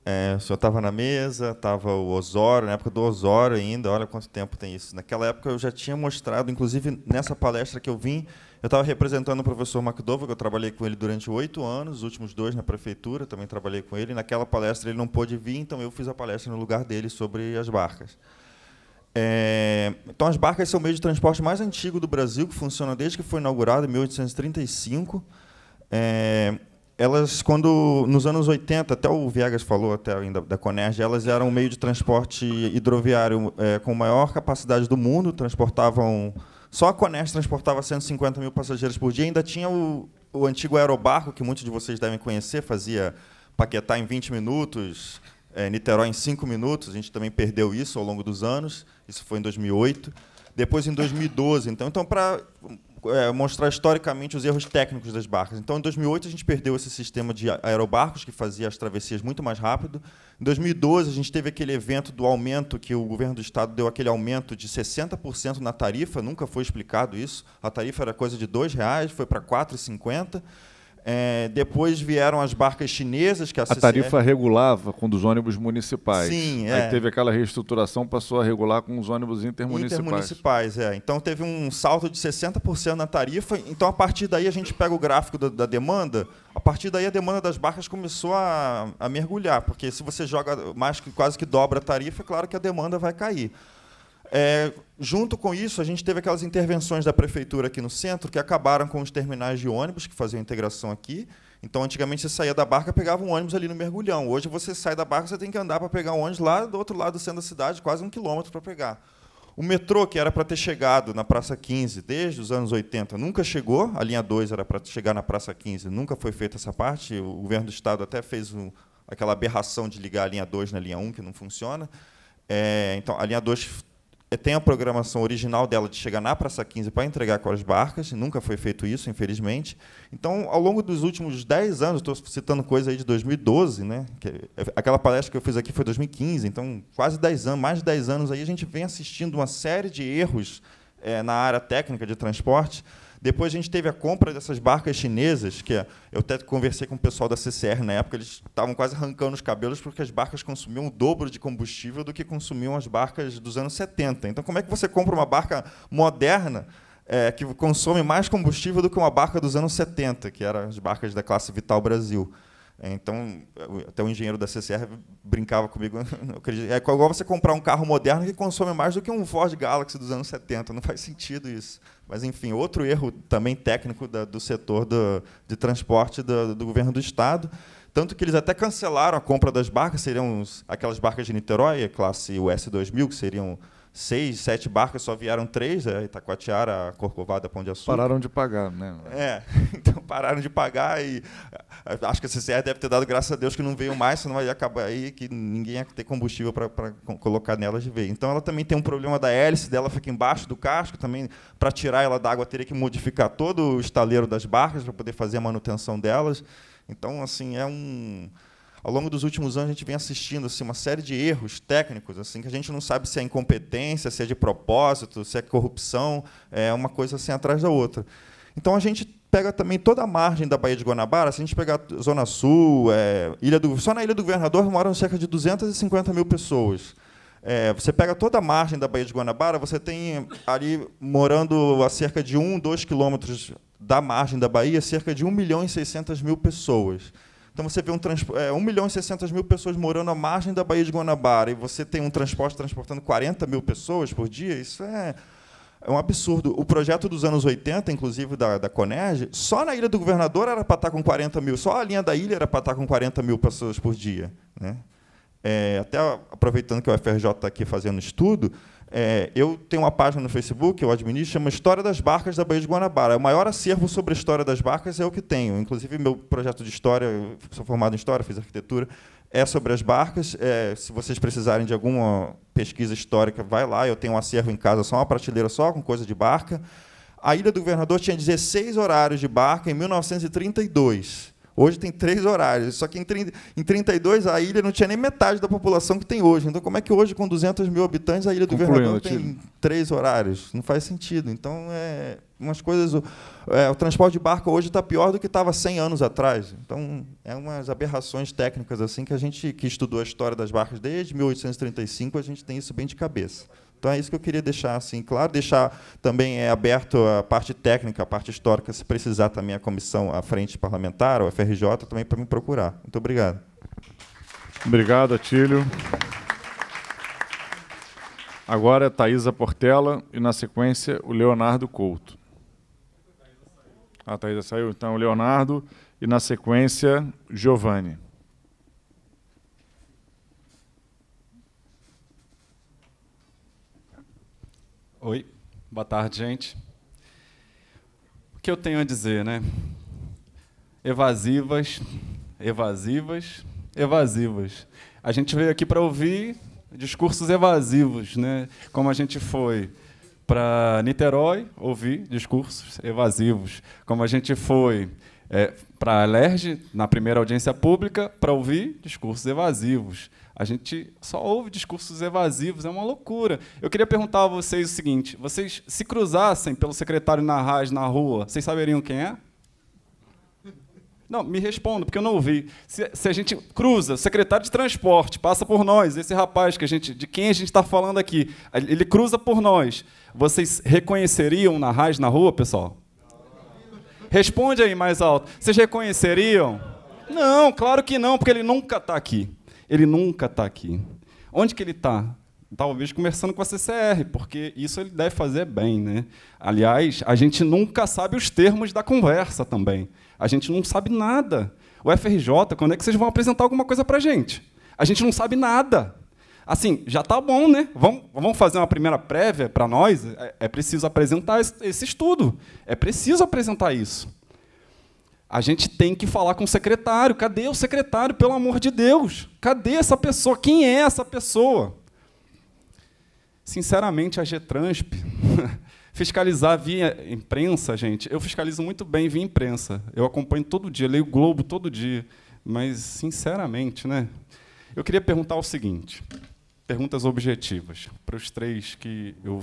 [SPEAKER 20] É, o senhor estava na mesa, estava o Osório, na época do Osório ainda, olha quanto tempo tem isso. Naquela época eu já tinha mostrado, inclusive nessa palestra que eu vim, eu estava representando o professor McDowell, que eu trabalhei com ele durante oito anos, os últimos dois na prefeitura, também trabalhei com ele. Naquela palestra ele não pôde vir, então eu fiz a palestra no lugar dele sobre as barcas. É, então, as barcas são o meio de transporte mais antigo do Brasil, que funciona desde que foi inaugurado, em 1835. É, elas, quando nos anos 80, até o Viegas falou até ainda da Conerj, elas eram o um meio de transporte hidroviário é, com maior capacidade do mundo, transportavam só a Conerj transportava 150 mil passageiros por dia, ainda tinha o, o antigo aerobarco, que muitos de vocês devem conhecer, fazia paquetar em 20 minutos, é, Niterói em cinco minutos. A gente também perdeu isso ao longo dos anos. Isso foi em 2008. Depois, em 2012. Então, então para é, mostrar historicamente os erros técnicos das barcas. Então, em 2008, a gente perdeu esse sistema de aerobarcos, que fazia as travessias muito mais rápido. Em 2012, a gente teve aquele evento do aumento, que o governo do Estado deu aquele aumento de 60% na tarifa, nunca foi explicado isso. A tarifa era coisa de R$ 2,00, foi para R$ 4,50. É, depois vieram as barcas chinesas que a, a tarifa
[SPEAKER 1] regulava com os ônibus municipais. Sim, é. Aí teve aquela reestruturação, passou a regular com os ônibus intermunicipais.
[SPEAKER 20] Intermunicipais, é. Então teve um salto de 60% na tarifa. Então a partir daí a gente pega o gráfico da, da demanda. A partir daí a demanda das barcas começou a, a mergulhar, porque se você joga mais quase que dobra a tarifa, é claro que a demanda vai cair. É, junto com isso, a gente teve aquelas intervenções da prefeitura aqui no centro que acabaram com os terminais de ônibus que faziam integração aqui. Então, antigamente você saía da barca, pegava um ônibus ali no mergulhão. Hoje você sai da barca, você tem que andar para pegar um ônibus lá do outro lado do centro da cidade, quase um quilômetro para pegar. O metrô, que era para ter chegado na Praça 15 desde os anos 80, nunca chegou. A linha 2 era para chegar na Praça 15, nunca foi feita essa parte. O governo do Estado até fez um, aquela aberração de ligar a linha 2 na linha 1, que não funciona. É, então, a linha 2 é, tem a programação original dela de chegar na Praça 15 para entregar com as barcas, nunca foi feito isso, infelizmente. Então, ao longo dos últimos 10 anos, estou citando coisa aí de 2012, né? É, é, aquela palestra que eu fiz aqui foi 2015, então quase 10 anos, mais de 10 anos aí, a gente vem assistindo uma série de erros é, na área técnica de transporte, depois a gente teve a compra dessas barcas chinesas, que é, eu até conversei com o pessoal da CCR na época, eles estavam quase arrancando os cabelos porque as barcas consumiam o dobro de combustível do que consumiam as barcas dos anos 70. Então, como é que você compra uma barca moderna é, que consome mais combustível do que uma barca dos anos 70, que eram as barcas da classe Vital Brasil? Então, até o engenheiro da CCR brincava comigo. é igual você comprar um carro moderno que consome mais do que um Ford Galaxy dos anos 70. Não faz sentido isso. Mas, enfim, outro erro também técnico da, do setor do, de transporte do, do, governo do Estado. Tanto que eles até cancelaram a compra das barcas, seriam aquelas barcas de Niterói, classe US2000, que seriam seis, sete barcas, só vieram três, a é, Itacoatiara, a Corcovado, Pão de Açúcar. Pararam de pagar, né? É, então pararam de pagar e é, é, acho que a CCR deve ter dado graças a Deus que não veio mais, senão ia acabar aí que ninguém ia ter combustível para colocar nelas de vez. Então ela também tem um problema da hélice dela, fica embaixo do casco, também para tirar ela da água teria que modificar todo o estaleiro das barcas para poder fazer a manutenção delas. Então, assim, é um ao longo dos últimos anos a gente vem assistindo assim, uma série de erros técnicos, assim que a gente não sabe se é incompetência, se é de propósito, se é corrupção, é uma coisa assim atrás da outra. Então a gente pega também toda a margem da Baía de Guanabara, se a gente pegar a Zona Sul, é, Ilha do, só na Ilha do Governador moram cerca de 250 mil pessoas. É, você pega toda a margem da Baía de Guanabara, você tem ali morando a cerca de um, dois quilômetros da margem da Bahia, cerca de 1 milhão e 600 mil pessoas. Então você vê um transporte, é, 1 milhão e 600 mil pessoas morando à margem da Baía de Guanabara e você tem um transporte transportando 40 mil pessoas por dia, isso é, é um absurdo. O projeto dos anos 80, inclusive da, da só na Ilha do Governador era para estar tá com 40 mil, só a linha da ilha era para estar tá com 40 mil pessoas por dia. Né? É, até aproveitando que o FRJ está aqui fazendo estudo, é, eu tenho uma página no Facebook, eu administro, chama História das Barcas da Baía de Guanabara. É o maior acervo sobre a história das barcas é o que tenho. Inclusive, meu projeto de história, sou formado em História, fiz arquitetura, é sobre as barcas. É, se vocês precisarem de alguma pesquisa histórica, vai lá. Eu tenho um acervo em casa, só uma prateleira só, com coisa de barca. A Ilha do Governador tinha 16 horários de barca em 1932. Hoje tem três horários, só que em, 30, em 32 a ilha não tinha nem metade da população que tem hoje. Então, como é que hoje, com 200 mil habitantes, a ilha do Governador tem três horários? Não faz sentido. Então, é, umas coisas. O, é, o transporte de barco hoje está pior do que estava 100 anos atrás. Então, é umas aberrações técnicas assim que a gente que estudou a história das barcas desde 1835, a gente tem isso bem de cabeça. Então é isso que eu queria deixar assim, claro, deixar também é aberto a parte técnica, a parte histórica, se precisar também a comissão, a frente parlamentar, o FRJ também para me procurar. Muito obrigado.
[SPEAKER 1] Obrigado, Atílio. Agora é Thaisa Portela e, na sequência, o Leonardo Couto. A ah, Thaisa saiu, então o Leonardo e, na sequência, Giovanni.
[SPEAKER 21] Oi, boa tarde, gente. O que eu tenho a dizer, né? Evasivas, evasivas, evasivas. A gente veio aqui para ouvir discursos evasivos, né? Como a gente foi para Niterói ouvir discursos evasivos, como a gente foi é, para a Alerj, na primeira audiência pública, para ouvir discursos evasivos. A gente só ouve discursos evasivos, é uma loucura. Eu queria perguntar a vocês o seguinte: vocês se cruzassem pelo secretário Narraz na rua, vocês saberiam quem é? Não, me responda, porque eu não ouvi. Se, se, a gente cruza, o secretário de transporte passa por nós, esse rapaz que a gente, de quem a gente está falando aqui, ele cruza por nós. Vocês reconheceriam na Narraz na rua, pessoal? Responde aí mais alto. Vocês reconheceriam? Não, claro que não, porque ele nunca está aqui. Ele nunca está aqui. Onde que ele está? Talvez conversando com a CCR, porque isso ele deve fazer bem. Né? Aliás, a gente nunca sabe os termos da conversa também. A gente não sabe nada. O FRJ, quando é que vocês vão apresentar alguma coisa para a gente? A gente não sabe nada. Assim, já está bom, né? Vamos, vamos fazer uma primeira prévia para nós? É, é preciso apresentar esse, esse estudo. É preciso apresentar isso. A gente tem que falar com o secretário. Cadê o secretário, pelo amor de Deus? Cadê essa pessoa? Quem é essa pessoa? Sinceramente, a Getransp, fiscalizar via imprensa, gente, eu fiscalizo muito bem via imprensa. Eu acompanho todo dia, leio o Globo todo dia. Mas, sinceramente, né? Eu queria perguntar o seguinte: perguntas objetivas para os três que eu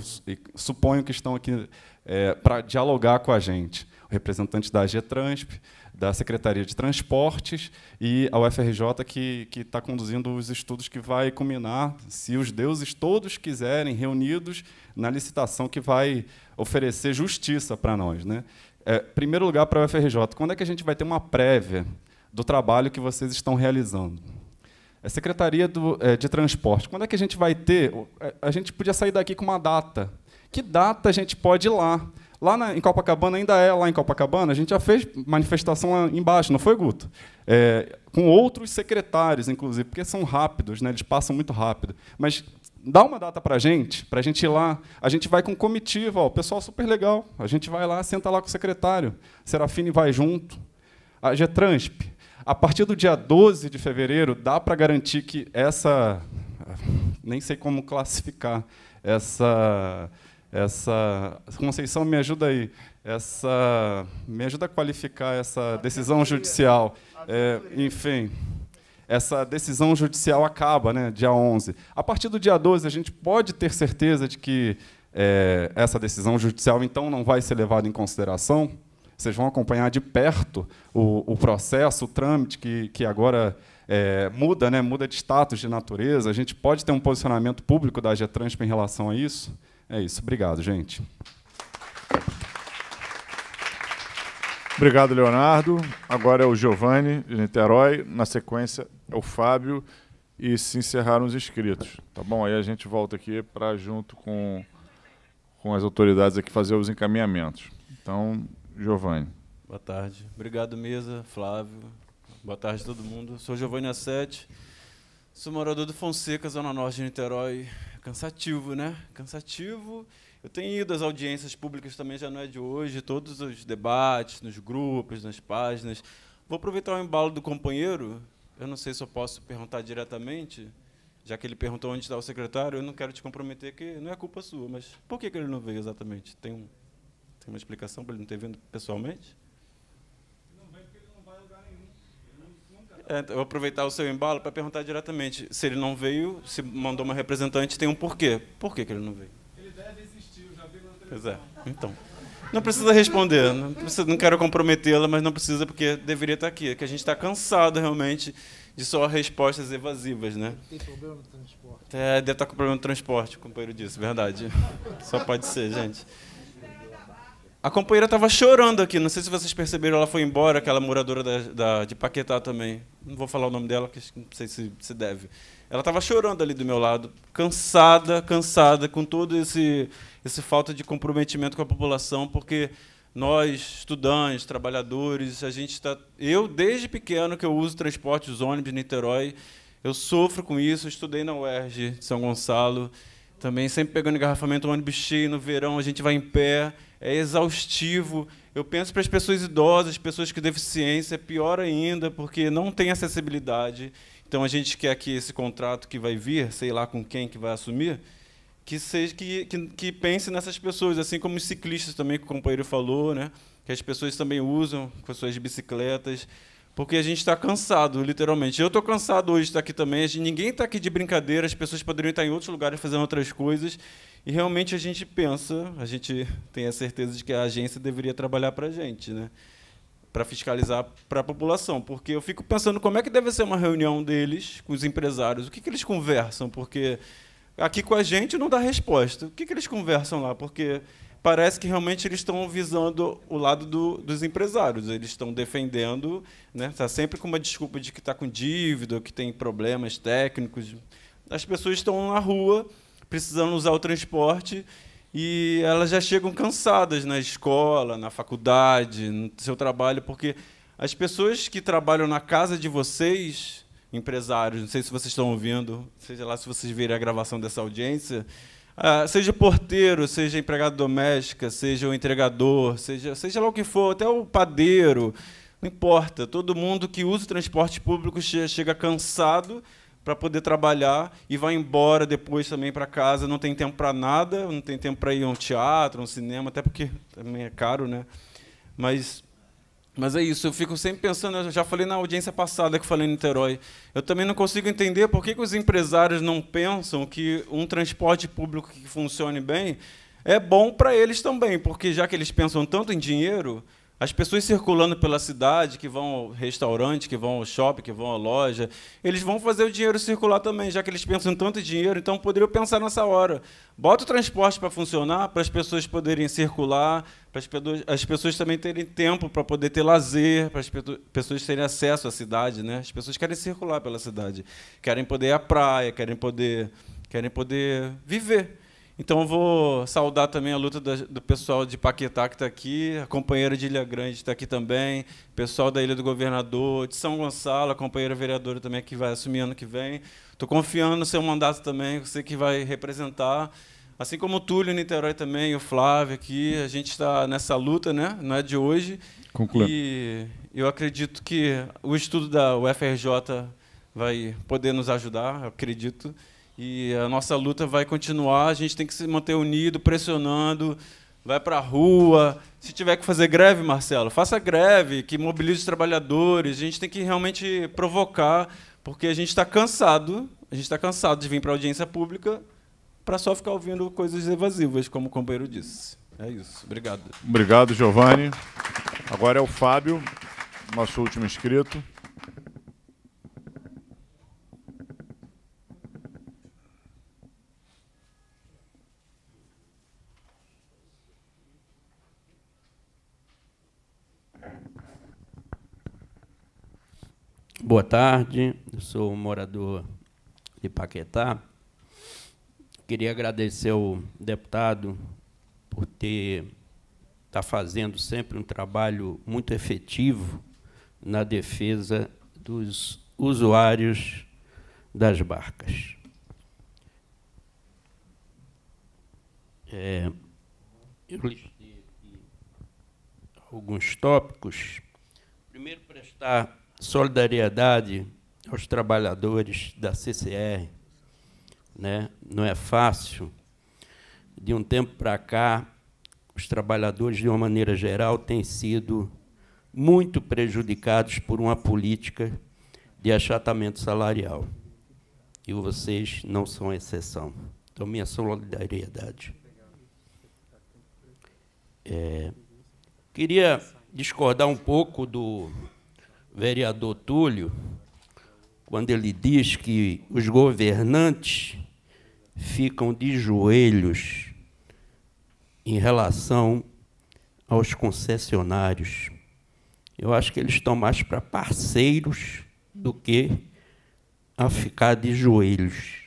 [SPEAKER 21] suponho que estão aqui é, para dialogar com a gente representante da AGTRANSP, da Secretaria de Transportes e a UFRJ, que está conduzindo os estudos que vai culminar, se os deuses todos quiserem, reunidos na licitação que vai oferecer justiça para nós. Né? É, primeiro lugar, para a UFRJ, quando é que a gente vai ter uma prévia do trabalho que vocês estão realizando? a é Secretaria do, é, de Transporte, quando é que a gente vai ter? É, a gente podia sair daqui com uma data. Que data a gente pode ir lá? Lá na, em Copacabana ainda é, lá em Copacabana, a gente já fez manifestação lá embaixo, não foi, Guto? É, com outros secretários, inclusive, porque são rápidos, né? eles passam muito rápido. Mas dá uma data para a gente, para a gente ir lá. A gente vai com comitiva, ó, o pessoal super legal. A gente vai lá, senta lá com o secretário. Serafine vai junto. A Getransp. A partir do dia 12 de fevereiro, dá para garantir que essa. Nem sei como classificar essa essa Conceição me ajuda aí, essa me ajuda a qualificar essa decisão judicial, é, enfim, essa decisão judicial acaba, né, dia 11. A partir do dia 12 a gente pode ter certeza de que é, essa decisão judicial então não vai ser levada em consideração. Vocês vão acompanhar de perto o, o processo, o trâmite que, que agora é, muda, né, muda de status, de natureza. A gente pode ter um posicionamento público da Getransp em relação a isso. É isso. Obrigado, gente. Obrigado,
[SPEAKER 1] Leonardo. Agora é o Giovanni, de Niterói. Na sequência é o Fábio. E se encerraram os inscritos. Tá bom? Aí a gente volta aqui para, junto com, com as autoridades aqui, fazer os encaminhamentos. Então, Giovanni.
[SPEAKER 22] Boa tarde. Obrigado, mesa, Flávio. Boa tarde a todo mundo. Sou Giovanni Assete. Sou morador do Fonseca, Zona Norte de Niterói cansativo, né? Cansativo. Eu tenho ido às audiências públicas também, já não é de hoje, todos os debates, nos grupos, nas páginas. Vou aproveitar o embalo do companheiro. Eu não sei se eu posso perguntar diretamente, já que ele perguntou onde está o secretário. Eu não quero te comprometer, que não é culpa sua, mas por que, que ele não veio exatamente? Tem, um, tem uma explicação para ele não ter vindo pessoalmente? eu vou aproveitar o seu embalo para perguntar diretamente. Se ele não veio, se mandou uma representante, tem um porquê. Por que, que ele não veio? Ele deve existir, eu já vi na televisão. Pois é, então. Não precisa responder, não, precisa, não quero comprometê-la, mas não precisa, porque deveria estar tá aqui. É que a gente está cansado realmente de só respostas evasivas, né?
[SPEAKER 8] Tem problema no transporte.
[SPEAKER 22] É, deve estar tá com problema no transporte, o companheiro disse, verdade. Só pode ser, gente. A companheira estava chorando aqui, não sei se vocês perceberam, ela foi embora, aquela moradora da, da, de Paquetá também. Não vou falar o nome dela, que não sei se, se deve. Ela estava chorando ali do meu lado, cansada, cansada, com todo esse, esse falta de comprometimento com a população, porque nós, estudantes, trabalhadores, a gente está. Eu, desde pequeno, que eu uso transporte, os ônibus de Niterói, eu sofro com isso. estudei na UERJ de São Gonçalo, também sempre pegando engarrafamento, ônibus cheio, no verão a gente vai em pé é exaustivo. Eu penso para as pessoas idosas, pessoas com deficiência, é pior ainda, porque não tem acessibilidade. Então a gente quer que esse contrato que vai vir, sei lá com quem que vai assumir, que seja que, que, que pense nessas pessoas, assim como os ciclistas também que o companheiro falou, né? Que as pessoas também usam com suas bicicletas. Porque a gente está cansado, literalmente. Eu estou cansado hoje de estar aqui também. Gente, ninguém está aqui de brincadeira, as pessoas poderiam estar em outros lugares fazendo outras coisas. E realmente a gente pensa, a gente tem a certeza de que a agência deveria trabalhar para a gente, né? para fiscalizar para a população. Porque eu fico pensando como é que deve ser uma reunião deles com os empresários, o que, que eles conversam, porque aqui com a gente não dá resposta. O que, que eles conversam lá? Porque parece que realmente eles estão visando o lado do, dos empresários. Eles estão defendendo, né? Tá sempre com uma desculpa de que está com dívida, que tem problemas técnicos. As pessoas estão na rua precisando usar o transporte e elas já chegam cansadas na escola, na faculdade, no seu trabalho, porque as pessoas que trabalham na casa de vocês, empresários, não sei se vocês estão ouvindo, seja lá se vocês viram a gravação dessa audiência, ah, seja porteiro, seja empregado doméstica, seja o entregador, seja, seja lá o que for, até o padeiro, não importa. Todo mundo que usa o transporte público chega cansado para poder trabalhar e vai embora depois também para casa. Não tem tempo para nada, não tem tempo para ir a um teatro, um cinema, até porque também é caro, né? Mas mas é isso, eu fico sempre pensando, eu já falei na audiência passada que falei em Niterói, eu também não consigo entender por que, que os empresários não pensam que um transporte público que funcione bem é bom para eles também, porque já que eles pensam tanto em dinheiro, as pessoas circulando pela cidade, que vão ao restaurante, que vão ao shopping, que vão à loja, eles vão fazer o dinheiro circular também, já que eles pensam em tanto dinheiro, então poderiam pensar nessa hora. Bota o transporte para funcionar, para as pessoas poderem circular, para as pessoas também terem tempo para poder ter lazer, para as pessoas terem acesso à cidade. Né? As pessoas querem circular pela cidade, querem poder ir à praia, querem poder, querem poder viver. Então eu vou saudar também a luta do, pessoal de Paquetá que está aqui, a companheira de Ilha Grande está aqui também, pessoal da Ilha do Governador, de São Gonçalo, a companheira vereadora também que vai assumir ano que vem. Estou confiando no seu mandato também, você que vai representar. Assim como o Túlio em Niterói também, o Flávio aqui, a gente está nessa luta, né? Não é de hoje. Concluindo. E eu acredito que o estudo da UFRJ vai poder nos ajudar, acredito. E a nossa luta vai continuar, a gente tem que se manter unido, pressionando, vai para a rua. Se tiver que fazer greve, Marcelo, faça greve, que mobilize os trabalhadores. A gente tem que realmente provocar, porque a gente está cansado, a gente está cansado de vir para a audiência pública para só ficar ouvindo coisas evasivas, como
[SPEAKER 1] o companheiro disse. É isso. Obrigado. Obrigado, Giovanni. Agora é o Fábio, nosso último inscrito.
[SPEAKER 23] Boa tarde, eu sou morador de Paquetá. Queria agradecer ao deputado por ter está fazendo sempre um trabalho muito efetivo na defesa dos usuários das barcas. É, eu listei aqui alguns tópicos. Primeiro, prestar solidariedade aos trabalhadores da CCR. Né? Não é fácil. De um tempo para cá, os trabalhadores, de uma maneira geral, têm sido muito prejudicados por uma política de achatamento salarial. E vocês não são exceção. Então, minha solidariedade. É, queria discordar um pouco do vereador Túlio, quando ele diz que os governantes ficam de joelhos em relação aos concessionários. Eu acho que eles estão mais para parceiros do que a ficar de joelhos.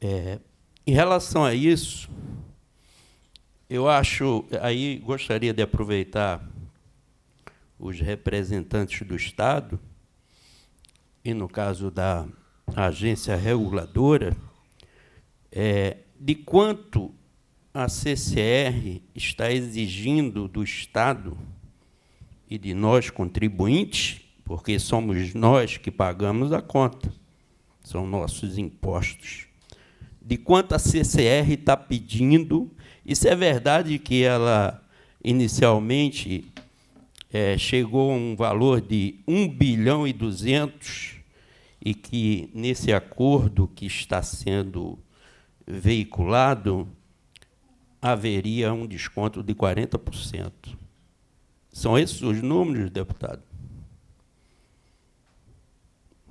[SPEAKER 23] É, em relação a isso, eu acho, aí gostaria de aproveitar os representantes do Estado, e no caso da agência reguladora, é, de quanto a CCR está exigindo do Estado e de nós contribuintes, porque somos nós que pagamos a conta, são nossos impostos. De quanto a CCR está pedindo, e se é verdade que ela inicialmente é, chegou a um valor de 1 bilhão e 200 e que nesse acordo que está sendo veiculado haveria um desconto de 40%. São esses os números, deputado?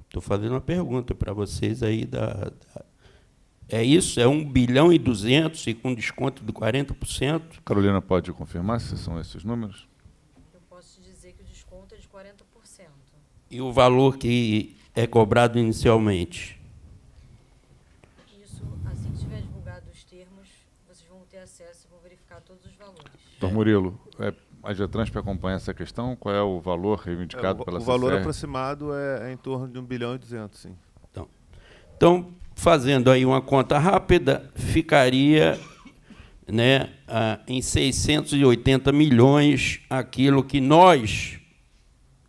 [SPEAKER 23] Estou fazendo uma pergunta para vocês aí da, da é isso? É 1 bilhão e 200 e com desconto de 40%? Carolina pode confirmar se são esses números? e o valor que é cobrado inicialmente? Isso, assim que tiver divulgado
[SPEAKER 2] os termos, vocês vão ter acesso e vão verificar todos os valores.
[SPEAKER 1] Doutor é. Murilo, é, a Getransp acompanha essa questão? Qual é o valor reivindicado
[SPEAKER 2] é, o, pela
[SPEAKER 3] CCR? O valor aproximado é, é, em torno de 1 bilhão e 200, sim. Então,
[SPEAKER 23] então, fazendo aí uma conta rápida, ficaria né, ah, em 680 milhões aquilo que nós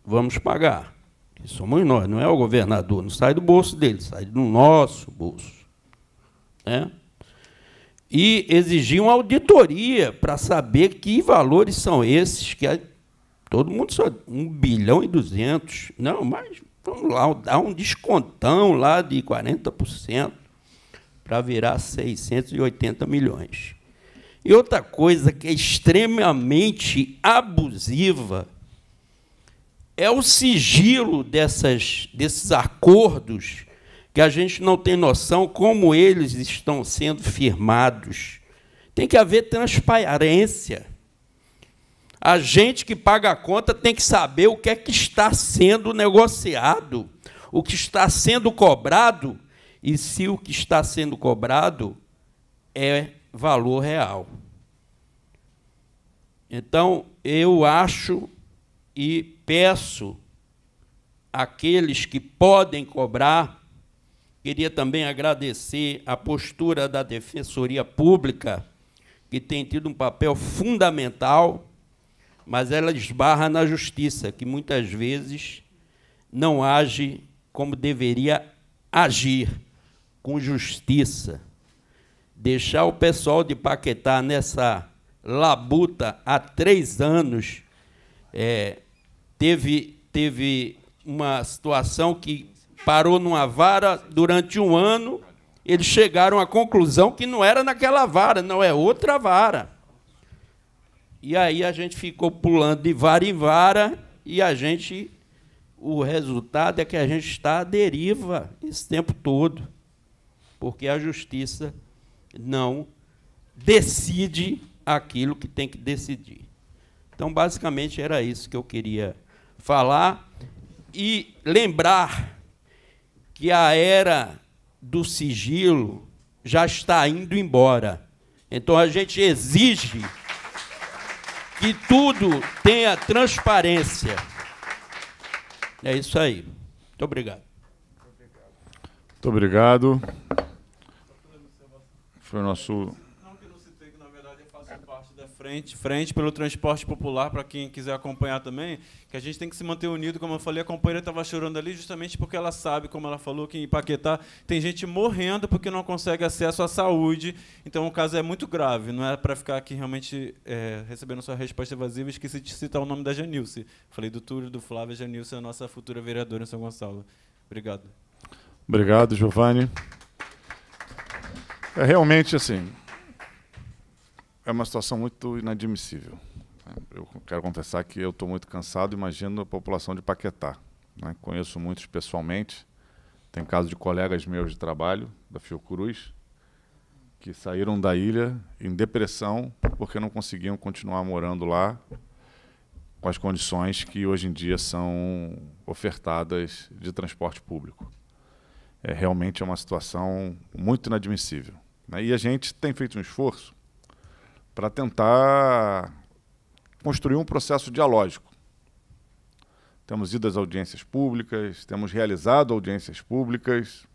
[SPEAKER 23] vamos pagar. Somos nós, não é o governador, não sai do bolso dele, sai do nosso bolso. Né? E uma auditoria para saber que valores são esses, que todo mundo só 1 bilhão e 200. Não, mas vamos lá, dá um descontão lá de 40% para virar 680 milhões. E outra coisa que é extremamente abusiva é o sigilo dessas, desses acordos que a gente não tem noção como eles estão sendo firmados. Tem que haver transparência. A gente que paga a conta tem que saber o que é que está sendo negociado, o que está sendo cobrado e se o que está sendo cobrado é valor real. Então, eu acho e peço àqueles que podem cobrar, queria também agradecer a postura da Defensoria Pública, que tem tido um papel fundamental, mas ela esbarra na justiça, que muitas vezes não age como deveria agir, com justiça. Deixar o pessoal de Paquetá nessa labuta há três anos, é, teve, teve uma situação que parou numa vara durante um ano, eles chegaram à conclusão que não era naquela vara, não é outra vara. E aí a gente ficou pulando de vara em vara e a gente o resultado é que a gente está à deriva esse tempo todo, porque a justiça não decide aquilo que tem que decidir. Então, basicamente, era isso que eu queria falar e lembrar que a era do sigilo já está indo embora. Então a gente exige que tudo tenha transparência. É isso aí. Muito obrigado.
[SPEAKER 1] Muito obrigado. Foi o nosso
[SPEAKER 22] frente, frente pelo transporte popular, para quem quiser acompanhar também, que a gente tem que se manter unido. Como eu falei, a companheira estava chorando ali justamente porque ela sabe, como ela falou, que em Paquetá tem gente morrendo porque não consegue acesso à saúde. Então o caso é muito grave, não é para ficar aqui realmente é, recebendo sua resposta evasiva. Esqueci de citar o nome da Janilce. Falei do Túlio, do Flávio, a Janilce é a nossa futura vereadora em São Gonçalo.
[SPEAKER 1] Obrigado. Obrigado, Giovanni. É realmente assim é uma situação muito inadmissível. Eu quero confessar que eu estou muito cansado, imagino a população de Paquetá. Né? Conheço muitos pessoalmente, tem caso de colegas meus de trabalho, da Fiocruz, que saíram da ilha em depressão porque não conseguiam continuar morando lá com as condições que hoje em dia são ofertadas de transporte público. É, realmente é uma situação muito inadmissível. Né? E a gente tem feito um esforço para tentar construir um processo dialógico. Temos ido às audiências públicas, temos realizado audiências públicas,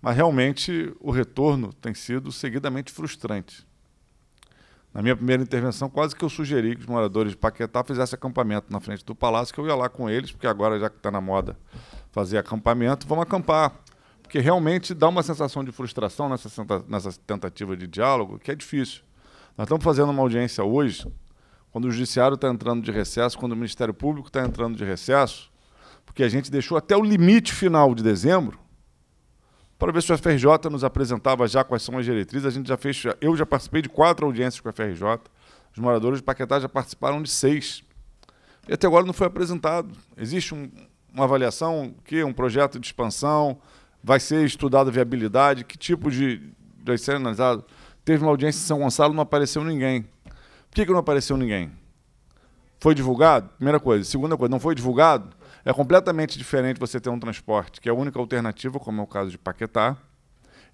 [SPEAKER 1] mas realmente o retorno tem sido seguidamente frustrante. Na minha primeira intervenção, quase que eu sugeri que os moradores de Paquetá fizessem acampamento na frente do palácio, que eu ia lá com eles, porque agora já que está na moda fazer acampamento, vamos acampar. Porque realmente dá uma sensação de frustração nessa, nessa tentativa de diálogo que é difícil. Nós estamos fazendo uma audiência hoje, quando o Judiciário está entrando de recesso, quando o Ministério Público está entrando de recesso, porque a gente deixou até o limite final de dezembro para ver se o FRJ nos apresentava já quais são as diretrizes. A gente já fez, eu já participei de quatro audiências com o FRJ, os moradores de Paquetá já participaram de seis. E até agora não foi apresentado. Existe um, uma avaliação, que um projeto de expansão, vai ser estudada a viabilidade, que tipo de vai ser analisado. Teve uma audiência em São Gonçalo, não apareceu ninguém. Por que, que não apareceu ninguém? Foi divulgado? Primeira coisa. Segunda coisa, não foi divulgado? É completamente diferente você ter um transporte, que é a única alternativa, como é o caso de Paquetá.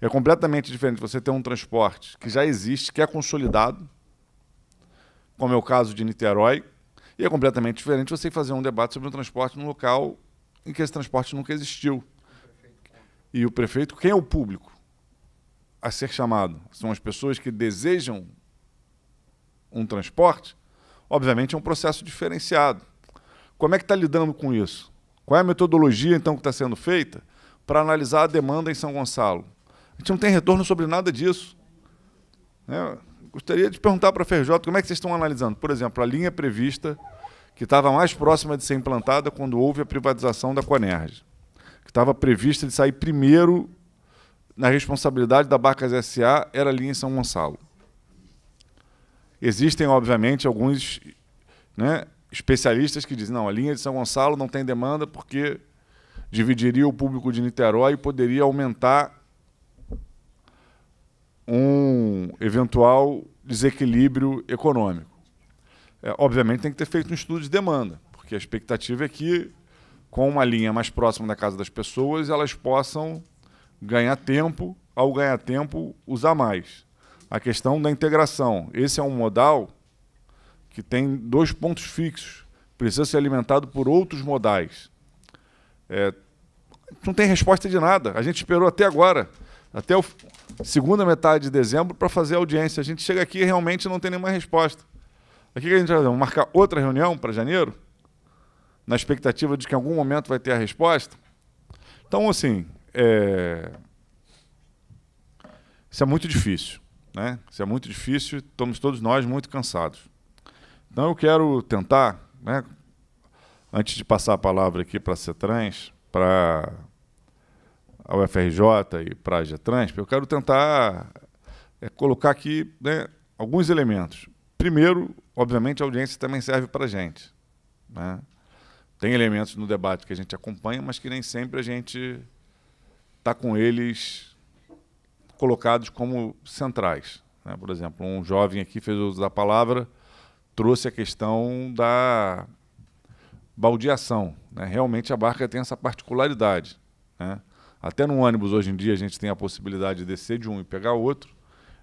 [SPEAKER 1] É completamente diferente você ter um transporte que já existe, que é consolidado, como é o caso de Niterói. E é completamente diferente você fazer um debate sobre um transporte num local em que esse transporte nunca existiu. E o prefeito, quem é o público? a ser chamado são as pessoas que desejam um transporte, obviamente é um processo diferenciado. Como é que está lidando com isso? Qual é a metodologia, então, que está sendo feita para analisar a demanda em São Gonçalo? A gente não tem retorno sobre nada disso. Né? Gostaria de perguntar para a FRJ como é que vocês estão analisando, por exemplo, a linha é prevista que estava mais próxima de ser implantada quando houve a privatização da Conerj, que estava prevista de sair primeiro na responsabilidade da Barcas SA era a em São Gonçalo. Existem, obviamente, alguns né, especialistas que dizem não, a linha de São Gonçalo não tem demanda porque dividiria o público de Niterói e poderia aumentar um eventual desequilíbrio econômico. É, obviamente tem que ter feito um estudo de demanda, porque a expectativa é que com uma linha mais próxima da casa das pessoas elas possam ganhar tempo, ao ganhar tempo, usar mais. A questão da integração. Esse é um modal que tem dois pontos fixos, precisa ser alimentado por outros modais. É, não tem resposta de nada. A gente esperou até agora, até a segunda metade de dezembro, para fazer a audiência. A gente chega aqui e realmente não tem nenhuma resposta. Aqui que a gente vai fazer? marcar outra reunião para janeiro? Na expectativa de que em algum momento vai ter a resposta? Então, assim, é... Isso é muito difícil, né? Isso é muito difícil, estamos todos nós muito cansados. Então eu quero tentar, né, antes de passar a palavra aqui para a CETRANS, para a UFRJ e para a GETRANSP, eu quero tentar é, colocar aqui né, alguns elementos. Primeiro, obviamente, a audiência também serve para a gente. Né? Tem elementos no debate que a gente acompanha, mas que nem sempre a gente está com eles colocados como centrais. Né? Por exemplo, um jovem aqui fez uso da palavra, trouxe a questão da baldeação. Né? Realmente a barca tem essa particularidade. Né? Até no ônibus hoje em dia a gente tem a possibilidade de descer de um e pegar outro.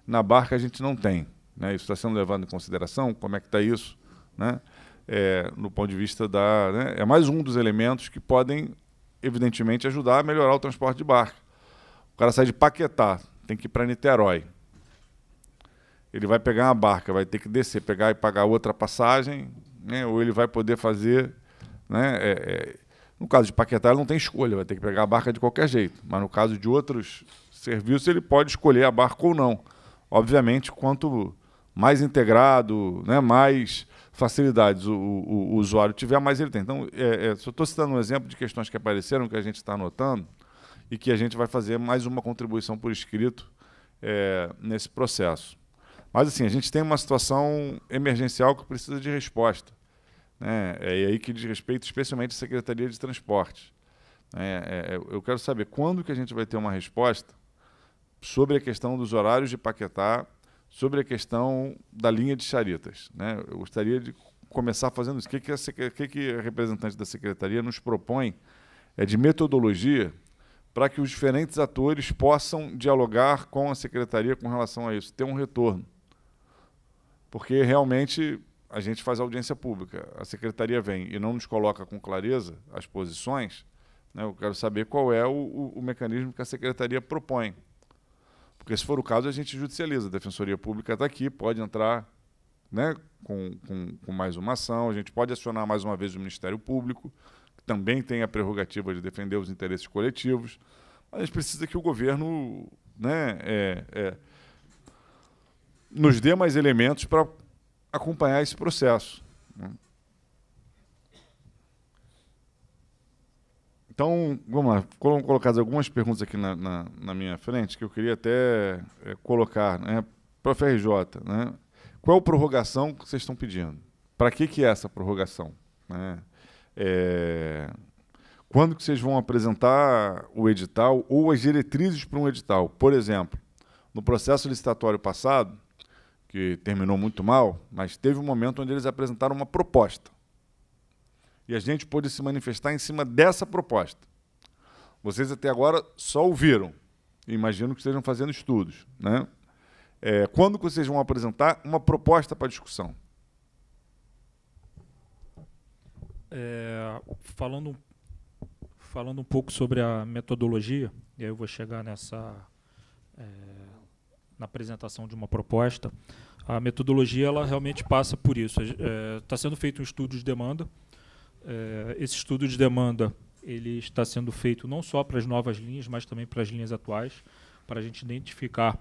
[SPEAKER 1] Na barca a gente não tem. Né? Isso está sendo levado em consideração. Como é que está isso? Né? É, no ponto de vista da. Né? É mais um dos elementos que podem evidentemente, ajudar a melhorar o transporte de barco. O cara sai de Paquetá, tem que ir para Niterói. Ele vai pegar uma barca, vai ter que descer, pegar e pagar outra passagem, né? ou ele vai poder fazer. Né? É, é... no caso de Paquetá, ele não tem escolha, vai ter que pegar a barca de qualquer jeito. Mas no caso de outros serviços, ele pode escolher a barca ou não. Obviamente, quanto mais integrado, né? mais facilidades o, o, o usuário tiver, mais ele tem. Então, é, é, só estou citando um exemplo de questões que apareceram, que a gente está anotando, e que a gente vai fazer mais uma contribuição por escrito é, nesse processo. Mas, assim, a gente tem uma situação emergencial que precisa de resposta. Né? É aí que diz respeito especialmente à Secretaria de Transportes. Né? É, é, eu quero saber quando que a gente vai ter uma resposta sobre a questão dos horários de paquetar sobre a questão da linha de charitas. Né? Eu gostaria de começar fazendo isso. O que, que, a, que, que a representante da secretaria nos propõe é de metodologia para que os diferentes atores possam dialogar com a secretaria com relação a isso, ter um retorno. Porque realmente a gente faz audiência pública, a secretaria vem e não nos coloca com clareza as posições. Né? Eu quero saber qual é o, o, o mecanismo que a secretaria propõe. Porque se for o caso, a gente judicializa. A Defensoria Pública está aqui, pode entrar né, com, com, com, mais uma ação, a gente pode acionar mais uma vez o Ministério Público, que também tem a prerrogativa de defender os interesses coletivos. Mas a gente precisa que o governo né, é, é, nos dê mais elementos para acompanhar esse processo. Né? Então, vamos lá, foram colocadas algumas perguntas aqui na, na, na minha frente que eu queria até é, colocar né, para a FRJ. Né? Qual é a prorrogação que vocês estão pedindo? Para que, que é essa prorrogação? Né? É, quando que vocês vão apresentar o edital ou as diretrizes para um edital. Por exemplo, no processo licitatório passado, que terminou muito mal, mas teve um momento onde eles apresentaram uma proposta. E a gente pôde se manifestar em cima dessa proposta. Vocês até agora só ouviram. Imagino que estejam fazendo estudos. Né? É, quando vocês vão apresentar uma proposta para discussão?
[SPEAKER 4] É, falando, falando um pouco sobre a metodologia, e aí eu vou chegar nessa. É, na apresentação de uma proposta, a metodologia ela realmente passa por isso. Está é, sendo feito um estudo de demanda, é, esse estudo de demanda ele está sendo feito não só para as novas linhas, mas também para as linhas atuais, para a gente identificar,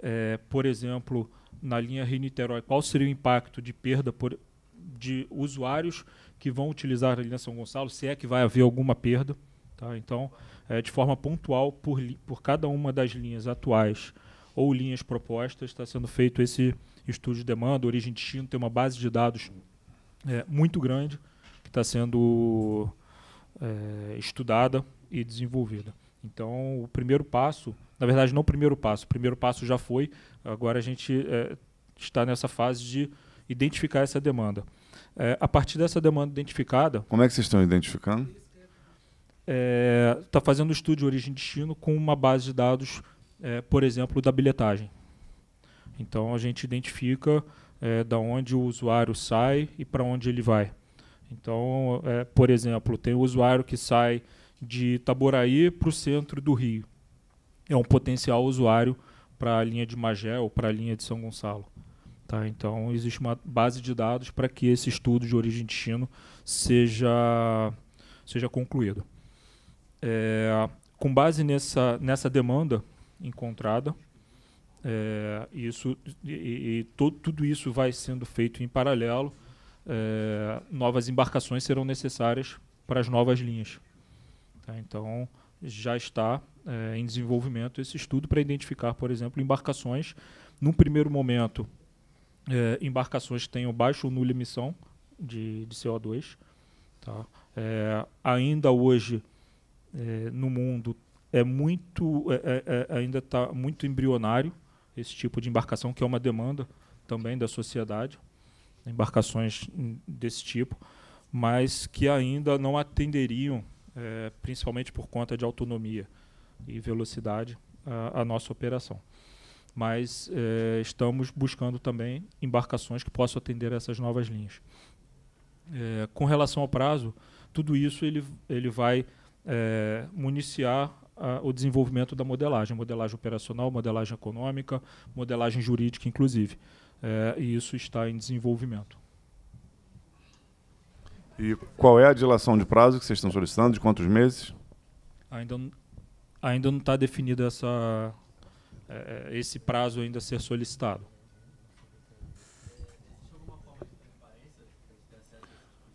[SPEAKER 4] é, por exemplo, na linha Rio-Niterói, qual seria o impacto de perda por, de usuários que vão utilizar a linha São Gonçalo, se é que vai haver alguma perda. Tá? Então, é, de forma pontual, por, por cada uma das linhas atuais ou linhas propostas, está sendo feito esse estudo de demanda. Origem Destino tem uma base de dados é, muito grande que está sendo é, estudada e desenvolvida. Então, o primeiro passo, na verdade, não o primeiro passo, o primeiro passo já foi, agora a gente é, está nessa fase de identificar essa demanda. É, a partir dessa demanda identificada.
[SPEAKER 1] Como é que vocês estão identificando?
[SPEAKER 4] Está é, fazendo um estudo de origem e destino com uma base de dados, é, por exemplo, da bilhetagem. Então, a gente identifica é, da onde o usuário sai e para onde ele vai. Então, é, por exemplo, tem o usuário que sai de Itaboraí para o centro do Rio. É um potencial usuário para a linha de Magé ou para a linha de São Gonçalo. Tá? Então, existe uma base de dados para que esse estudo de origem destino seja, seja concluído. É, com base nessa, nessa demanda encontrada, é, isso, e, e, e to, tudo isso vai sendo feito em paralelo é, novas embarcações serão necessárias para as novas linhas. Tá? Então, já está é, em desenvolvimento esse estudo para identificar, por exemplo, embarcações, num primeiro momento, é, embarcações que tenham baixa ou nula emissão de, de CO2. Tá? É, ainda hoje, é, no mundo, é muito, é, ainda está muito embrionário esse tipo de embarcação, que é uma demanda também da sociedade embarcações desse tipo, mas que ainda não atenderiam, é, principalmente por conta de autonomia e velocidade, a, a nossa operação. Mas é, estamos buscando também embarcações que possam atender essas novas linhas. É, com relação ao prazo, tudo isso ele, ele vai é, municiar a, o desenvolvimento da modelagem, modelagem operacional, modelagem econômica, modelagem jurídica, inclusive é, e isso está em desenvolvimento.
[SPEAKER 1] E qual é a dilação de prazo que vocês estão solicitando? De quantos meses?
[SPEAKER 4] Ainda, ainda não está definido essa, é, é, esse prazo ainda a ser solicitado.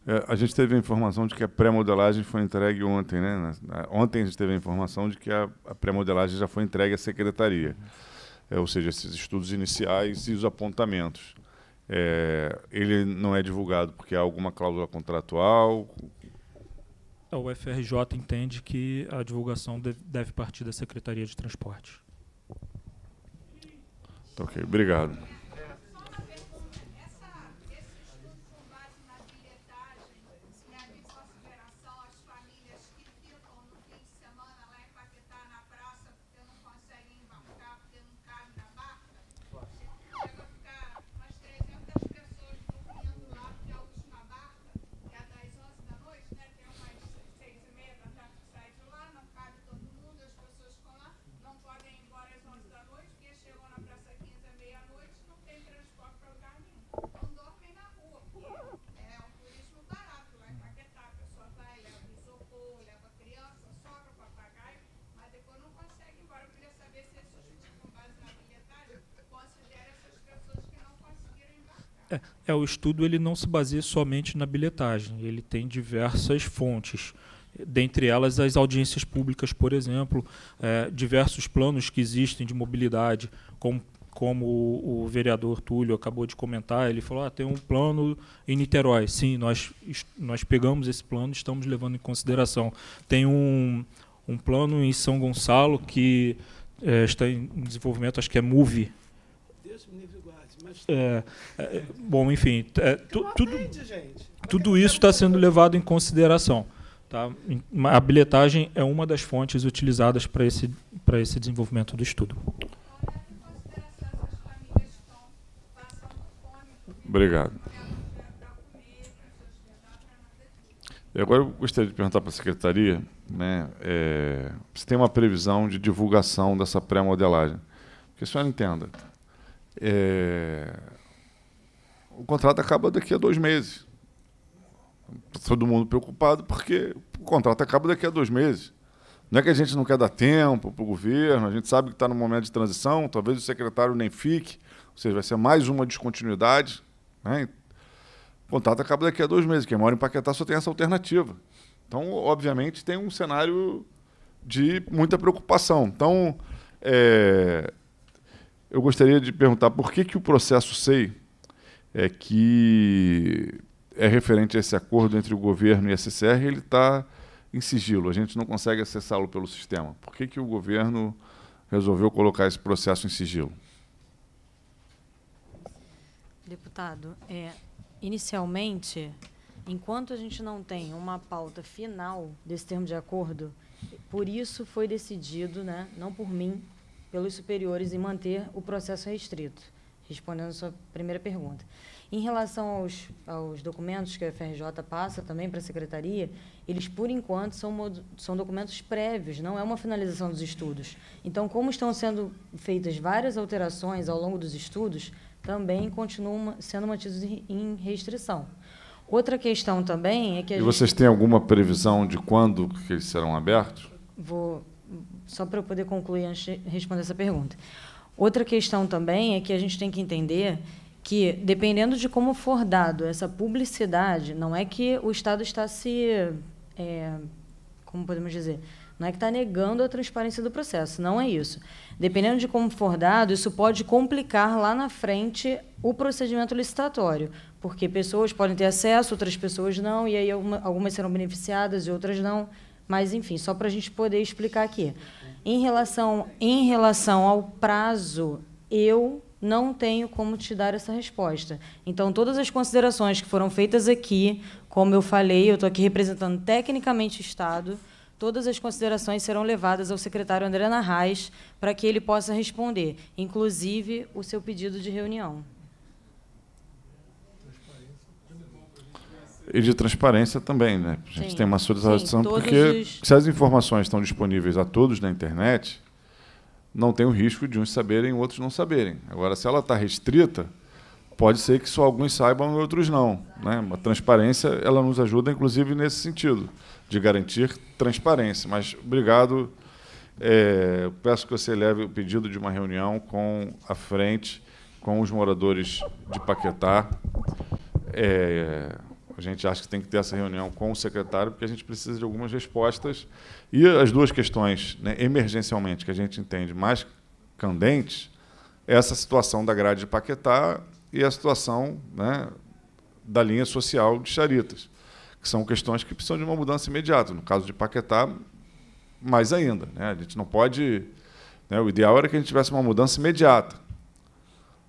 [SPEAKER 1] É, a gente teve a informação de que a pré-modelagem foi entregue ontem, né? Ontem a gente teve a informação de que a, a pré-modelagem já foi entregue à secretaria. Uhum é, ou seja, esses estudos iniciais e os apontamentos. É, ele não é divulgado porque há alguma cláusula contratual?
[SPEAKER 4] O FRJ entende que a divulgação deve partir da Secretaria de Transporte.
[SPEAKER 1] Tá ok, obrigado.
[SPEAKER 4] É, é, o estudo ele não se baseia somente na bilhetagem, ele tem diversas fontes, dentre elas as audiências públicas, por exemplo, é, diversos planos que existem de mobilidade, como, como o, vereador Túlio acabou de comentar, ele falou, ah, tem um plano em Niterói. Sim, nós, nós pegamos esse plano estamos levando em consideração. Tem um, um plano em São Gonçalo que é, está em desenvolvimento, acho que é MOVE, é, é, bom, enfim, é, tu, tudo, tudo isso está sendo levado em consideração. Tá? A bilhetagem é uma das fontes utilizadas para esse, para esse desenvolvimento do estudo.
[SPEAKER 1] Obrigado. E agora eu gostaria de perguntar para a secretaria né, é, se tem uma previsão de divulgação dessa pré-modelagem. Porque a senhora entenda, é... O contrato acaba daqui a dois meses. Todo mundo preocupado porque o contrato acaba daqui a dois meses. Não é que a gente não quer dar tempo para o governo, a gente sabe que está no momento de transição, talvez o secretário nem fique, ou seja, vai ser mais uma descontinuidade. Né? O contrato acaba daqui a dois meses. Quem mora em Paquetá só tem essa alternativa. Então, obviamente, tem um cenário de muita preocupação. Então, é, eu gostaria de perguntar por que, que o processo SEI é que é referente a esse acordo entre o governo e a CCR, ele está em sigilo, a gente não consegue acessá-lo pelo sistema. Por que, que o governo resolveu colocar esse processo em sigilo?
[SPEAKER 2] Deputado, é, inicialmente, enquanto a gente não tem uma pauta final desse termo de acordo, por isso foi decidido, né, não por mim, pelos superiores e manter o processo restrito, respondendo a sua primeira pergunta. Em relação aos, aos documentos que a FRJ passa também para a Secretaria, eles, por enquanto, são, são documentos prévios, não é uma finalização dos estudos. Então, como estão sendo feitas várias alterações ao longo dos estudos, também continuam sendo mantidos em restrição. Outra questão também é que... e gente... vocês
[SPEAKER 1] têm alguma previsão de quando que eles serão abertos?
[SPEAKER 2] Vou só para eu poder concluir antes de responder essa pergunta. Outra questão também é que a gente tem que entender que, dependendo de como for dado essa publicidade, não é que o Estado está se. É, como podemos dizer? Não é que está negando a transparência do processo, não é isso. Dependendo de como for dado, isso pode complicar lá na frente o procedimento licitatório, porque pessoas podem ter acesso, outras pessoas não, e aí algumas serão beneficiadas e outras não. Mas, enfim, só para a gente poder explicar aqui. Em relação, em relação ao prazo, eu não tenho como te dar essa resposta. Então, todas as considerações que foram feitas aqui, como eu falei, eu estou aqui representando tecnicamente o Estado, todas as considerações serão levadas ao secretário André Narraes para que ele possa responder, inclusive o seu pedido de reunião.
[SPEAKER 1] e de transparência também, né? A gente Sim. tem uma solidarização porque os... se as informações estão disponíveis a todos na internet, não tem o risco de uns saberem e outros não saberem. Agora, se ela está restrita, pode ser que só alguns saibam e outros não. Né? A transparência ela nos ajuda, inclusive, nesse sentido, de garantir transparência. Mas obrigado. É, peço que você leve o pedido de uma reunião com a frente, com os moradores de Paquetá. É, a gente acha que tem que ter essa reunião com o secretário, porque a gente precisa de algumas respostas. E as duas questões, né, emergencialmente, que a gente entende mais candentes, é essa situação da grade de Paquetá e a situação né, da linha social de Charitas, que são questões que precisam de uma mudança imediata. No caso de Paquetá, mais ainda. Né? A gente não pode. Né, o ideal era que a gente tivesse uma mudança imediata.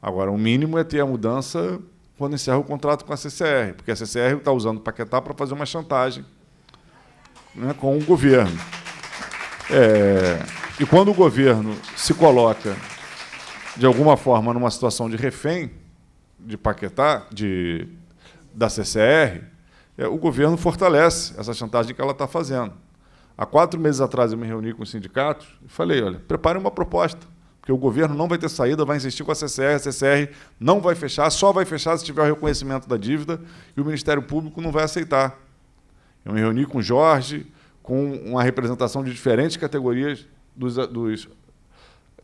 [SPEAKER 1] Agora, o mínimo é ter a mudança quando encerra o contrato com a CCR, porque a CCR está usando o Paquetá para fazer uma chantagem né, com o governo. É, e quando o governo se coloca, de alguma forma, numa situação de refém de Paquetá, de, da CCR, é, o governo fortalece essa chantagem que ela está fazendo. Há quatro meses atrás eu me reuni com os sindicatos e falei, olha, prepare uma proposta porque o governo não vai ter saída, vai insistir com a CCR, a CCR não vai fechar, só vai fechar se tiver o reconhecimento da dívida e o Ministério Público não vai aceitar. Eu me reuni com o Jorge, com uma representação de diferentes categorias dos, eh, dos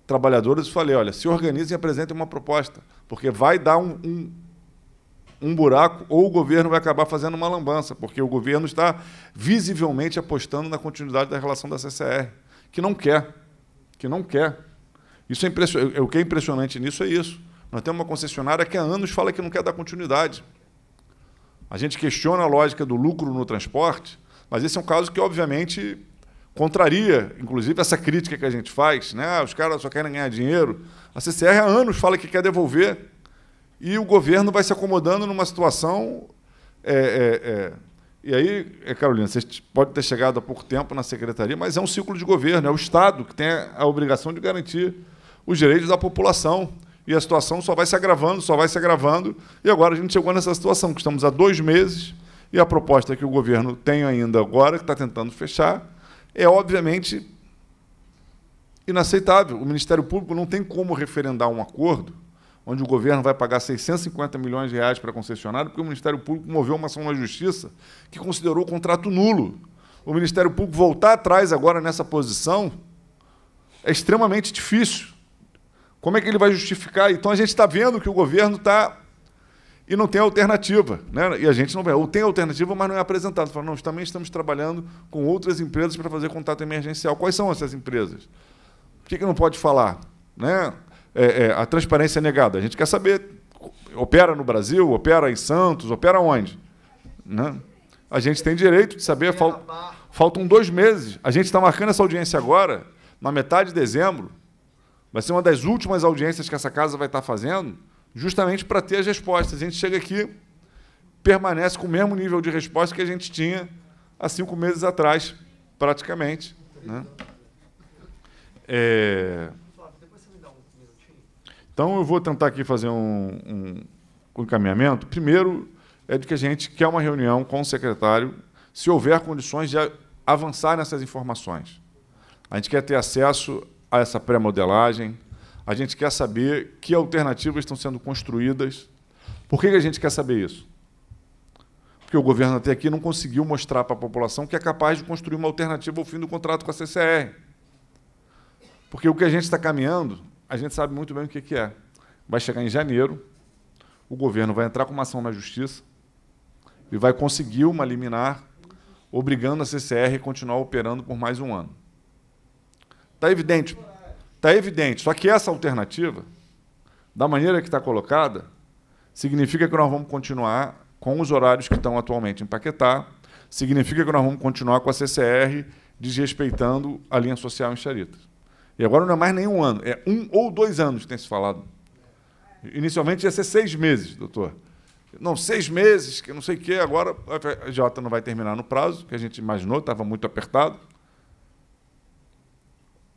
[SPEAKER 1] trabalhadores e falei, olha, se organizem e apresentem uma proposta, porque vai dar um, um, um buraco ou o governo vai acabar fazendo uma lambança, porque o governo está visivelmente apostando na continuidade da relação da CCR, que não quer, que não quer isso é impressionante. É, é, o que é impressionante nisso é isso. Nós temos uma concessionária que há anos fala que não quer dar continuidade. A gente questiona a lógica do lucro no transporte, mas esse é um caso que, obviamente, contraria, inclusive, essa crítica que a gente faz. Né? Ah, os caras só querem ganhar dinheiro. A CCR há anos fala que quer devolver e o governo vai se acomodando numa situação. É, é, é. E aí, é, Carolina, você pode ter chegado há pouco tempo na secretaria, mas é um ciclo de governo, é o Estado que tem a obrigação de garantir os direitos da população. E a situação só vai se agravando, só vai se agravando. E agora a gente chegou nessa situação, que estamos há dois meses, e a proposta que o governo tem ainda agora, que está tentando fechar, é obviamente inaceitável. O Ministério Público não tem como referendar um acordo onde o governo vai pagar 650 milhões de reais para a concessionária, porque o Ministério Público moveu uma ação na Justiça que considerou o contrato nulo. O Ministério Público voltar atrás agora nessa posição é extremamente difícil. Como é que ele vai justificar? Então a gente está vendo que o governo está e não tem alternativa. Né? E a gente não vai. Ou tem alternativa, mas não é apresentado. Fala, não, também estamos trabalhando com outras empresas para fazer contato emergencial. Quais são essas empresas? O que, que não pode falar? Né? É, é, a transparência é negada. A gente quer saber. Opera no Brasil, opera em Santos, opera onde? Né? A gente tem direito de saber. Fal... Faltam dois meses. A gente está marcando essa audiência agora, na metade de dezembro Vai ser uma das últimas audiências que essa casa vai estar fazendo, justamente para ter as respostas. A gente chega aqui, permanece com o mesmo nível de resposta que a gente tinha há cinco meses atrás, praticamente. Né? É... Então, eu vou tentar aqui fazer um, um encaminhamento. Primeiro, é de que a gente quer uma reunião com o secretário, se houver condições de avançar nessas informações. A gente quer ter acesso a essa pré-modelagem, a gente quer saber que alternativas estão sendo construídas. Por que a gente quer saber isso? Porque o governo até aqui não conseguiu mostrar para a população que é capaz de construir uma alternativa ao fim do contrato com a CCR. Porque o que a gente está caminhando, a gente sabe muito bem o que é. Vai chegar em janeiro, o governo vai entrar com uma ação na justiça e vai conseguir uma liminar obrigando a CCR a continuar operando por mais um ano. Está evidente. Está evidente. Só que essa alternativa, da maneira que está colocada, significa que nós vamos continuar com os horários que estão atualmente em Paquetá, significa que nós vamos continuar com a CCR desrespeitando a linha social em Charita. E agora não é mais nenhum ano, é um ou dois anos que tem se falado. Inicialmente ia ser seis meses, doutor. Não, seis meses, que não sei o quê, agora a FJ não vai terminar no prazo, que a gente imaginou, estava muito apertado.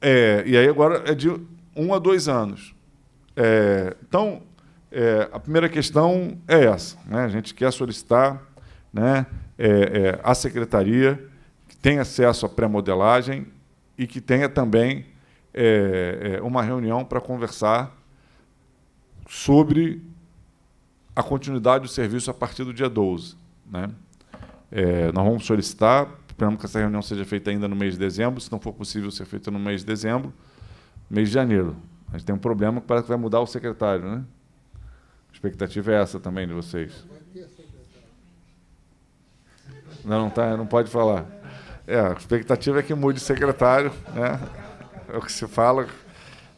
[SPEAKER 1] É, e aí agora é de um a dois anos. É, então, é, a primeira questão é essa. Né? A gente quer solicitar né, é, é a secretaria que tenha acesso à pré-modelagem e que tenha também é, é, uma reunião para conversar sobre a continuidade do serviço a partir do dia 12. Né? nós vamos solicitar Esperamos que essa reunião seja feita ainda no mês de dezembro, se não for possível ser feita no mês de dezembro, mês de janeiro. A gente tem um problema que parece que vai mudar o secretário, né? A expectativa é essa também de vocês. Não, não, tá, não pode falar. É, a expectativa é que mude o secretário, né? É o que se fala,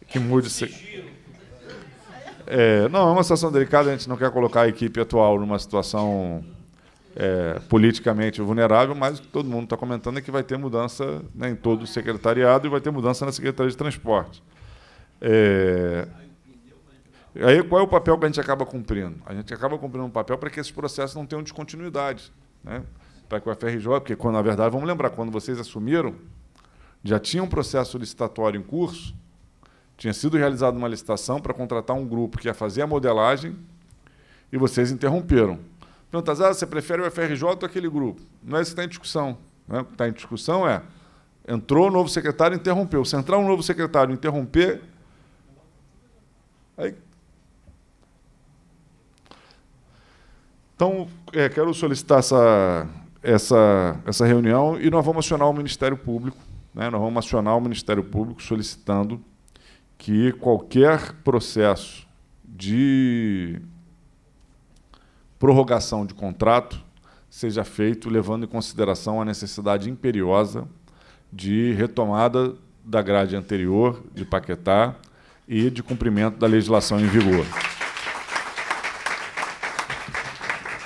[SPEAKER 1] que mude o secretário. É, não, é uma situação delicada, a gente não quer colocar a equipe atual numa situação é, politicamente vulnerável, mas o que todo mundo está comentando é que vai ter mudança né, em todo o secretariado e vai ter mudança na Secretaria de Transporte. É... Aí qual é o papel que a gente acaba cumprindo? A gente acaba cumprindo um papel para que esses processos não tenham descontinuidade. Né? Para que o FRJ, porque quando, na verdade, vamos lembrar, quando vocês assumiram, já tinha um processo licitatório em curso, tinha sido realizada uma licitação para contratar um grupo que ia fazer a modelagem e vocês interromperam. Perguntas, ah, você prefere o FRJ ou aquele grupo? Não é isso que está em discussão. Né? O que está em discussão é, entrou o novo secretário e interrompeu. Se entrar um novo secretário e interromper, aí... Então, é, quero solicitar essa, essa, essa reunião e nós vamos acionar o Ministério Público, né? nós vamos acionar o Ministério Público solicitando que qualquer processo de prorrogação de contrato seja feito levando em consideração a necessidade imperiosa de retomada da grade anterior de Paquetá e de cumprimento da legislação em vigor.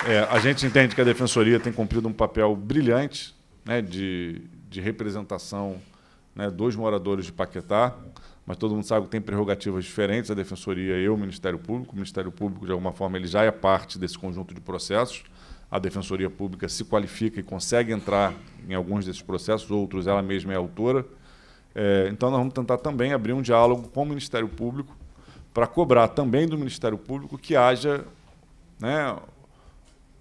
[SPEAKER 1] É, a gente entende que a Defensoria tem cumprido um papel brilhante né, de, de representação né, dos moradores de Paquetá, mas todo mundo sabe que tem prerrogativas diferentes, a Defensoria e o Ministério Público. O Ministério Público, de alguma forma, ele já é parte desse conjunto de processos. A Defensoria Pública se qualifica e consegue entrar em alguns desses processos, outros ela mesma é autora. É, então, nós vamos tentar também abrir um diálogo com o Ministério Público para cobrar também do Ministério Público que haja né,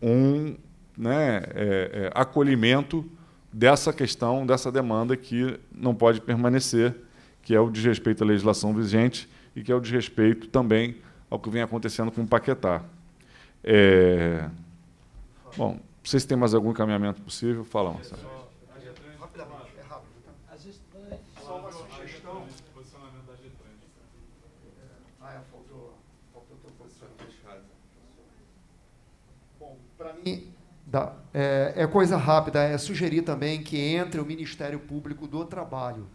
[SPEAKER 1] um né, é, é, acolhimento dessa questão, dessa demanda que não pode permanecer que é o desrespeito à legislação vigente e que é o desrespeito também ao que vem acontecendo com o Paquetá. É... Bom, não sei se tem mais algum encaminhamento possível. Fala, Marcelo.
[SPEAKER 14] Para mim, é, é coisa rápida. É sugerir também que entre o Ministério Público do Trabalho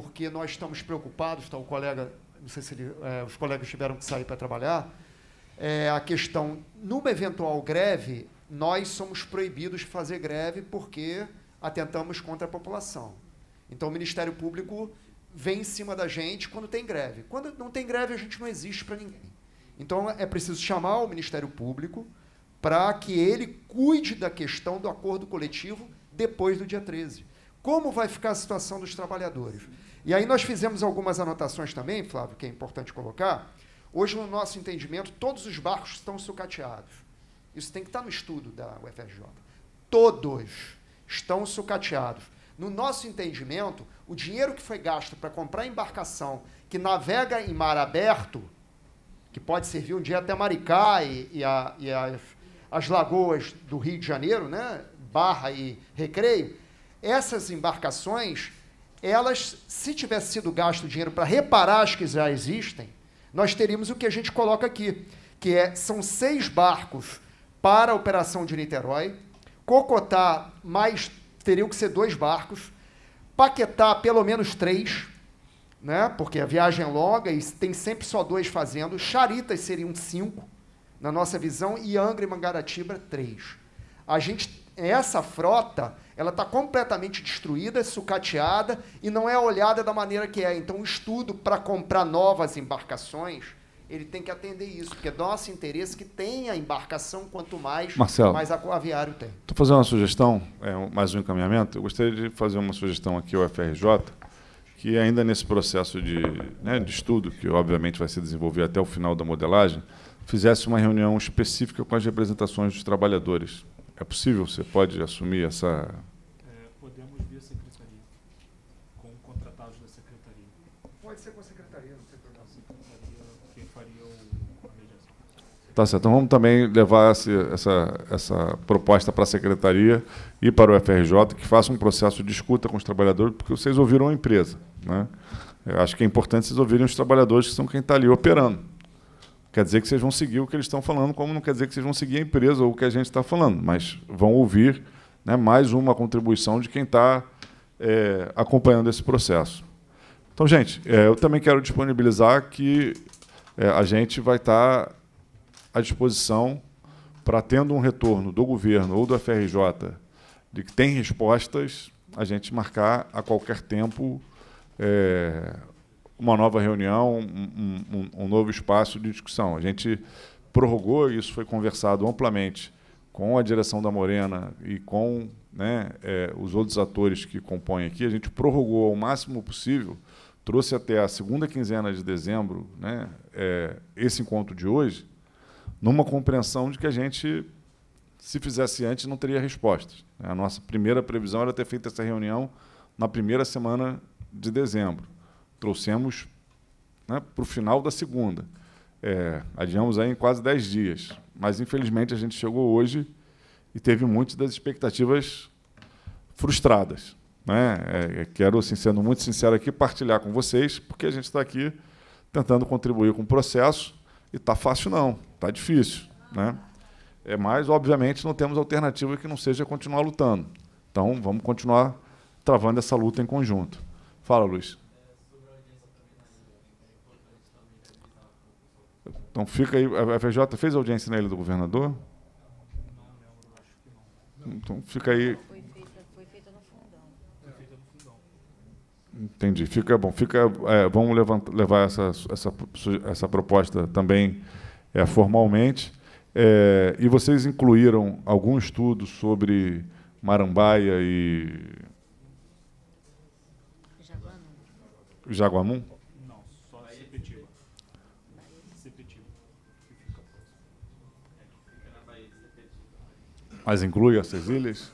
[SPEAKER 14] porque nós estamos preocupados, então o colega, não sei se ele, é, os colegas tiveram que sair para trabalhar, é, a questão, numa eventual greve, nós somos proibidos de fazer greve porque atentamos contra a população. Então o Ministério Público vem em cima da gente quando tem greve. Quando não tem greve, a gente não existe para ninguém. Então é preciso chamar o Ministério Público para que ele cuide da questão do acordo coletivo depois do dia 13. Como vai ficar a situação dos trabalhadores? E aí nós fizemos algumas anotações também, Flávio, que é importante colocar. Hoje, no nosso entendimento, todos os barcos estão sucateados. Isso tem que estar no estudo da UFRJ. Todos estão sucateados. No nosso entendimento, o dinheiro que foi gasto para comprar embarcação que navega em mar aberto, que pode servir um dia até Maricá e, e, a, e as, as lagoas do Rio de Janeiro, né? Barra e Recreio, essas embarcações elas, se tivesse sido gasto dinheiro para reparar as que já existem, nós teríamos o que a gente coloca aqui, que é, são seis barcos para a operação de Niterói, Cocotá mais teriam que ser dois barcos, Paquetá pelo menos três, né? Porque a viagem é longa e tem sempre só dois fazendo. Charitas seriam cinco, na nossa visão, e Angra e Mangaratiba três. A gente essa frota ela está completamente destruída, sucateada e não é olhada da maneira que é. Então, o estudo para comprar novas embarcações ele tem que atender isso, porque é nosso interesse que tenha a embarcação, quanto mais, Marcelo, mais aviário tem.
[SPEAKER 1] Estou fazendo uma sugestão, é, mais um encaminhamento. Eu gostaria de fazer uma sugestão aqui ao FRJ, que ainda nesse processo de, né, de estudo, que obviamente vai se desenvolver até o final da modelagem, fizesse uma reunião específica com as representações dos trabalhadores, é possível? Você pode assumir essa.
[SPEAKER 4] É, podemos via secretaria, com contratados da secretaria. Pode ser com a secretaria, não tem problema. secretaria quem faria
[SPEAKER 1] o, a mediação. Tá certo. Então vamos também levar essa, essa proposta para a secretaria e para o FRJ, que faça um processo de escuta com os trabalhadores, porque vocês ouviram a empresa. Né? Eu acho que é importante vocês ouvirem os trabalhadores, que são quem está ali operando quer dizer que vocês vão seguir o que eles estão falando, como não quer dizer que vocês vão seguir a empresa ou o que a gente está falando, mas vão ouvir né, mais uma contribuição de quem está é, acompanhando esse processo. Então, gente, é, eu também quero disponibilizar que é, a gente vai estar tá à disposição para, tendo um retorno do governo ou do FRJ de que tem respostas, a gente marcar a qualquer tempo é, uma nova reunião, um, um, um novo espaço de discussão. A gente prorrogou, isso foi conversado amplamente com a direção da Morena e com né, é, os outros atores que compõem aqui, a gente prorrogou ao máximo possível, trouxe até a segunda quinzena de dezembro né, é, esse encontro de hoje, numa compreensão de que a gente, se fizesse antes, não teria respostas. Né. A nossa primeira previsão era ter feito essa reunião na primeira semana de dezembro trouxemos né, para o final da segunda. É, adiamos aí em quase 10 dias. Mas, infelizmente, a gente chegou hoje e teve muitas das expectativas frustradas. Né? É, é, quero, assim, sendo muito sincero aqui, partilhar com vocês, porque a gente está aqui tentando contribuir com o processo e está fácil não, está difícil. Né? É, mas, obviamente, não temos alternativa que não seja continuar lutando. Então, vamos continuar travando essa luta em conjunto. Fala, Luiz. Então fica aí, a FJ fez audiência na ilha do governador? Então fica aí. Foi feita, foi feita no fundão. Entendi. Fica bom. Fica, é, vamos levantar, levar essa, essa, essa proposta também é, formalmente. É, e vocês incluíram algum estudo sobre Marambaia e. Jaguamum?
[SPEAKER 4] Mas inclui essas ilhas?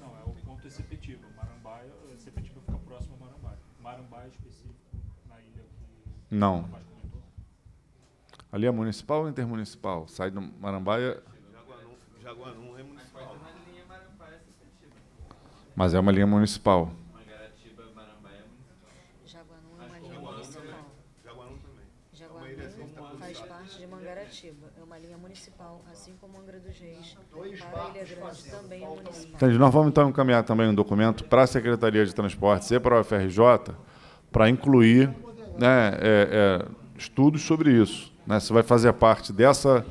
[SPEAKER 4] Não, é o ponto exceptivo. Marambaia, Sepetiba é fica próximo a Marambaia. Marambaia
[SPEAKER 3] é específico na ilha que
[SPEAKER 1] Não. Ali é municipal ou intermunicipal? Sai do Marambaia. É- Jaguanum, Jaguanum é municipal. Mas é uma linha municipal. É Nós vamos então encaminhar também um documento para a Secretaria de Transportes e para a UFRJ para incluir né, é, é, estudos sobre isso. Né? Se vai fazer parte dessa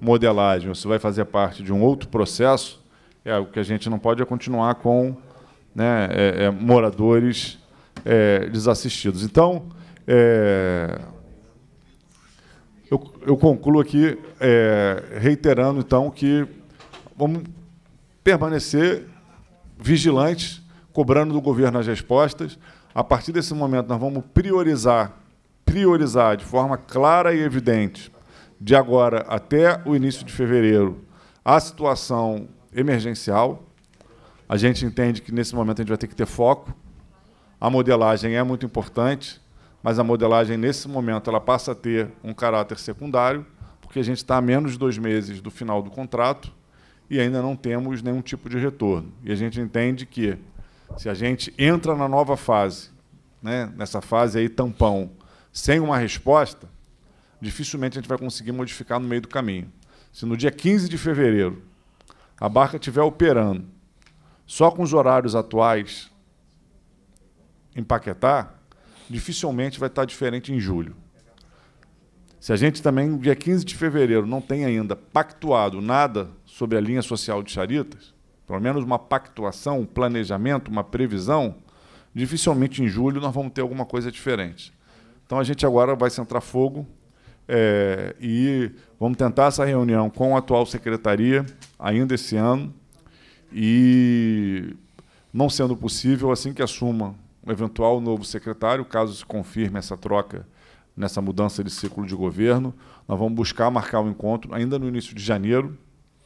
[SPEAKER 1] modelagem ou se vai fazer parte de um outro processo, é algo que a gente não pode é continuar com né, é, é moradores é, desassistidos. Então, eu, eu, concluo aqui reiterando então que vamos permanecer vigilantes, cobrando do governo as respostas. A partir desse momento, nós vamos priorizar, priorizar de forma clara e evidente, de agora até o início de fevereiro, a situação emergencial. A gente entende que nesse momento a gente vai ter que ter foco. A modelagem é muito importante, mas a modelagem nesse momento ela passa a ter um caráter secundário, porque a gente está a menos de dois meses do final do contrato e ainda não temos nenhum tipo de retorno. E a gente entende que se a gente entra na nova fase, né, nessa fase aí tampão, sem uma resposta, dificilmente a gente vai conseguir modificar no meio do caminho. Se no dia 15 de fevereiro a barca estiver operando só com os horários atuais empaquetar, dificilmente vai estar diferente em julho. Se a gente também, dia 15 de fevereiro, não tem ainda pactuado nada sobre a linha social de Charitas, pelo menos uma pactuação, um planejamento, uma previsão, dificilmente em julho nós vamos ter alguma coisa diferente. Então a gente agora vai centrar fogo é, e vamos tentar essa reunião com a atual secretaria ainda esse ano e, não sendo possível, assim que assuma um eventual novo secretário, caso se confirme essa troca nessa mudança de ciclo de governo. Nós vamos buscar marcar o um encontro ainda no início de janeiro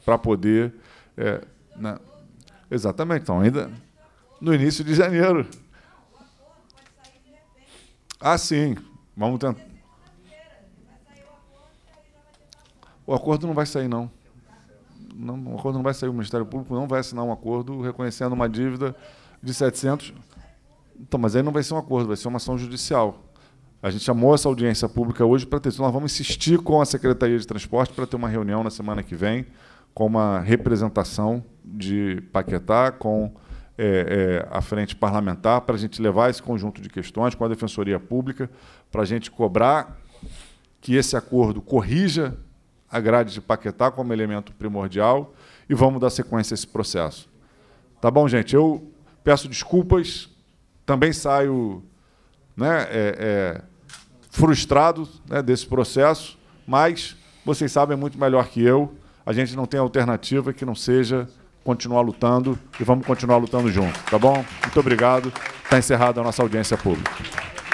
[SPEAKER 1] para poder. É, né? Exatamente, então, ainda no início de janeiro. Ah, sim. Vamos tentar. O acordo não vai sair, não. não. O acordo não vai sair. O Ministério Público não vai assinar um acordo reconhecendo uma dívida de 700. Então, mas aí não vai ser um acordo, vai ser uma ação judicial. A gente chamou essa audiência pública hoje para ter. Então nós vamos insistir com a Secretaria de Transporte para ter uma reunião na semana que vem com uma representação de Paquetá, com é, é, a frente parlamentar, para a gente levar esse conjunto de questões com a Defensoria Pública, para a gente cobrar que esse acordo corrija a grade de Paquetá como elemento primordial e vamos dar sequência a esse processo. Tá bom, gente? Eu peço desculpas, também saio né, é, é frustrado né, desse processo, mas vocês sabem muito melhor que eu, a gente não tem alternativa que não seja continuar lutando e vamos continuar lutando junto, tá bom? Muito obrigado. Está encerrada a nossa audiência pública.